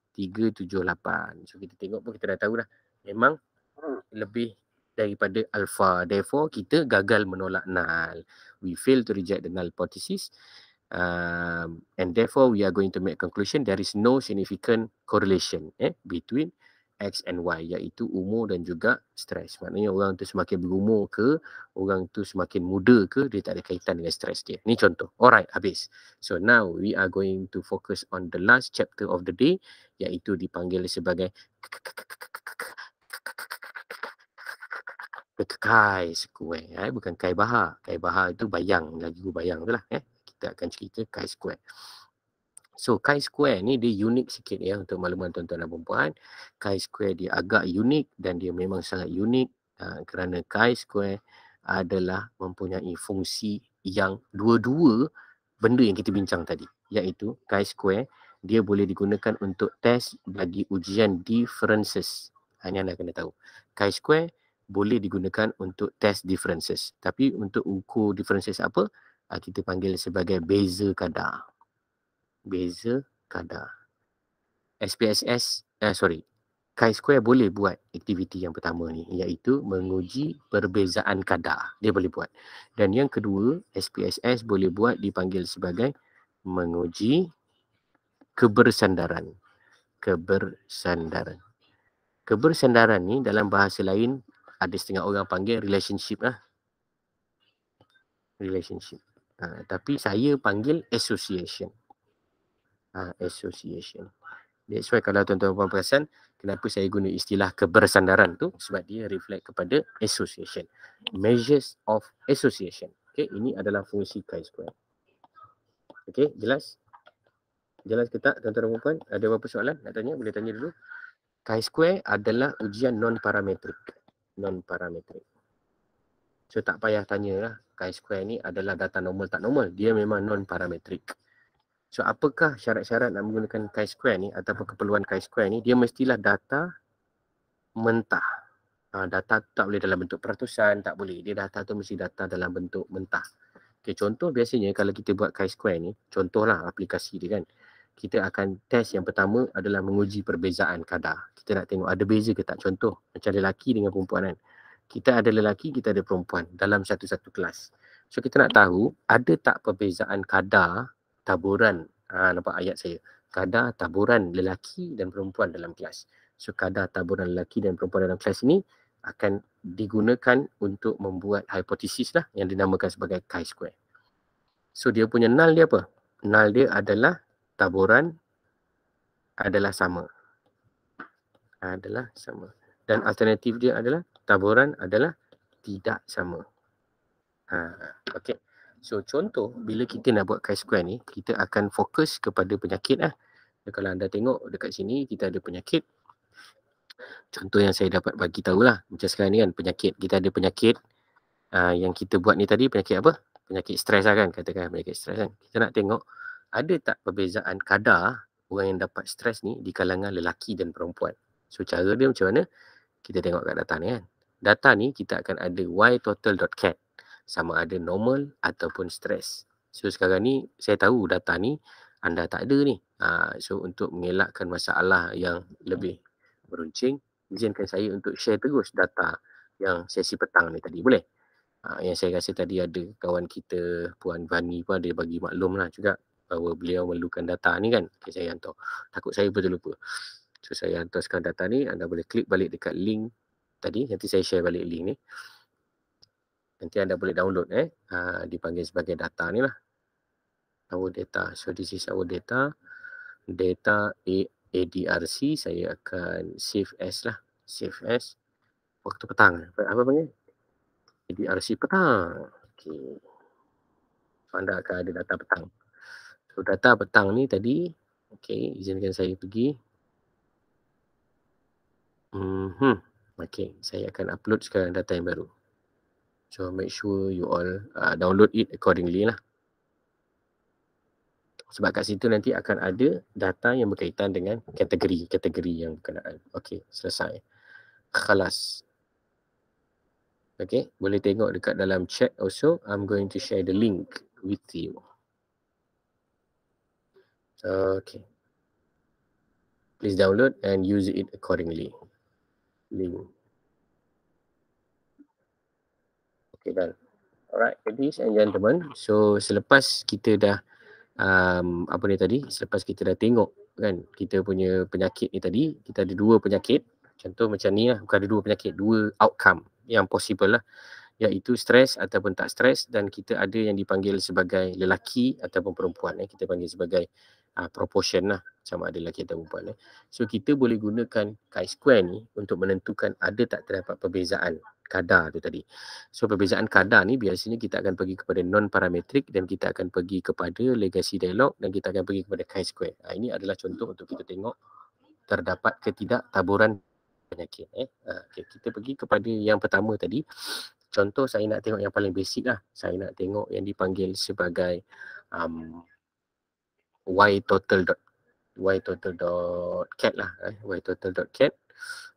So kita tengok pun kita dah tahu dah. Memang hmm. lebih daripada alpha. Therefore, kita gagal menolak null. We fail to reject the null hypothesis. Um, and therefore, we are going to make conclusion there is no significant correlation eh, between X and Y iaitu umur dan juga stres. Maknanya orang tu semakin berumur ke, orang tu semakin muda ke, dia tak ada kaitan dengan stres dia. Ni contoh. Alright, habis. So now we are going to focus on the last chapter of the day iaitu dipanggil sebagai Maka kai square. Eh? Bukan kai bahar. Kai bahar itu bayang. Lagi bayang tu lah. Eh? Kita akan cerita kai square. So chi square ni dia unik sikit ya untuk makluman tuan-tuan dan puan-puan. square dia agak unik dan dia memang sangat unik uh, eh, kerana chi square adalah mempunyai fungsi yang dua-dua benda yang kita bincang tadi iaitu chi square dia boleh digunakan untuk test bagi ujian differences. Hanya anda kena tahu. Chi square boleh digunakan untuk test differences. Tapi untuk ukur differences apa? Ah, kita panggil sebagai beza kadar. Beza kadar. SPSS, eh, sorry. Chi-square boleh buat aktiviti yang pertama ni iaitu menguji perbezaan kadar. Dia boleh buat. Dan yang kedua, SPSS boleh buat dipanggil sebagai menguji kebersandaran. Kebersandaran. Kebersandaran ni dalam bahasa lain ada setengah orang panggil relationship lah. Relationship. Ha, tapi saya panggil association. Ha, association. That's why kalau tuan-tuan puan perasan, kenapa saya guna istilah kebersandaran tu? Sebab dia reflect kepada association. Measures of association. Okay, ini adalah fungsi chi-square. Okay, jelas? Jelas ke tak tuan-tuan puan-puan? Ada apa-apa soalan nak tanya? Boleh tanya dulu. Chi-square adalah ujian non parametrik non-parametric. So tak payah tanyalah chi-square ni adalah data normal tak normal. Dia memang non-parametric. So apakah syarat-syarat nak menggunakan chi-square ni ataupun keperluan chi-square ni, dia mestilah data mentah. Ha, data tak boleh dalam bentuk peratusan, tak boleh. Dia data tu mesti data dalam bentuk mentah. Okay, contoh biasanya kalau kita buat chi-square ni, contohlah aplikasi dia kan kita akan test yang pertama adalah menguji perbezaan kadar. Kita nak tengok ada beza ke tak. Contoh macam lelaki dengan perempuan kan. Kita ada lelaki, kita ada perempuan dalam satu-satu kelas. So kita nak tahu ada tak perbezaan kadar taburan. Ah ha, nampak ayat saya. Kadar taburan lelaki dan perempuan dalam kelas. So kadar taburan lelaki dan perempuan dalam kelas ini akan digunakan untuk membuat hipotesis lah yang dinamakan sebagai chi-square. So dia punya null dia apa? Null dia adalah taburan adalah sama. Adalah sama. Dan alternatif dia adalah taburan adalah tidak sama. Ha, okay. So contoh bila kita nak buat chi-square ni, kita akan fokus kepada penyakit lah. Eh. Kalau anda tengok dekat sini, kita ada penyakit. Contoh yang saya dapat bagi tahu lah. Macam sekarang ni kan penyakit. Kita ada penyakit uh, yang kita buat ni tadi penyakit apa? Penyakit stres lah kan. Katakan penyakit stres kan. Kita nak tengok ada tak perbezaan kadar orang yang dapat stres ni di kalangan lelaki dan perempuan. So cara dia macam mana? Kita tengok kat data ni kan. Data ni kita akan ada ytotal.cat sama ada normal ataupun stres. So sekarang ni saya tahu data ni anda tak ada ni. Ha, so untuk mengelakkan masalah yang lebih beruncing, izinkan saya untuk share terus data yang sesi petang ni tadi. Boleh? Ha, yang saya rasa tadi ada kawan kita Puan Vani pun ada bagi maklum lah juga bahawa beliau memerlukan data ni kan. Okay, saya hantar. Takut saya betul terlupa. So saya hantar sekarang data ni. Anda boleh klik balik dekat link tadi. Nanti saya share balik link ni. Nanti anda boleh download eh. Uh, dipanggil sebagai data ni lah. Our data. So this is our data. Data A ADRC. Saya akan save as lah. Save as. Waktu petang. Apa panggil? ADRC petang. Okay. So anda akan ada data petang. So data petang ni tadi Okay, izinkan saya pergi mm-hmm. Okay, saya akan upload sekarang data yang baru So make sure you all uh, download it accordingly lah sebab kat situ nanti akan ada data yang berkaitan dengan kategori-kategori yang berkenaan. Okey, selesai. Kelas, Okey, boleh tengok dekat dalam chat also. I'm going to share the link with you. Okay. Please download and use it accordingly. Link. Okay, done. Alright, ladies and eh, gentlemen. So, selepas kita dah, um, apa ni tadi? Selepas kita dah tengok kan, kita punya penyakit ni tadi, kita ada dua penyakit. Contoh macam ni lah, bukan ada dua penyakit, dua outcome yang possible lah. Iaitu stres ataupun tak stres dan kita ada yang dipanggil sebagai lelaki ataupun perempuan. Eh. Kita panggil sebagai uh, proportion lah sama ada lelaki atau perempuan. Eh. So kita boleh gunakan chi-square ni untuk menentukan ada tak terdapat perbezaan kadar tu tadi. So perbezaan kadar ni biasanya kita akan pergi kepada non-parametric dan kita akan pergi kepada legacy dialog dan kita akan pergi kepada chi-square. Ha, ah, ini adalah contoh untuk kita tengok terdapat ketidak taburan penyakit. Eh. Ha, ah, okay. Kita pergi kepada yang pertama tadi. Contoh saya nak tengok yang paling basic lah. Saya nak tengok yang dipanggil sebagai um, Y Y total total dot dot cat lah eh, cat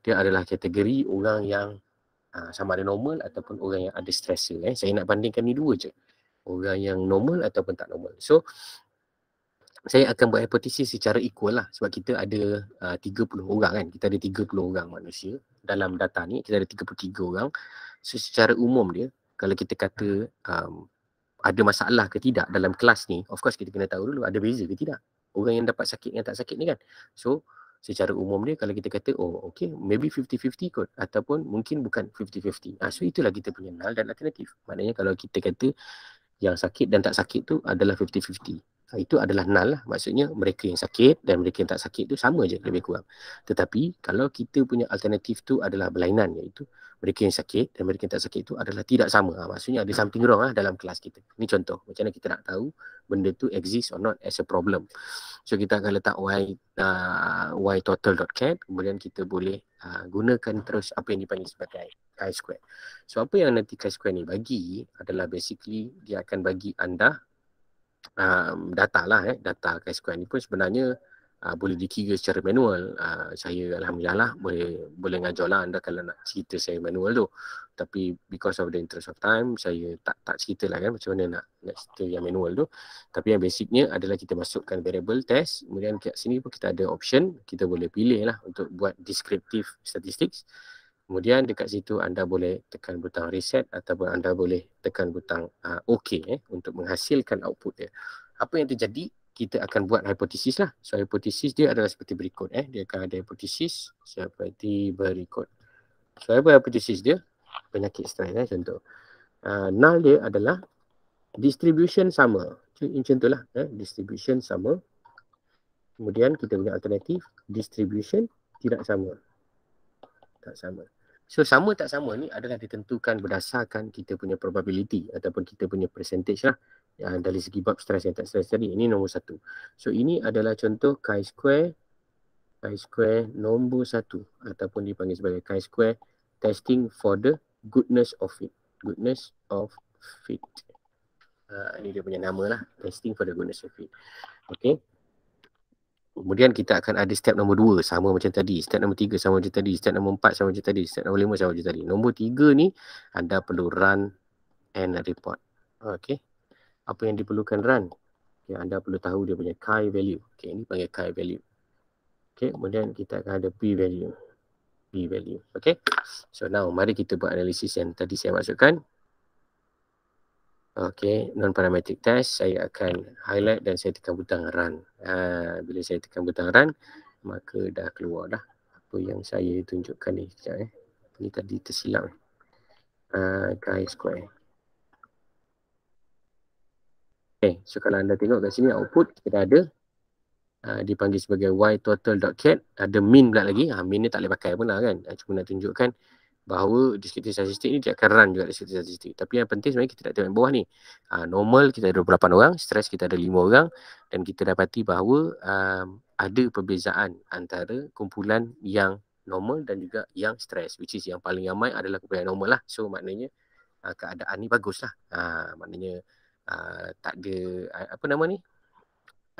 dia adalah kategori orang yang uh, sama ada normal ataupun orang yang ada stressor eh. saya nak bandingkan ni dua je orang yang normal ataupun tak normal so saya akan buat hipotesis secara equal lah sebab kita ada ah, uh, 30 orang kan kita ada 30 orang manusia dalam data ni kita ada 33 orang so secara umum dia kalau kita kata um, ada masalah ke tidak dalam kelas ni of course kita kena tahu dulu ada beza ke tidak orang yang dapat sakit yang tak sakit ni kan so secara umum dia kalau kita kata oh okay maybe 50-50 kot ataupun mungkin bukan 50-50 ah, so itulah kita punya null dan alternatif maknanya kalau kita kata yang sakit dan tak sakit tu adalah 50-50 ah, itu adalah null lah maksudnya mereka yang sakit dan mereka yang tak sakit tu sama je lebih kurang tetapi kalau kita punya alternatif tu adalah berlainan iaitu mereka yang sakit dan mereka yang tak sakit itu adalah tidak sama. Ha, maksudnya ada something wrong lah dalam kelas kita. Ini contoh. Macam mana kita nak tahu benda tu exist or not as a problem. So kita akan letak y, uh, cat, kemudian kita boleh uh, gunakan terus apa yang dipanggil sebagai chi-square. So apa yang nanti chi-square ni bagi adalah basically dia akan bagi anda um, data lah eh. Data chi-square ni pun sebenarnya uh, boleh dikira secara manual uh, saya alhamdulillah lah boleh boleh ngajarlah anda kalau nak cerita saya manual tu tapi because of the interest of time saya tak tak lah kan macam mana nak nak cerita yang manual tu tapi yang basicnya adalah kita masukkan variable test kemudian kat sini pun kita ada option kita boleh pilih lah untuk buat descriptive statistics kemudian dekat situ anda boleh tekan butang reset ataupun anda boleh tekan butang uh, okay eh, untuk menghasilkan output dia apa yang terjadi kita akan buat hipotesis lah. So hipotesis dia adalah seperti berikut eh. Dia akan ada hipotesis seperti berikut. So apa hipotesis dia? Penyakit stres eh contoh. Uh, null dia adalah distribution sama. Macam tu lah eh. Distribution sama. Kemudian kita punya alternatif distribution tidak sama. Tak sama. So sama tak sama ni adalah ditentukan berdasarkan kita punya probability ataupun kita punya percentage lah yang dari segi bab stress yang tak stress tadi. Ini nombor satu. So ini adalah contoh chi-square chi-square nombor satu ataupun dipanggil sebagai chi-square testing for the goodness of fit, Goodness of fit. Uh, ini dia punya nama lah. Testing for the goodness of fit. Okay. Kemudian kita akan ada step nombor dua sama macam tadi, step nombor tiga sama macam tadi, step nombor empat sama macam tadi, step nombor lima sama macam tadi. Nombor tiga ni anda perlu run and report. Okey. Apa yang diperlukan run? Okay, anda perlu tahu dia punya chi value. Okey, ini panggil chi value. Okey, kemudian kita akan ada p value. P value. Okey. So now mari kita buat analisis yang tadi saya masukkan. Okay, non-parametric test saya akan highlight dan saya tekan butang run. Ha, bila saya tekan butang run, maka dah keluar dah apa yang saya tunjukkan ni. Sekejap eh. Ni tadi tersilap. Uh, ha, square. Okay, so kalau anda tengok kat sini output kita ada uh, dipanggil sebagai y total.cat ada min pula lagi. Ha, min ni tak boleh pakai pun lah kan. Ha, cuma nak tunjukkan bahawa deskriptif statistik ni dia akan run juga deskriptif statistik. Tapi yang penting sebenarnya kita nak tengok yang bawah ni. Uh, normal kita ada 28 orang, stres kita ada 5 orang dan kita dapati bahawa um, ada perbezaan antara kumpulan yang normal dan juga yang stres which is yang paling ramai adalah kumpulan normal lah. So maknanya uh, keadaan ni bagus lah. Uh, ah, maknanya uh, tak ada uh, apa nama ni?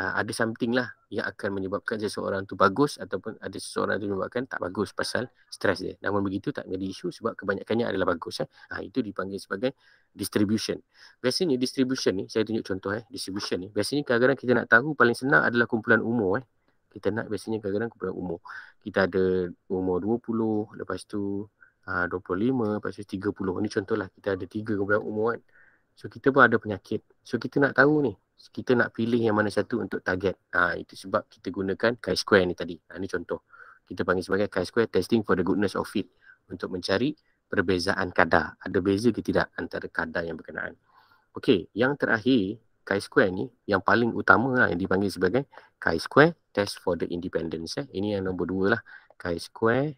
uh, ada something lah yang akan menyebabkan seseorang tu bagus ataupun ada seseorang tu menyebabkan tak bagus pasal stres dia. Namun begitu tak menjadi isu sebab kebanyakannya adalah bagus. Eh. Ha, itu dipanggil sebagai distribution. Biasanya distribution ni, saya tunjuk contoh eh, distribution ni. Biasanya kadang-kadang kita nak tahu paling senang adalah kumpulan umur eh. Kita nak biasanya kadang-kadang kumpulan umur. Kita ada umur 20, lepas tu ah, uh, 25, lepas tu 30. Ini contohlah kita ada tiga kumpulan umur kan. So kita pun ada penyakit. So kita nak tahu ni kita nak pilih yang mana satu untuk target. Ha, itu sebab kita gunakan chi-square ni tadi. Ha, ini contoh. Kita panggil sebagai chi-square testing for the goodness of fit untuk mencari perbezaan kadar. Ada beza ke tidak antara kadar yang berkenaan. Okey, yang terakhir chi-square ni yang paling utama lah yang dipanggil sebagai chi-square test for the independence. Eh. Ini yang nombor dua lah. Chi-square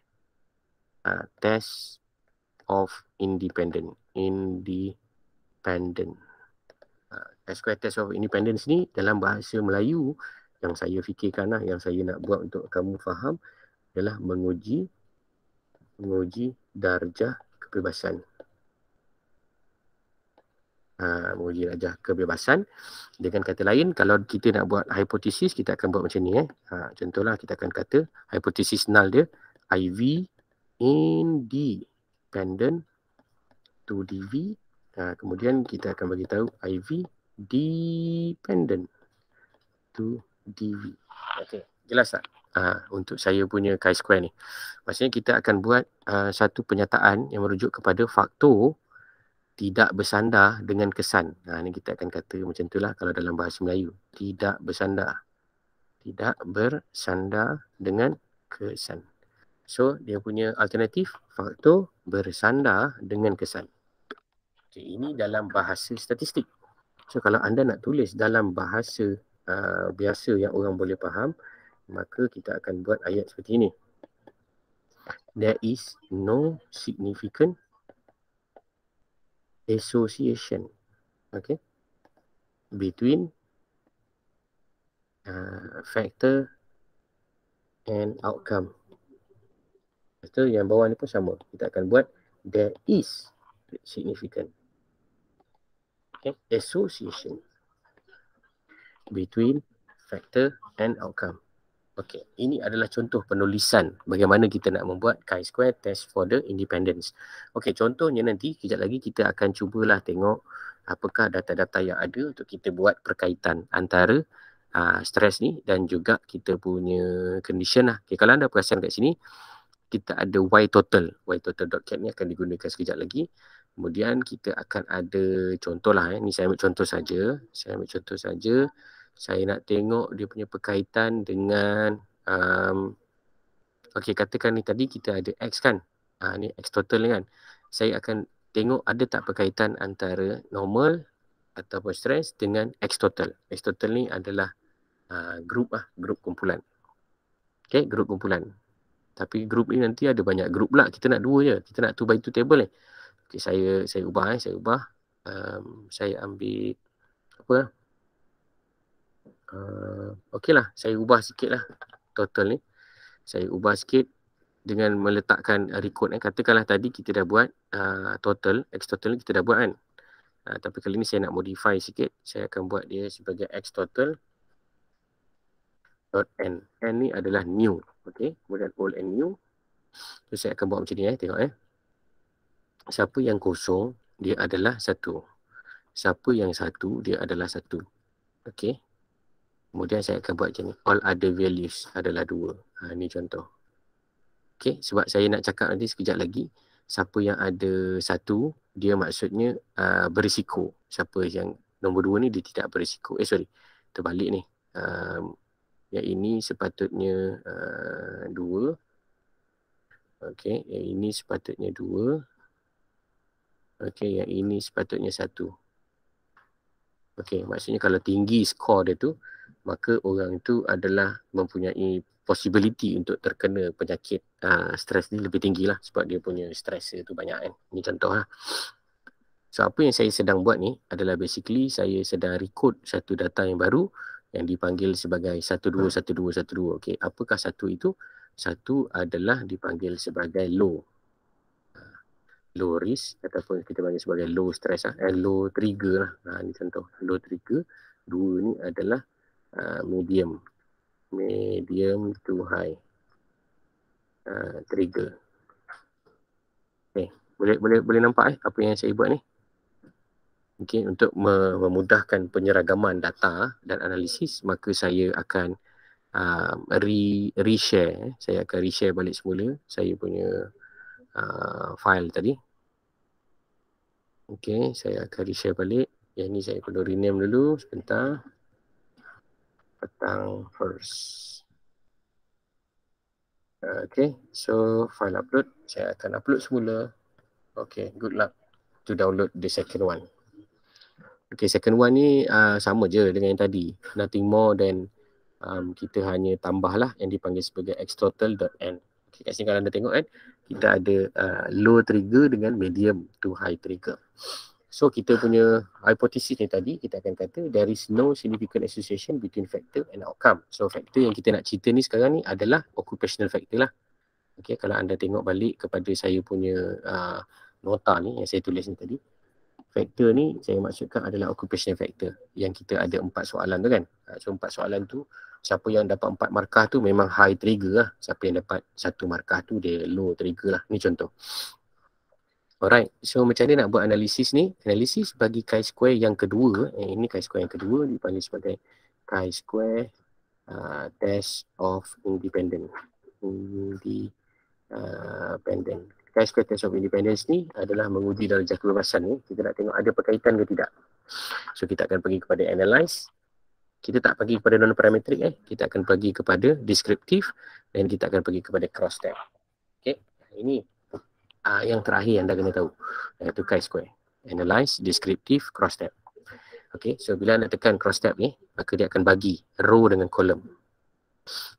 uh, ha, test of independent. Independent. Ah, Esquire Test of Independence ni dalam bahasa Melayu yang saya fikirkan lah, yang saya nak buat untuk kamu faham ialah menguji menguji darjah kebebasan. Ha, menguji darjah kebebasan. Dengan kata lain, kalau kita nak buat hipotesis, kita akan buat macam ni. Eh. Ha, contohlah, kita akan kata hipotesis null dia, IV independent to DV Nah, kemudian kita akan bagi tahu IV dependent to DV. Okey, jelas tak? Ah, untuk saya punya chi square ni. Maksudnya kita akan buat uh, satu penyataan yang merujuk kepada faktor tidak bersandar dengan kesan. Nah, ini kita akan kata macam itulah kalau dalam bahasa Melayu. Tidak bersandar. Tidak bersandar dengan kesan. So, dia punya alternatif faktor bersandar dengan kesan okay, ini dalam bahasa statistik. So kalau anda nak tulis dalam bahasa uh, biasa yang orang boleh faham, maka kita akan buat ayat seperti ini. There is no significant association okay, between uh, factor and outcome. Factor yang bawah ni pun sama. Kita akan buat there is significant okay, association between factor and outcome. Okay, ini adalah contoh penulisan bagaimana kita nak membuat chi-square test for the independence. Okay, contohnya nanti kejap lagi kita akan cubalah tengok apakah data-data yang ada untuk kita buat perkaitan antara uh, stress ni dan juga kita punya condition lah. Okay, kalau anda perasan kat sini, kita ada y total. y total.cat ni akan digunakan sekejap lagi. Kemudian kita akan ada contohlah eh ni saya ambil contoh saja, saya ambil contoh saja. Saya nak tengok dia punya perkaitan dengan um, Okey katakan ni tadi kita ada x kan. Ah ha, ni x total kan. Saya akan tengok ada tak perkaitan antara normal ataupun stress dengan x total. X total ni adalah uh, group ah, group kumpulan. Okey, group kumpulan. Tapi group ni nanti ada banyak group lah. Kita nak dua je. Kita nak two by two table ni. Eh. Okay, saya saya ubah eh, saya ubah. Um, saya ambil apa? Uh, lah, saya ubah lah total ni. Saya ubah sikit dengan meletakkan record eh. Katakanlah tadi kita dah buat uh, total, x total ni kita dah buat kan. Uh, tapi kali ni saya nak modify sikit. Saya akan buat dia sebagai x total dot n. N ni adalah new. Okey, Kemudian old and new. So, saya akan buat macam ni eh. Tengok eh siapa yang kosong dia adalah satu siapa yang satu dia adalah satu okey kemudian saya akan buat macam ni all other values adalah dua ha ni contoh okey sebab saya nak cakap nanti sekejap lagi siapa yang ada satu dia maksudnya uh, berisiko siapa yang nombor dua ni dia tidak berisiko eh sorry terbalik ni um, yang ini sepatutnya uh, dua Okey, yang ini sepatutnya dua Okey, yang ini sepatutnya satu. Okey, maksudnya kalau tinggi skor dia tu, maka orang itu adalah mempunyai possibility untuk terkena penyakit uh, stres ni lebih tinggi lah sebab dia punya stres dia tu banyak kan. Ini contoh lah. So apa yang saya sedang buat ni adalah basically saya sedang record satu data yang baru yang dipanggil sebagai 1, 2, 1, 2, 1, 2. Okay. Apakah satu itu? Satu adalah dipanggil sebagai low low risk ataupun kita panggil sebagai low stress ah eh, low trigger lah ha ni contoh low trigger dua ni adalah uh, medium medium to high uh, trigger okey eh, boleh boleh boleh nampak eh apa yang saya buat ni Okay, untuk memudahkan penyeragaman data dan analisis maka saya akan uh, re reshare eh. saya akan reshare balik semula saya punya uh, file tadi. Okey, saya akan share balik. Yang ni saya perlu rename dulu sebentar. Petang first. Okay, so file upload. Saya akan upload semula. Okay, good luck to download the second one. Okay, second one ni uh, sama je dengan yang tadi. Nothing more than um, kita hanya tambahlah yang dipanggil sebagai xtotal.n. Okay, kat sini kalau anda tengok kan, kita ada uh, low trigger dengan medium to high trigger. So kita punya hipotesis ni tadi kita akan kata there is no significant association between factor and outcome. So factor yang kita nak cerita ni sekarang ni adalah occupational factor lah. Okay, kalau anda tengok balik kepada saya punya uh, nota ni yang saya tulis ni tadi Factor ni saya maksudkan adalah occupational factor yang kita ada empat soalan tu kan uh, So empat soalan tu siapa yang dapat empat markah tu memang high trigger lah. Siapa yang dapat satu markah tu dia low trigger lah. Ni contoh. Alright. So macam mana nak buat analisis ni? Analisis bagi chi-square yang kedua. Eh, ini chi-square yang kedua dipanggil sebagai chi-square uh, test of independent. Independent. Chi-square test of independence ni adalah menguji darjah kebebasan ni. Kita nak tengok ada perkaitan ke tidak. So kita akan pergi kepada analyze kita tak pergi kepada non-parametric eh. Kita akan pergi kepada deskriptif dan kita akan pergi kepada cross-tab. Okay. Ini uh, yang terakhir anda kena tahu. Iaitu eh, chi-square. Analyze, deskriptif, cross-tab. Okay. So, bila anda tekan cross-tab ni, maka dia akan bagi row dengan kolom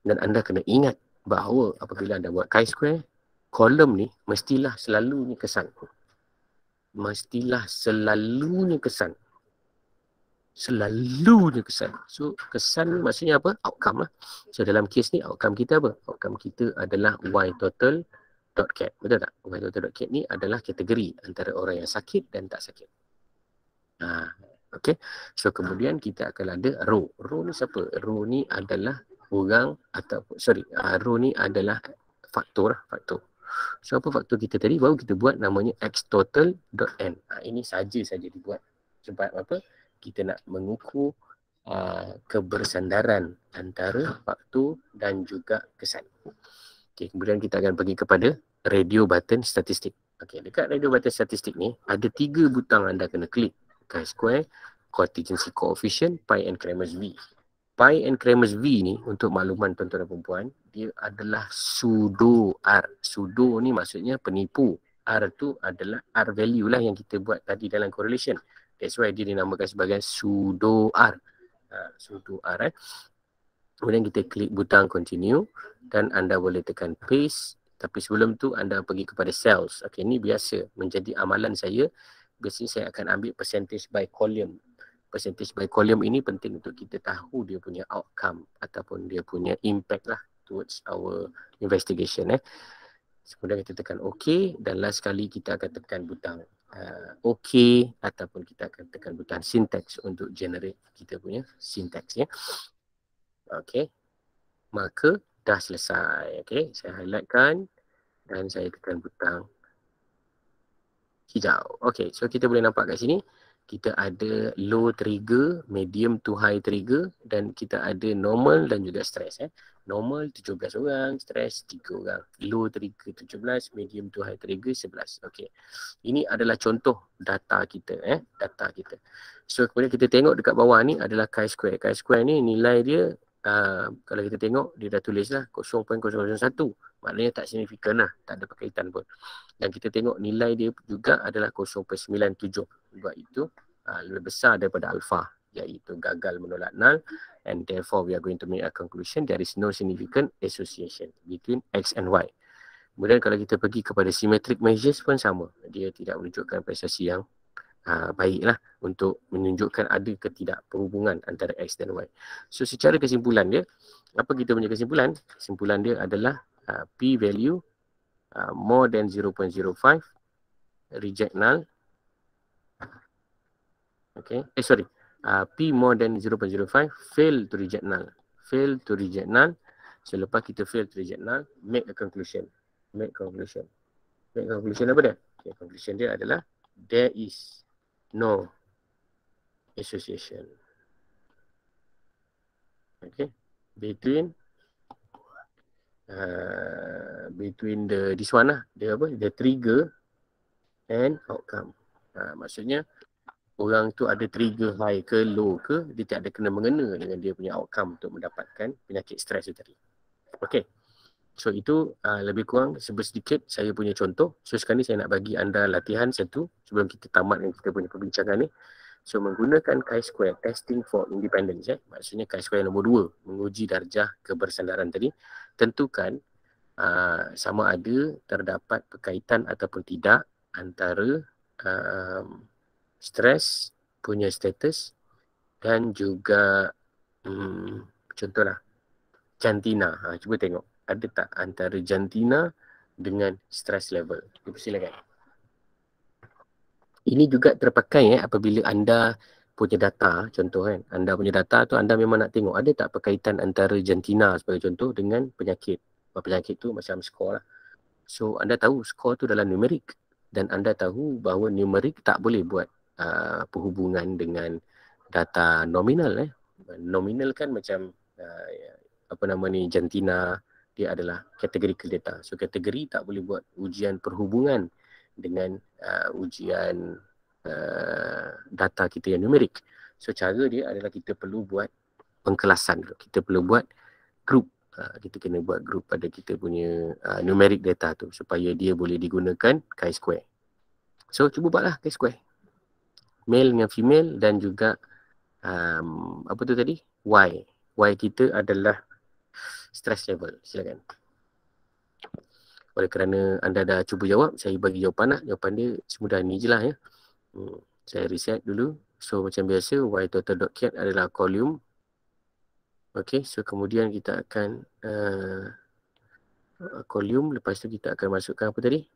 Dan anda kena ingat bahawa apabila anda buat chi-square, kolom ni mestilah selalunya kesan. Mestilah selalunya kesan selalu dia kesan. So kesan maksudnya apa? Outcome lah. So dalam kes ni outcome kita apa? Outcome kita adalah y total dot cat. Betul tak? Y total dot cat ni adalah kategori antara orang yang sakit dan tak sakit. Ha. Okay. So kemudian kita akan ada row. Row ni siapa? Row ni adalah orang atau sorry. Uh, row ni adalah faktor. Lah, faktor. So apa faktor kita tadi? Baru kita buat namanya x total dot n. Ha, ini saja saja dibuat. Sebab apa? kita nak mengukur uh, kebersandaran antara waktu dan juga kesan. Okay, kemudian kita akan pergi kepada radio button statistik. Okay, dekat radio button statistik ni, ada tiga butang anda kena klik. Chi square, contingency coefficient, pi and Kramer's V. Pi and Kramer's V ni untuk makluman tuan-tuan dan perempuan, dia adalah sudo R. Sudo ni maksudnya penipu. R tu adalah R value lah yang kita buat tadi dalam correlation. That's why dia dinamakan sebagai sudo R. Ha, sudo R eh. Kemudian kita klik butang continue dan anda boleh tekan paste. Tapi sebelum tu anda pergi kepada sales. Okay, ini biasa menjadi amalan saya. Biasanya saya akan ambil percentage by column. Percentage by column ini penting untuk kita tahu dia punya outcome ataupun dia punya impact lah towards our investigation eh. Kemudian kita tekan OK dan last sekali kita akan tekan butang uh, OK ataupun kita akan tekan butang syntax untuk generate kita punya syntax ya. Okey. Maka dah selesai. Okey, saya highlightkan dan saya tekan butang hijau. Okey, so kita boleh nampak kat sini kita ada low trigger, medium to high trigger dan kita ada normal dan juga stress eh. Normal 17 orang, stress 3 orang. Low trigger 17, medium to high trigger 11. Okey. Ini adalah contoh data kita eh, data kita. So kemudian kita tengok dekat bawah ni adalah chi square. Chi square ni nilai dia uh, kalau kita tengok dia dah tulislah 0.001 Maknanya tak signifikan lah. Tak ada perkaitan pun. Dan kita tengok nilai dia juga adalah 0.97. Sebab itu uh, lebih besar daripada alpha, Iaitu gagal menolak null. And therefore we are going to make a conclusion. There is no significant association between X and Y. Kemudian kalau kita pergi kepada symmetric measures pun sama. Dia tidak menunjukkan prestasi yang uh, baiklah untuk menunjukkan ada ketidakperhubungan antara X dan Y. So secara kesimpulan dia, apa kita punya kesimpulan? Kesimpulan dia adalah uh, p value uh, more than 0.05 reject null okay eh sorry uh, p more than 0.05 fail to reject null fail to reject null selepas so, kita fail to reject null make a conclusion make conclusion make conclusion apa dia okay, conclusion dia adalah there is no association okay between Uh, between the this one lah dia apa the trigger and outcome uh, maksudnya orang tu ada trigger high ke low ke dia tak ada kena mengena dengan dia punya outcome untuk mendapatkan penyakit stres tadi Okay, So itu uh, lebih kurang sebut sedikit saya punya contoh. So sekarang ni saya nak bagi anda latihan satu sebelum kita tamat tamatkan kita punya perbincangan ni. So menggunakan chi-square testing for independence eh? Maksudnya chi-square yang nombor 2 Menguji darjah kebersandaran tadi Tentukan uh, sama ada terdapat perkaitan ataupun tidak Antara um, stres punya status Dan juga um, contohlah jantina ha, Cuba tengok ada tak antara jantina dengan stress level Cuba silakan ini juga terpakai eh, apabila anda punya data contoh kan anda punya data tu anda memang nak tengok ada tak perkaitan antara jantina sebagai contoh dengan penyakit apa penyakit tu macam skor lah so anda tahu skor tu dalam numerik dan anda tahu bahawa numerik tak boleh buat uh, perhubungan dengan data nominal eh nominal kan macam uh, apa nama ni jantina dia adalah kategori data so kategori tak boleh buat ujian perhubungan dengan uh, ujian uh, data kita yang numerik. So cara dia adalah kita perlu buat pengkelasan dulu. Kita perlu buat group. Uh, kita kena buat group pada kita punya uh, numerik data tu supaya dia boleh digunakan chi-square. So cuba buatlah chi-square. Male dengan female dan juga um, apa tu tadi? Y. Y kita adalah stress level. Silakan. Okay. Oleh kerana anda dah cuba jawab, saya bagi jawapan lah. Jawapan dia semudah ni je lah ya. Hmm. Saya reset dulu. So macam biasa, y total.cat adalah volume. Okay, so kemudian kita akan uh, Lepas tu kita akan masukkan apa tadi?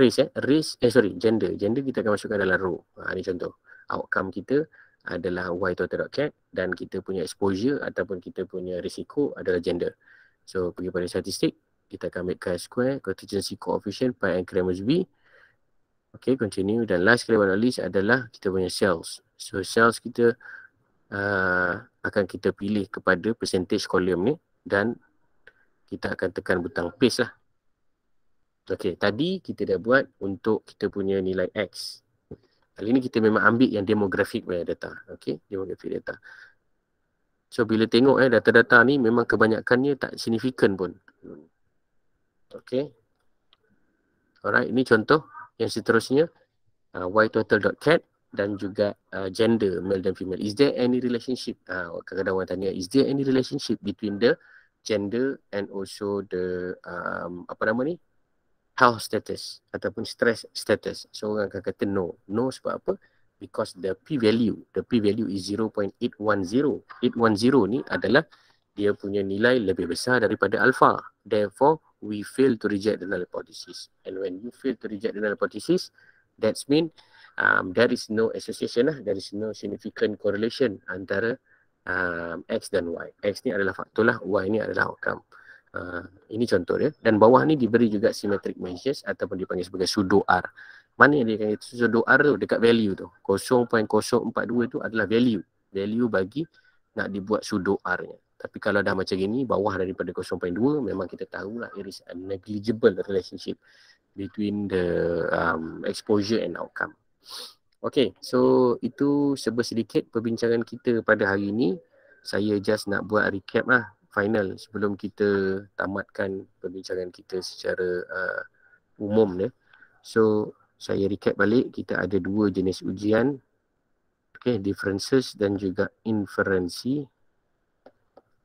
Race eh? Race, eh sorry, gender. Gender kita akan masukkan dalam row. Ha, ini contoh. Outcome kita adalah y total.cat dan kita punya exposure ataupun kita punya risiko adalah gender. So pergi pada statistik kita akan ambil chi square contingency coefficient pi and kremers b okay continue dan last kali but not least adalah kita punya cells so cells kita uh, akan kita pilih kepada percentage kolom ni dan kita akan tekan butang paste lah okay tadi kita dah buat untuk kita punya nilai x kali ni kita memang ambil yang demographic punya data okay demographic data so bila tengok eh data-data ni memang kebanyakannya tak signifikan pun Okay. Alright, ini contoh yang seterusnya. Uh, ah, cat dan juga uh, gender, male dan female. Is there any relationship? Uh, kadang-kadang orang tanya, is there any relationship between the gender and also the, um, apa nama ni? Health status ataupun stress status. So, orang akan kata no. No sebab apa? Because the p-value, the p-value is 0.810. 810 ni adalah dia punya nilai lebih besar daripada alpha. Therefore, we fail to reject the null hypothesis. And when you fail to reject the null hypothesis, that means um, there is no association lah. There is no significant correlation antara um, X dan Y. X ni adalah faktor lah. Y ni adalah outcome. Uh, ini contoh dia. Dan bawah ni diberi juga symmetric measures ataupun dipanggil sebagai pseudo R. Mana yang dia kata itu pseudo R tu? Dekat value tu. 0.042 tu adalah value. Value bagi nak dibuat pseudo R nya. Tapi kalau dah macam ini, bawah daripada 0.2, memang kita tahulah it is a negligible relationship between the um, exposure and outcome. Okay, so itu seber sedikit perbincangan kita pada hari ini. Saya just nak buat recap lah final sebelum kita tamatkan perbincangan kita secara uh, umum ya. So saya recap balik kita ada dua jenis ujian. Okay, differences dan juga inferensi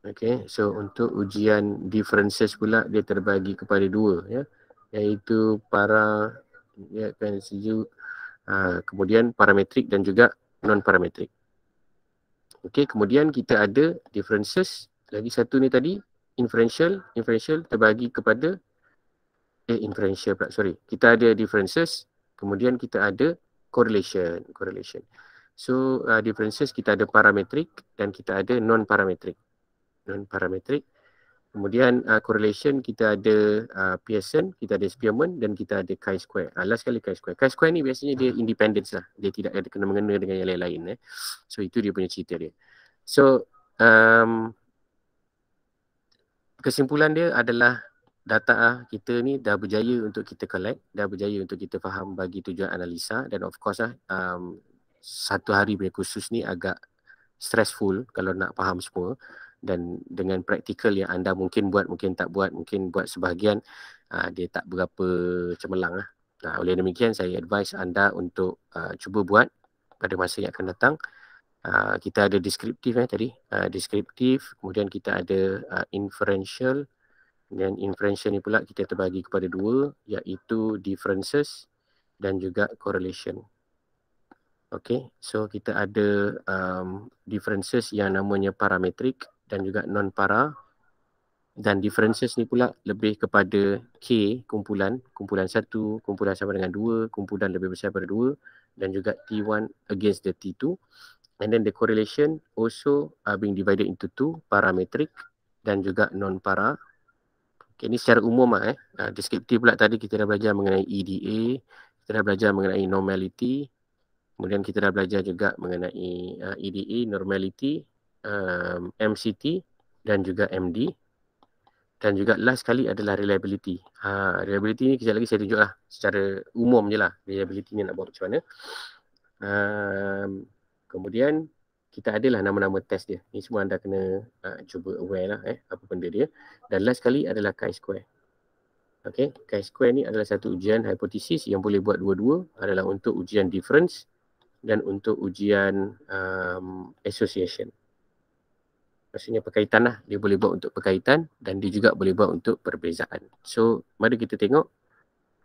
Okay, so untuk ujian differences pula dia terbagi kepada dua ya iaitu para ya kan seju ah, kemudian parametrik dan juga non parametrik. Okay, kemudian kita ada differences lagi satu ni tadi inferential inferential terbagi kepada eh inferential pula sorry. Kita ada differences, kemudian kita ada correlation, correlation. So uh, differences kita ada parametrik dan kita ada non parametrik non-parametric. Kemudian uh, correlation kita ada uh, Pearson, kita ada Spearman dan kita ada chi-square. Uh, last sekali chi-square. Chi-square ni biasanya dia hmm. independence lah. Dia tidak ada kena-mengena dengan yang lain-lain. Eh. So itu dia punya cerita dia. So um, kesimpulan dia adalah data ah, kita ni dah berjaya untuk kita collect, dah berjaya untuk kita faham bagi tujuan analisa dan of course lah um, satu hari punya khusus ni agak stressful kalau nak faham semua dan dengan praktikal yang anda mungkin buat mungkin tak buat mungkin buat sebahagian uh, dia tak berapa cemerlang lah. Nah, oleh demikian saya advise anda untuk uh, cuba buat pada masa yang akan datang. Uh, kita ada deskriptif eh tadi, uh, deskriptif, kemudian kita ada uh, inferential dan inferential ni pula kita terbagi kepada dua iaitu differences dan juga correlation. Okay, so kita ada um, differences yang namanya parametric dan juga non para dan differences ni pula lebih kepada K kumpulan, kumpulan satu kumpulan sama dengan dua kumpulan lebih besar daripada 2 dan juga T1 against the T2 and then the correlation also uh, being divided into two parametric dan juga non para Okay, ini secara umum lah eh. Uh, ah, descriptive pula tadi kita dah belajar mengenai EDA, kita dah belajar mengenai normality, kemudian kita dah belajar juga mengenai uh, ah, EDA, normality, um, MCT dan juga MD dan juga last sekali adalah reliability. Uh, reliability ni kejap lagi saya tunjuklah secara umum je lah reliability ni nak buat macam mana. Um, kemudian kita adalah nama-nama test dia. Ni semua anda kena uh, cuba aware lah eh apa benda dia. Dan last sekali adalah chi-square. Okay, chi-square ni adalah satu ujian hipotesis yang boleh buat dua-dua adalah untuk ujian difference dan untuk ujian um, association maksudnya perkaitan lah. Dia boleh buat untuk perkaitan dan dia juga boleh buat untuk perbezaan. So, mari kita tengok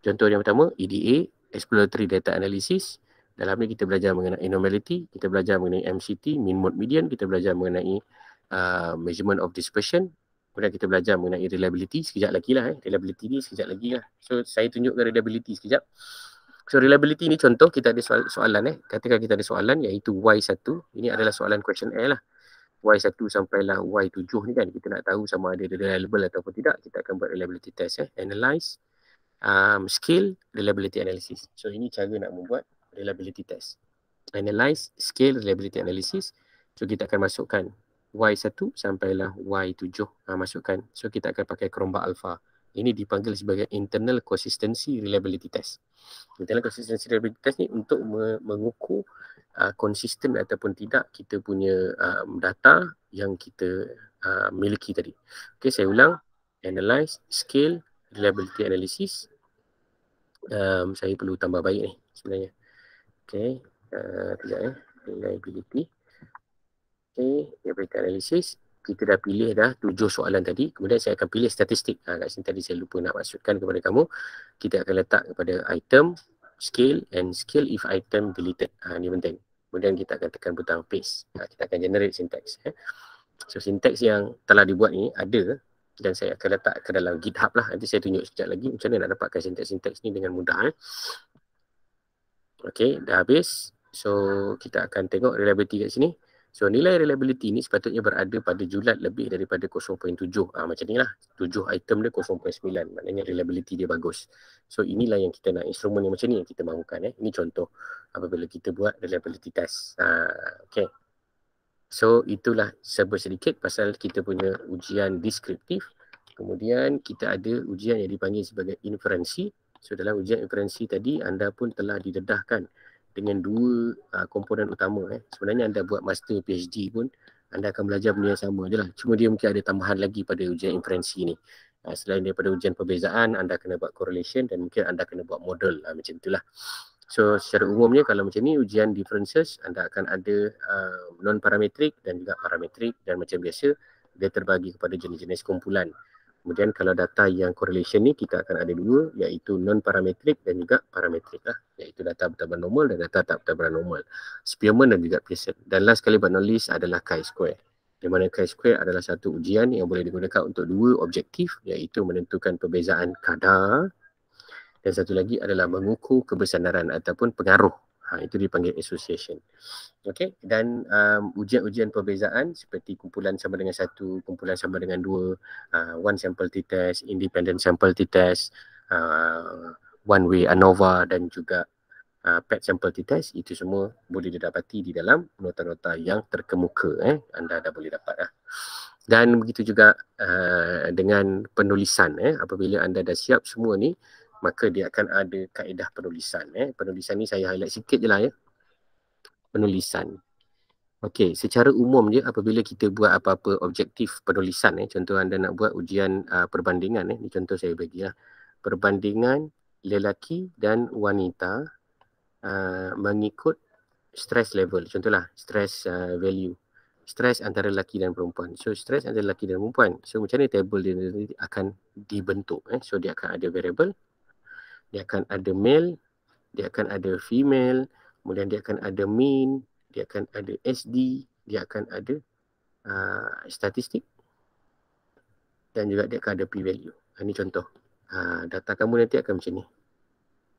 contoh yang pertama, EDA, Exploratory Data Analysis. Dalam ni kita belajar mengenai anomaly, kita belajar mengenai MCT, mean mode median, kita belajar mengenai uh, measurement of dispersion. Kemudian kita belajar mengenai reliability sekejap lagi lah. Eh. Reliability ni sekejap lagi lah. So, saya tunjukkan reliability sekejap. So reliability ni contoh kita ada soalan eh. Katakan kita ada soalan iaitu Y1. Ini adalah soalan question A lah. Y1 sampai lah Y7 ni kan kita nak tahu sama ada reliable ataupun tidak kita akan buat reliability test eh. analyze um, scale reliability analysis so ini cara nak membuat reliability test analyze scale reliability analysis so kita akan masukkan Y1 sampai lah Y7 uh, ah, masukkan so kita akan pakai kerombak alpha ini dipanggil sebagai internal consistency reliability test internal consistency reliability test ni untuk mengukur Uh, konsisten ataupun tidak kita punya um, data yang kita uh, miliki tadi. Okey, saya ulang. Analyze, scale, reliability analysis. Um, saya perlu tambah baik ni sebenarnya. Okey, sekejap uh, eh. Reliability. Okey, reliability analysis. Kita dah pilih dah tujuh soalan tadi. Kemudian saya akan pilih statistik. Ha, kat sini tadi saya lupa nak maksudkan kepada kamu. Kita akan letak kepada item scale and scale if item deleted. Ha, ini penting. Kemudian kita akan tekan butang paste. Ha, kita akan generate syntax. Eh. So syntax yang telah dibuat ni ada dan saya akan letak ke dalam GitHub lah. Nanti saya tunjuk sekejap lagi macam mana nak dapatkan syntax-syntax ni dengan mudah. Eh. Okay, dah habis. So kita akan tengok reliability kat sini. So nilai reliability ni sepatutnya berada pada julat lebih daripada 0.7. ha, ah, macam ni lah. 7 item dia 0.9. Maknanya reliability dia bagus. So inilah yang kita nak instrumen yang macam ni yang kita mahukan. Eh. Ini contoh apabila kita buat reliability test. Ha, okay. So itulah sebut sedikit pasal kita punya ujian deskriptif. Kemudian kita ada ujian yang dipanggil sebagai inferensi. So dalam ujian inferensi tadi anda pun telah didedahkan dengan dua uh, komponen utama eh. Sebenarnya anda buat master PhD pun anda akan belajar benda yang sama je lah. Cuma dia mungkin ada tambahan lagi pada ujian inferensi ni. Uh, selain daripada ujian perbezaan, anda kena buat correlation dan mungkin anda kena buat model ah, lah macam itulah. So secara umumnya kalau macam ni ujian differences anda akan ada uh, non parametrik dan juga parametrik dan macam biasa dia terbagi kepada jenis-jenis kumpulan. Kemudian kalau data yang correlation ni kita akan ada dua iaitu non parametrik dan juga parametric lah. Iaitu data bertambah normal dan data tak bertambah normal. Spearman dan juga Pearson. Dan last sekali but not least adalah chi-square. Di mana chi-square adalah satu ujian yang boleh digunakan untuk dua objektif iaitu menentukan perbezaan kadar dan satu lagi adalah mengukur kebersandaran ataupun pengaruh Ha, itu dipanggil association. Okay. Dan um, ujian-ujian perbezaan seperti kumpulan sama dengan satu, kumpulan sama dengan dua, uh, one sample t-test, independent sample t-test, uh, one way ANOVA dan juga uh, PET sample t-test, itu semua boleh didapati di dalam nota-nota yang terkemuka. Eh. Anda dah boleh dapat. Lah. Dan begitu juga uh, dengan penulisan. Eh. Apabila anda dah siap semua ni, maka dia akan ada kaedah penulisan. Eh. Penulisan ni saya highlight sikit je lah ya. Penulisan. Okey, secara umum dia apabila kita buat apa-apa objektif penulisan, eh, contoh anda nak buat ujian uh, perbandingan, eh. contoh saya bagi lah. Perbandingan lelaki dan wanita uh, mengikut stress level. Contohlah, stress uh, value. Stress antara lelaki dan perempuan. So, stress antara lelaki dan perempuan. So, macam ni table dia, dia akan dibentuk. Eh. So, dia akan ada variable dia akan ada male, dia akan ada female, kemudian dia akan ada mean, dia akan ada SD, dia akan ada uh, statistik dan juga dia akan ada p-value. Ah, ini contoh. Uh, data kamu nanti akan macam ni.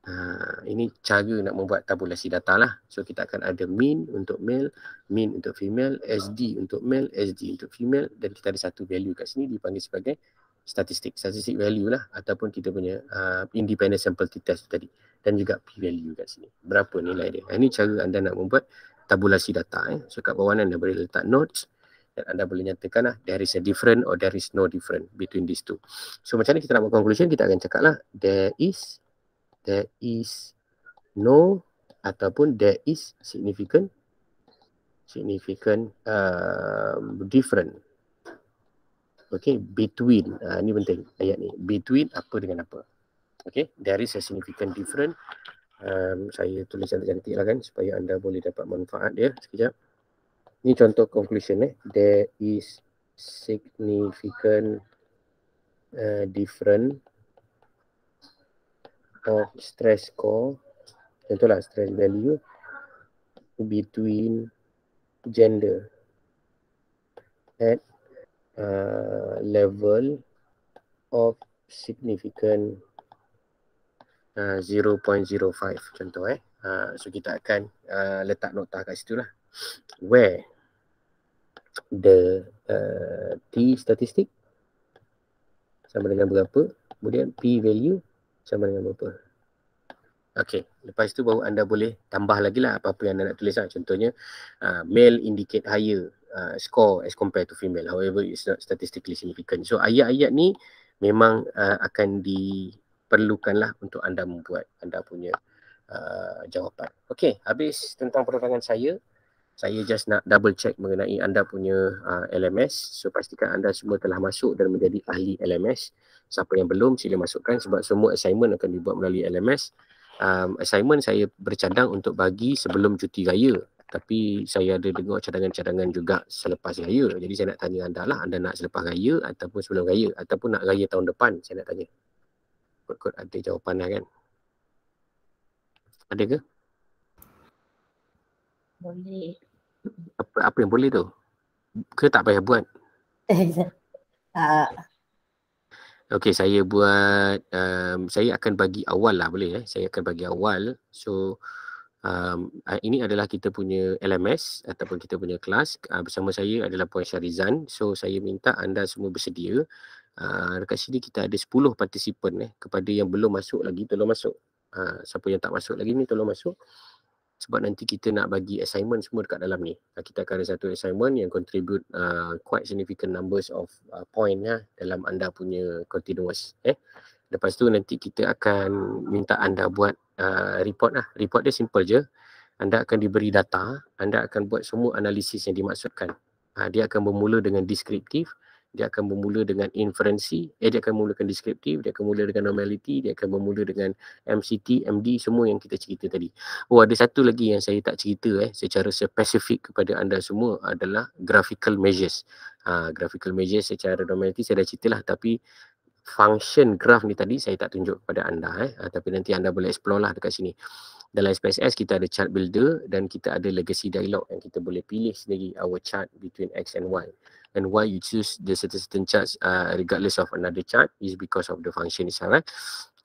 Uh, ini cara nak membuat tabulasi data lah. So kita akan ada mean untuk male, mean untuk female, SD untuk male, SD untuk female dan kita ada satu value kat sini dipanggil sebagai statistik, statistik value lah ataupun kita punya uh, independent sample t-test tadi dan juga p-value kat sini. Berapa nilai dia. Ini cara anda nak membuat tabulasi data. Eh. So kat bawah ni anda boleh letak notes dan anda boleh nyatakan lah there is a different or there is no different between these two. So macam ni kita nak buat conclusion kita akan cakap lah there is there is no ataupun there is significant significant um, different Okay, between, uh, ah, ni penting ayat ni, between apa dengan apa. Okay, there is a significant different, Um, saya tulis cantik-cantik lah kan supaya anda boleh dapat manfaat dia sekejap. Ni contoh conclusion eh. There is significant uh, difference of stress score. Contohlah stress value between gender at uh, level of significant uh, 0.05 contoh eh uh, so kita akan uh, letak nota kat situ lah where the uh, t statistic sama dengan berapa kemudian p value sama dengan berapa Okay, lepas tu baru anda boleh tambah lagi lah apa-apa yang anda nak tulis lah. Contohnya, uh, male indicate higher uh, score as compared to female however it's not statistically significant so ayat-ayat ni memang uh, akan diperlukanlah untuk anda membuat anda punya uh, jawapan Okay, habis tentang perorangan saya saya just nak double check mengenai anda punya uh, LMS so pastikan anda semua telah masuk dan menjadi ahli LMS siapa yang belum sila masukkan sebab semua assignment akan dibuat melalui LMS um, assignment saya bercadang untuk bagi sebelum cuti raya tapi saya ada dengar cadangan-cadangan juga selepas raya. Jadi saya nak tanya anda lah, anda nak selepas raya ataupun sebelum raya ataupun nak raya tahun depan saya nak tanya. Kod-kod ada jawapan lah kan? Ada ke? Boleh. Apa, apa yang boleh tu? Ke tak payah buat? <laughs> Tak. Okey, saya buat, um, saya akan bagi awal lah boleh eh. Saya akan bagi awal. So, um, uh, ini adalah kita punya LMS ataupun kita punya kelas uh, bersama saya adalah Puan Syarizan so saya minta anda semua bersedia uh, dekat sini kita ada 10 partisipan eh. kepada yang belum masuk lagi tolong masuk uh, siapa yang tak masuk lagi ni tolong masuk sebab nanti kita nak bagi assignment semua dekat dalam ni uh, kita akan ada satu assignment yang contribute uh, quite significant numbers of uh, point uh, dalam anda punya continuous eh. lepas tu nanti kita akan minta anda buat Ah, report lah. Report dia simple je. Anda akan diberi data, anda akan buat semua analisis yang dimaksudkan. Uh, dia akan bermula dengan deskriptif, dia akan bermula dengan inferensi, eh, dia akan mulakan deskriptif, dia akan mula dengan normality, dia akan bermula dengan MCT, MD, semua yang kita cerita tadi. Oh, ada satu lagi yang saya tak cerita eh, secara spesifik kepada anda semua adalah graphical measures. Uh, graphical measures secara normality saya dah ceritalah tapi function graph ni tadi saya tak tunjuk kepada anda eh uh, tapi nanti anda boleh explore lah dekat sini. Dalam SPSS kita ada chart builder dan kita ada legacy dialog yang kita boleh pilih sendiri our chart between x and y. And why you choose the certain certain charts uh, regardless of another chart is because of the function itself eh.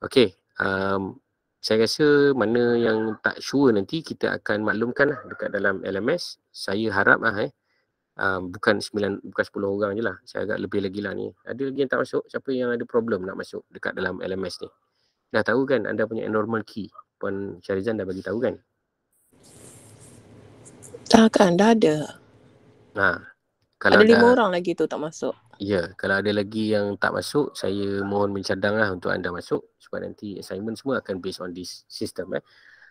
Okay, um, saya rasa mana yang tak sure nanti kita akan maklumkan lah dekat dalam LMS. Saya harap lah eh um, bukan 9 bukan 10 orang je lah saya agak lebih lagi lah ni ada lagi yang tak masuk siapa yang ada problem nak masuk dekat dalam LMS ni dah tahu kan anda punya normal key Puan Syarizan dah bagi tahu kan takkan dah ada nah ha. kalau ada lima orang lagi tu tak masuk Ya, kalau ada lagi yang tak masuk, saya mohon mencadang lah untuk anda masuk supaya nanti assignment semua akan based on this system eh.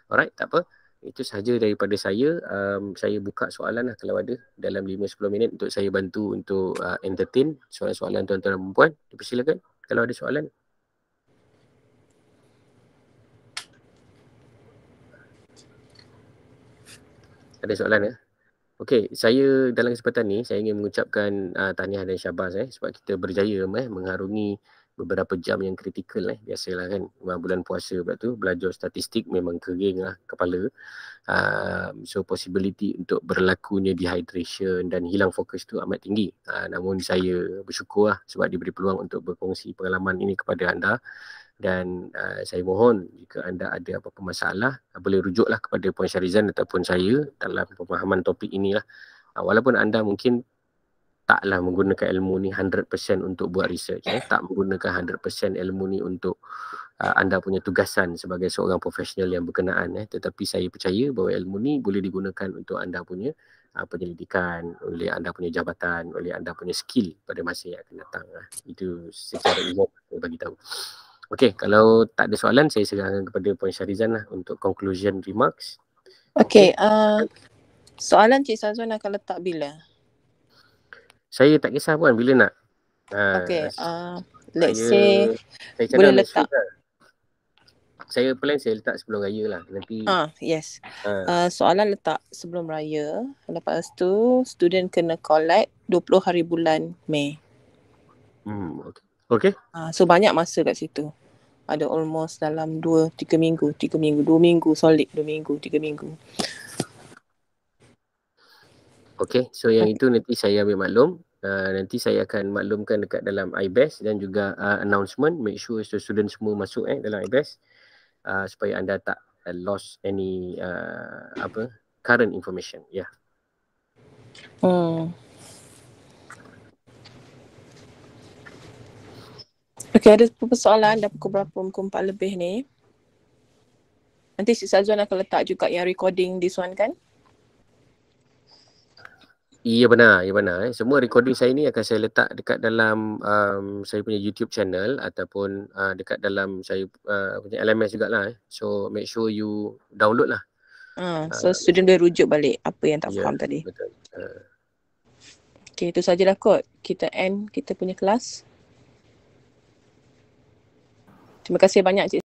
Alright, tak apa. Itu sahaja daripada saya. Um, saya buka soalan lah kalau ada dalam 5-10 minit untuk saya bantu untuk uh, entertain soalan-soalan tuan-tuan dan perempuan. Dipersilakan kalau ada soalan. Ada soalan ya? Eh? Okey, saya dalam kesempatan ni saya ingin mengucapkan uh, tahniah dan syabas eh sebab kita berjaya eh, mengharungi beberapa jam yang kritikal eh biasalah kan bulan puasa pula tu belajar statistik memang kering lah kepala uh, so possibility untuk berlakunya dehydration dan hilang fokus tu amat tinggi uh, namun saya bersyukur lah sebab diberi peluang untuk berkongsi pengalaman ini kepada anda dan uh, saya mohon jika anda ada apa-apa masalah boleh rujuklah kepada Puan Syarizan ataupun saya dalam pemahaman topik inilah uh, walaupun anda mungkin taklah menggunakan ilmu ni 100% untuk buat research eh tak menggunakan 100% ilmu ni untuk uh, anda punya tugasan sebagai seorang profesional yang berkenaan eh tetapi saya percaya bahawa ilmu ni boleh digunakan untuk anda punya uh, penyelidikan oleh anda punya jabatan oleh anda punya skill pada masa yang akan datang lah. itu secara umum saya bagi tahu okey kalau tak ada soalan saya serahkan kepada puan Syarizan lah untuk conclusion remarks okey okay, uh, soalan cik Sazwan akan letak bila saya tak kisah pun bila nak. Ha, okay. Uh, let's saya, say saya boleh letak. Lah. Saya plan saya letak sebelum raya lah. Nanti. Ah, uh, yes. Ha. Uh, soalan letak sebelum raya. Lepas tu student kena collect 20 hari bulan Mei. Hmm, okay. Okay. Uh, ah, so banyak masa kat situ. Ada almost dalam 2-3 minggu. 3 minggu. 2 minggu solid. 2 minggu. 3 minggu. Okay, so yang itu nanti saya ambil maklum. Uh, nanti saya akan maklumkan dekat dalam IBES dan juga uh, announcement. Make sure so student semua masuk eh dalam IBES uh, ah, supaya anda tak uh, lost any uh, apa current information. Yeah. Hmm. Okay, ada beberapa soalan dah pukul berapa? Pukul empat lebih ni. Nanti Cik Sazuan akan letak juga yang recording this one kan? Ya benar, ya benar. Eh, semua recording saya ni akan saya letak dekat dalam um, saya punya YouTube channel ataupun uh, dekat dalam saya uh, punya LMS juga jugalah. Eh. So make sure you download lah. Hmm, so uh, student boleh rujuk balik apa yang tak yeah, faham tadi. Betul. Uh. Okay, itu sajalah kot. Kita end kita punya kelas. Terima kasih banyak Cik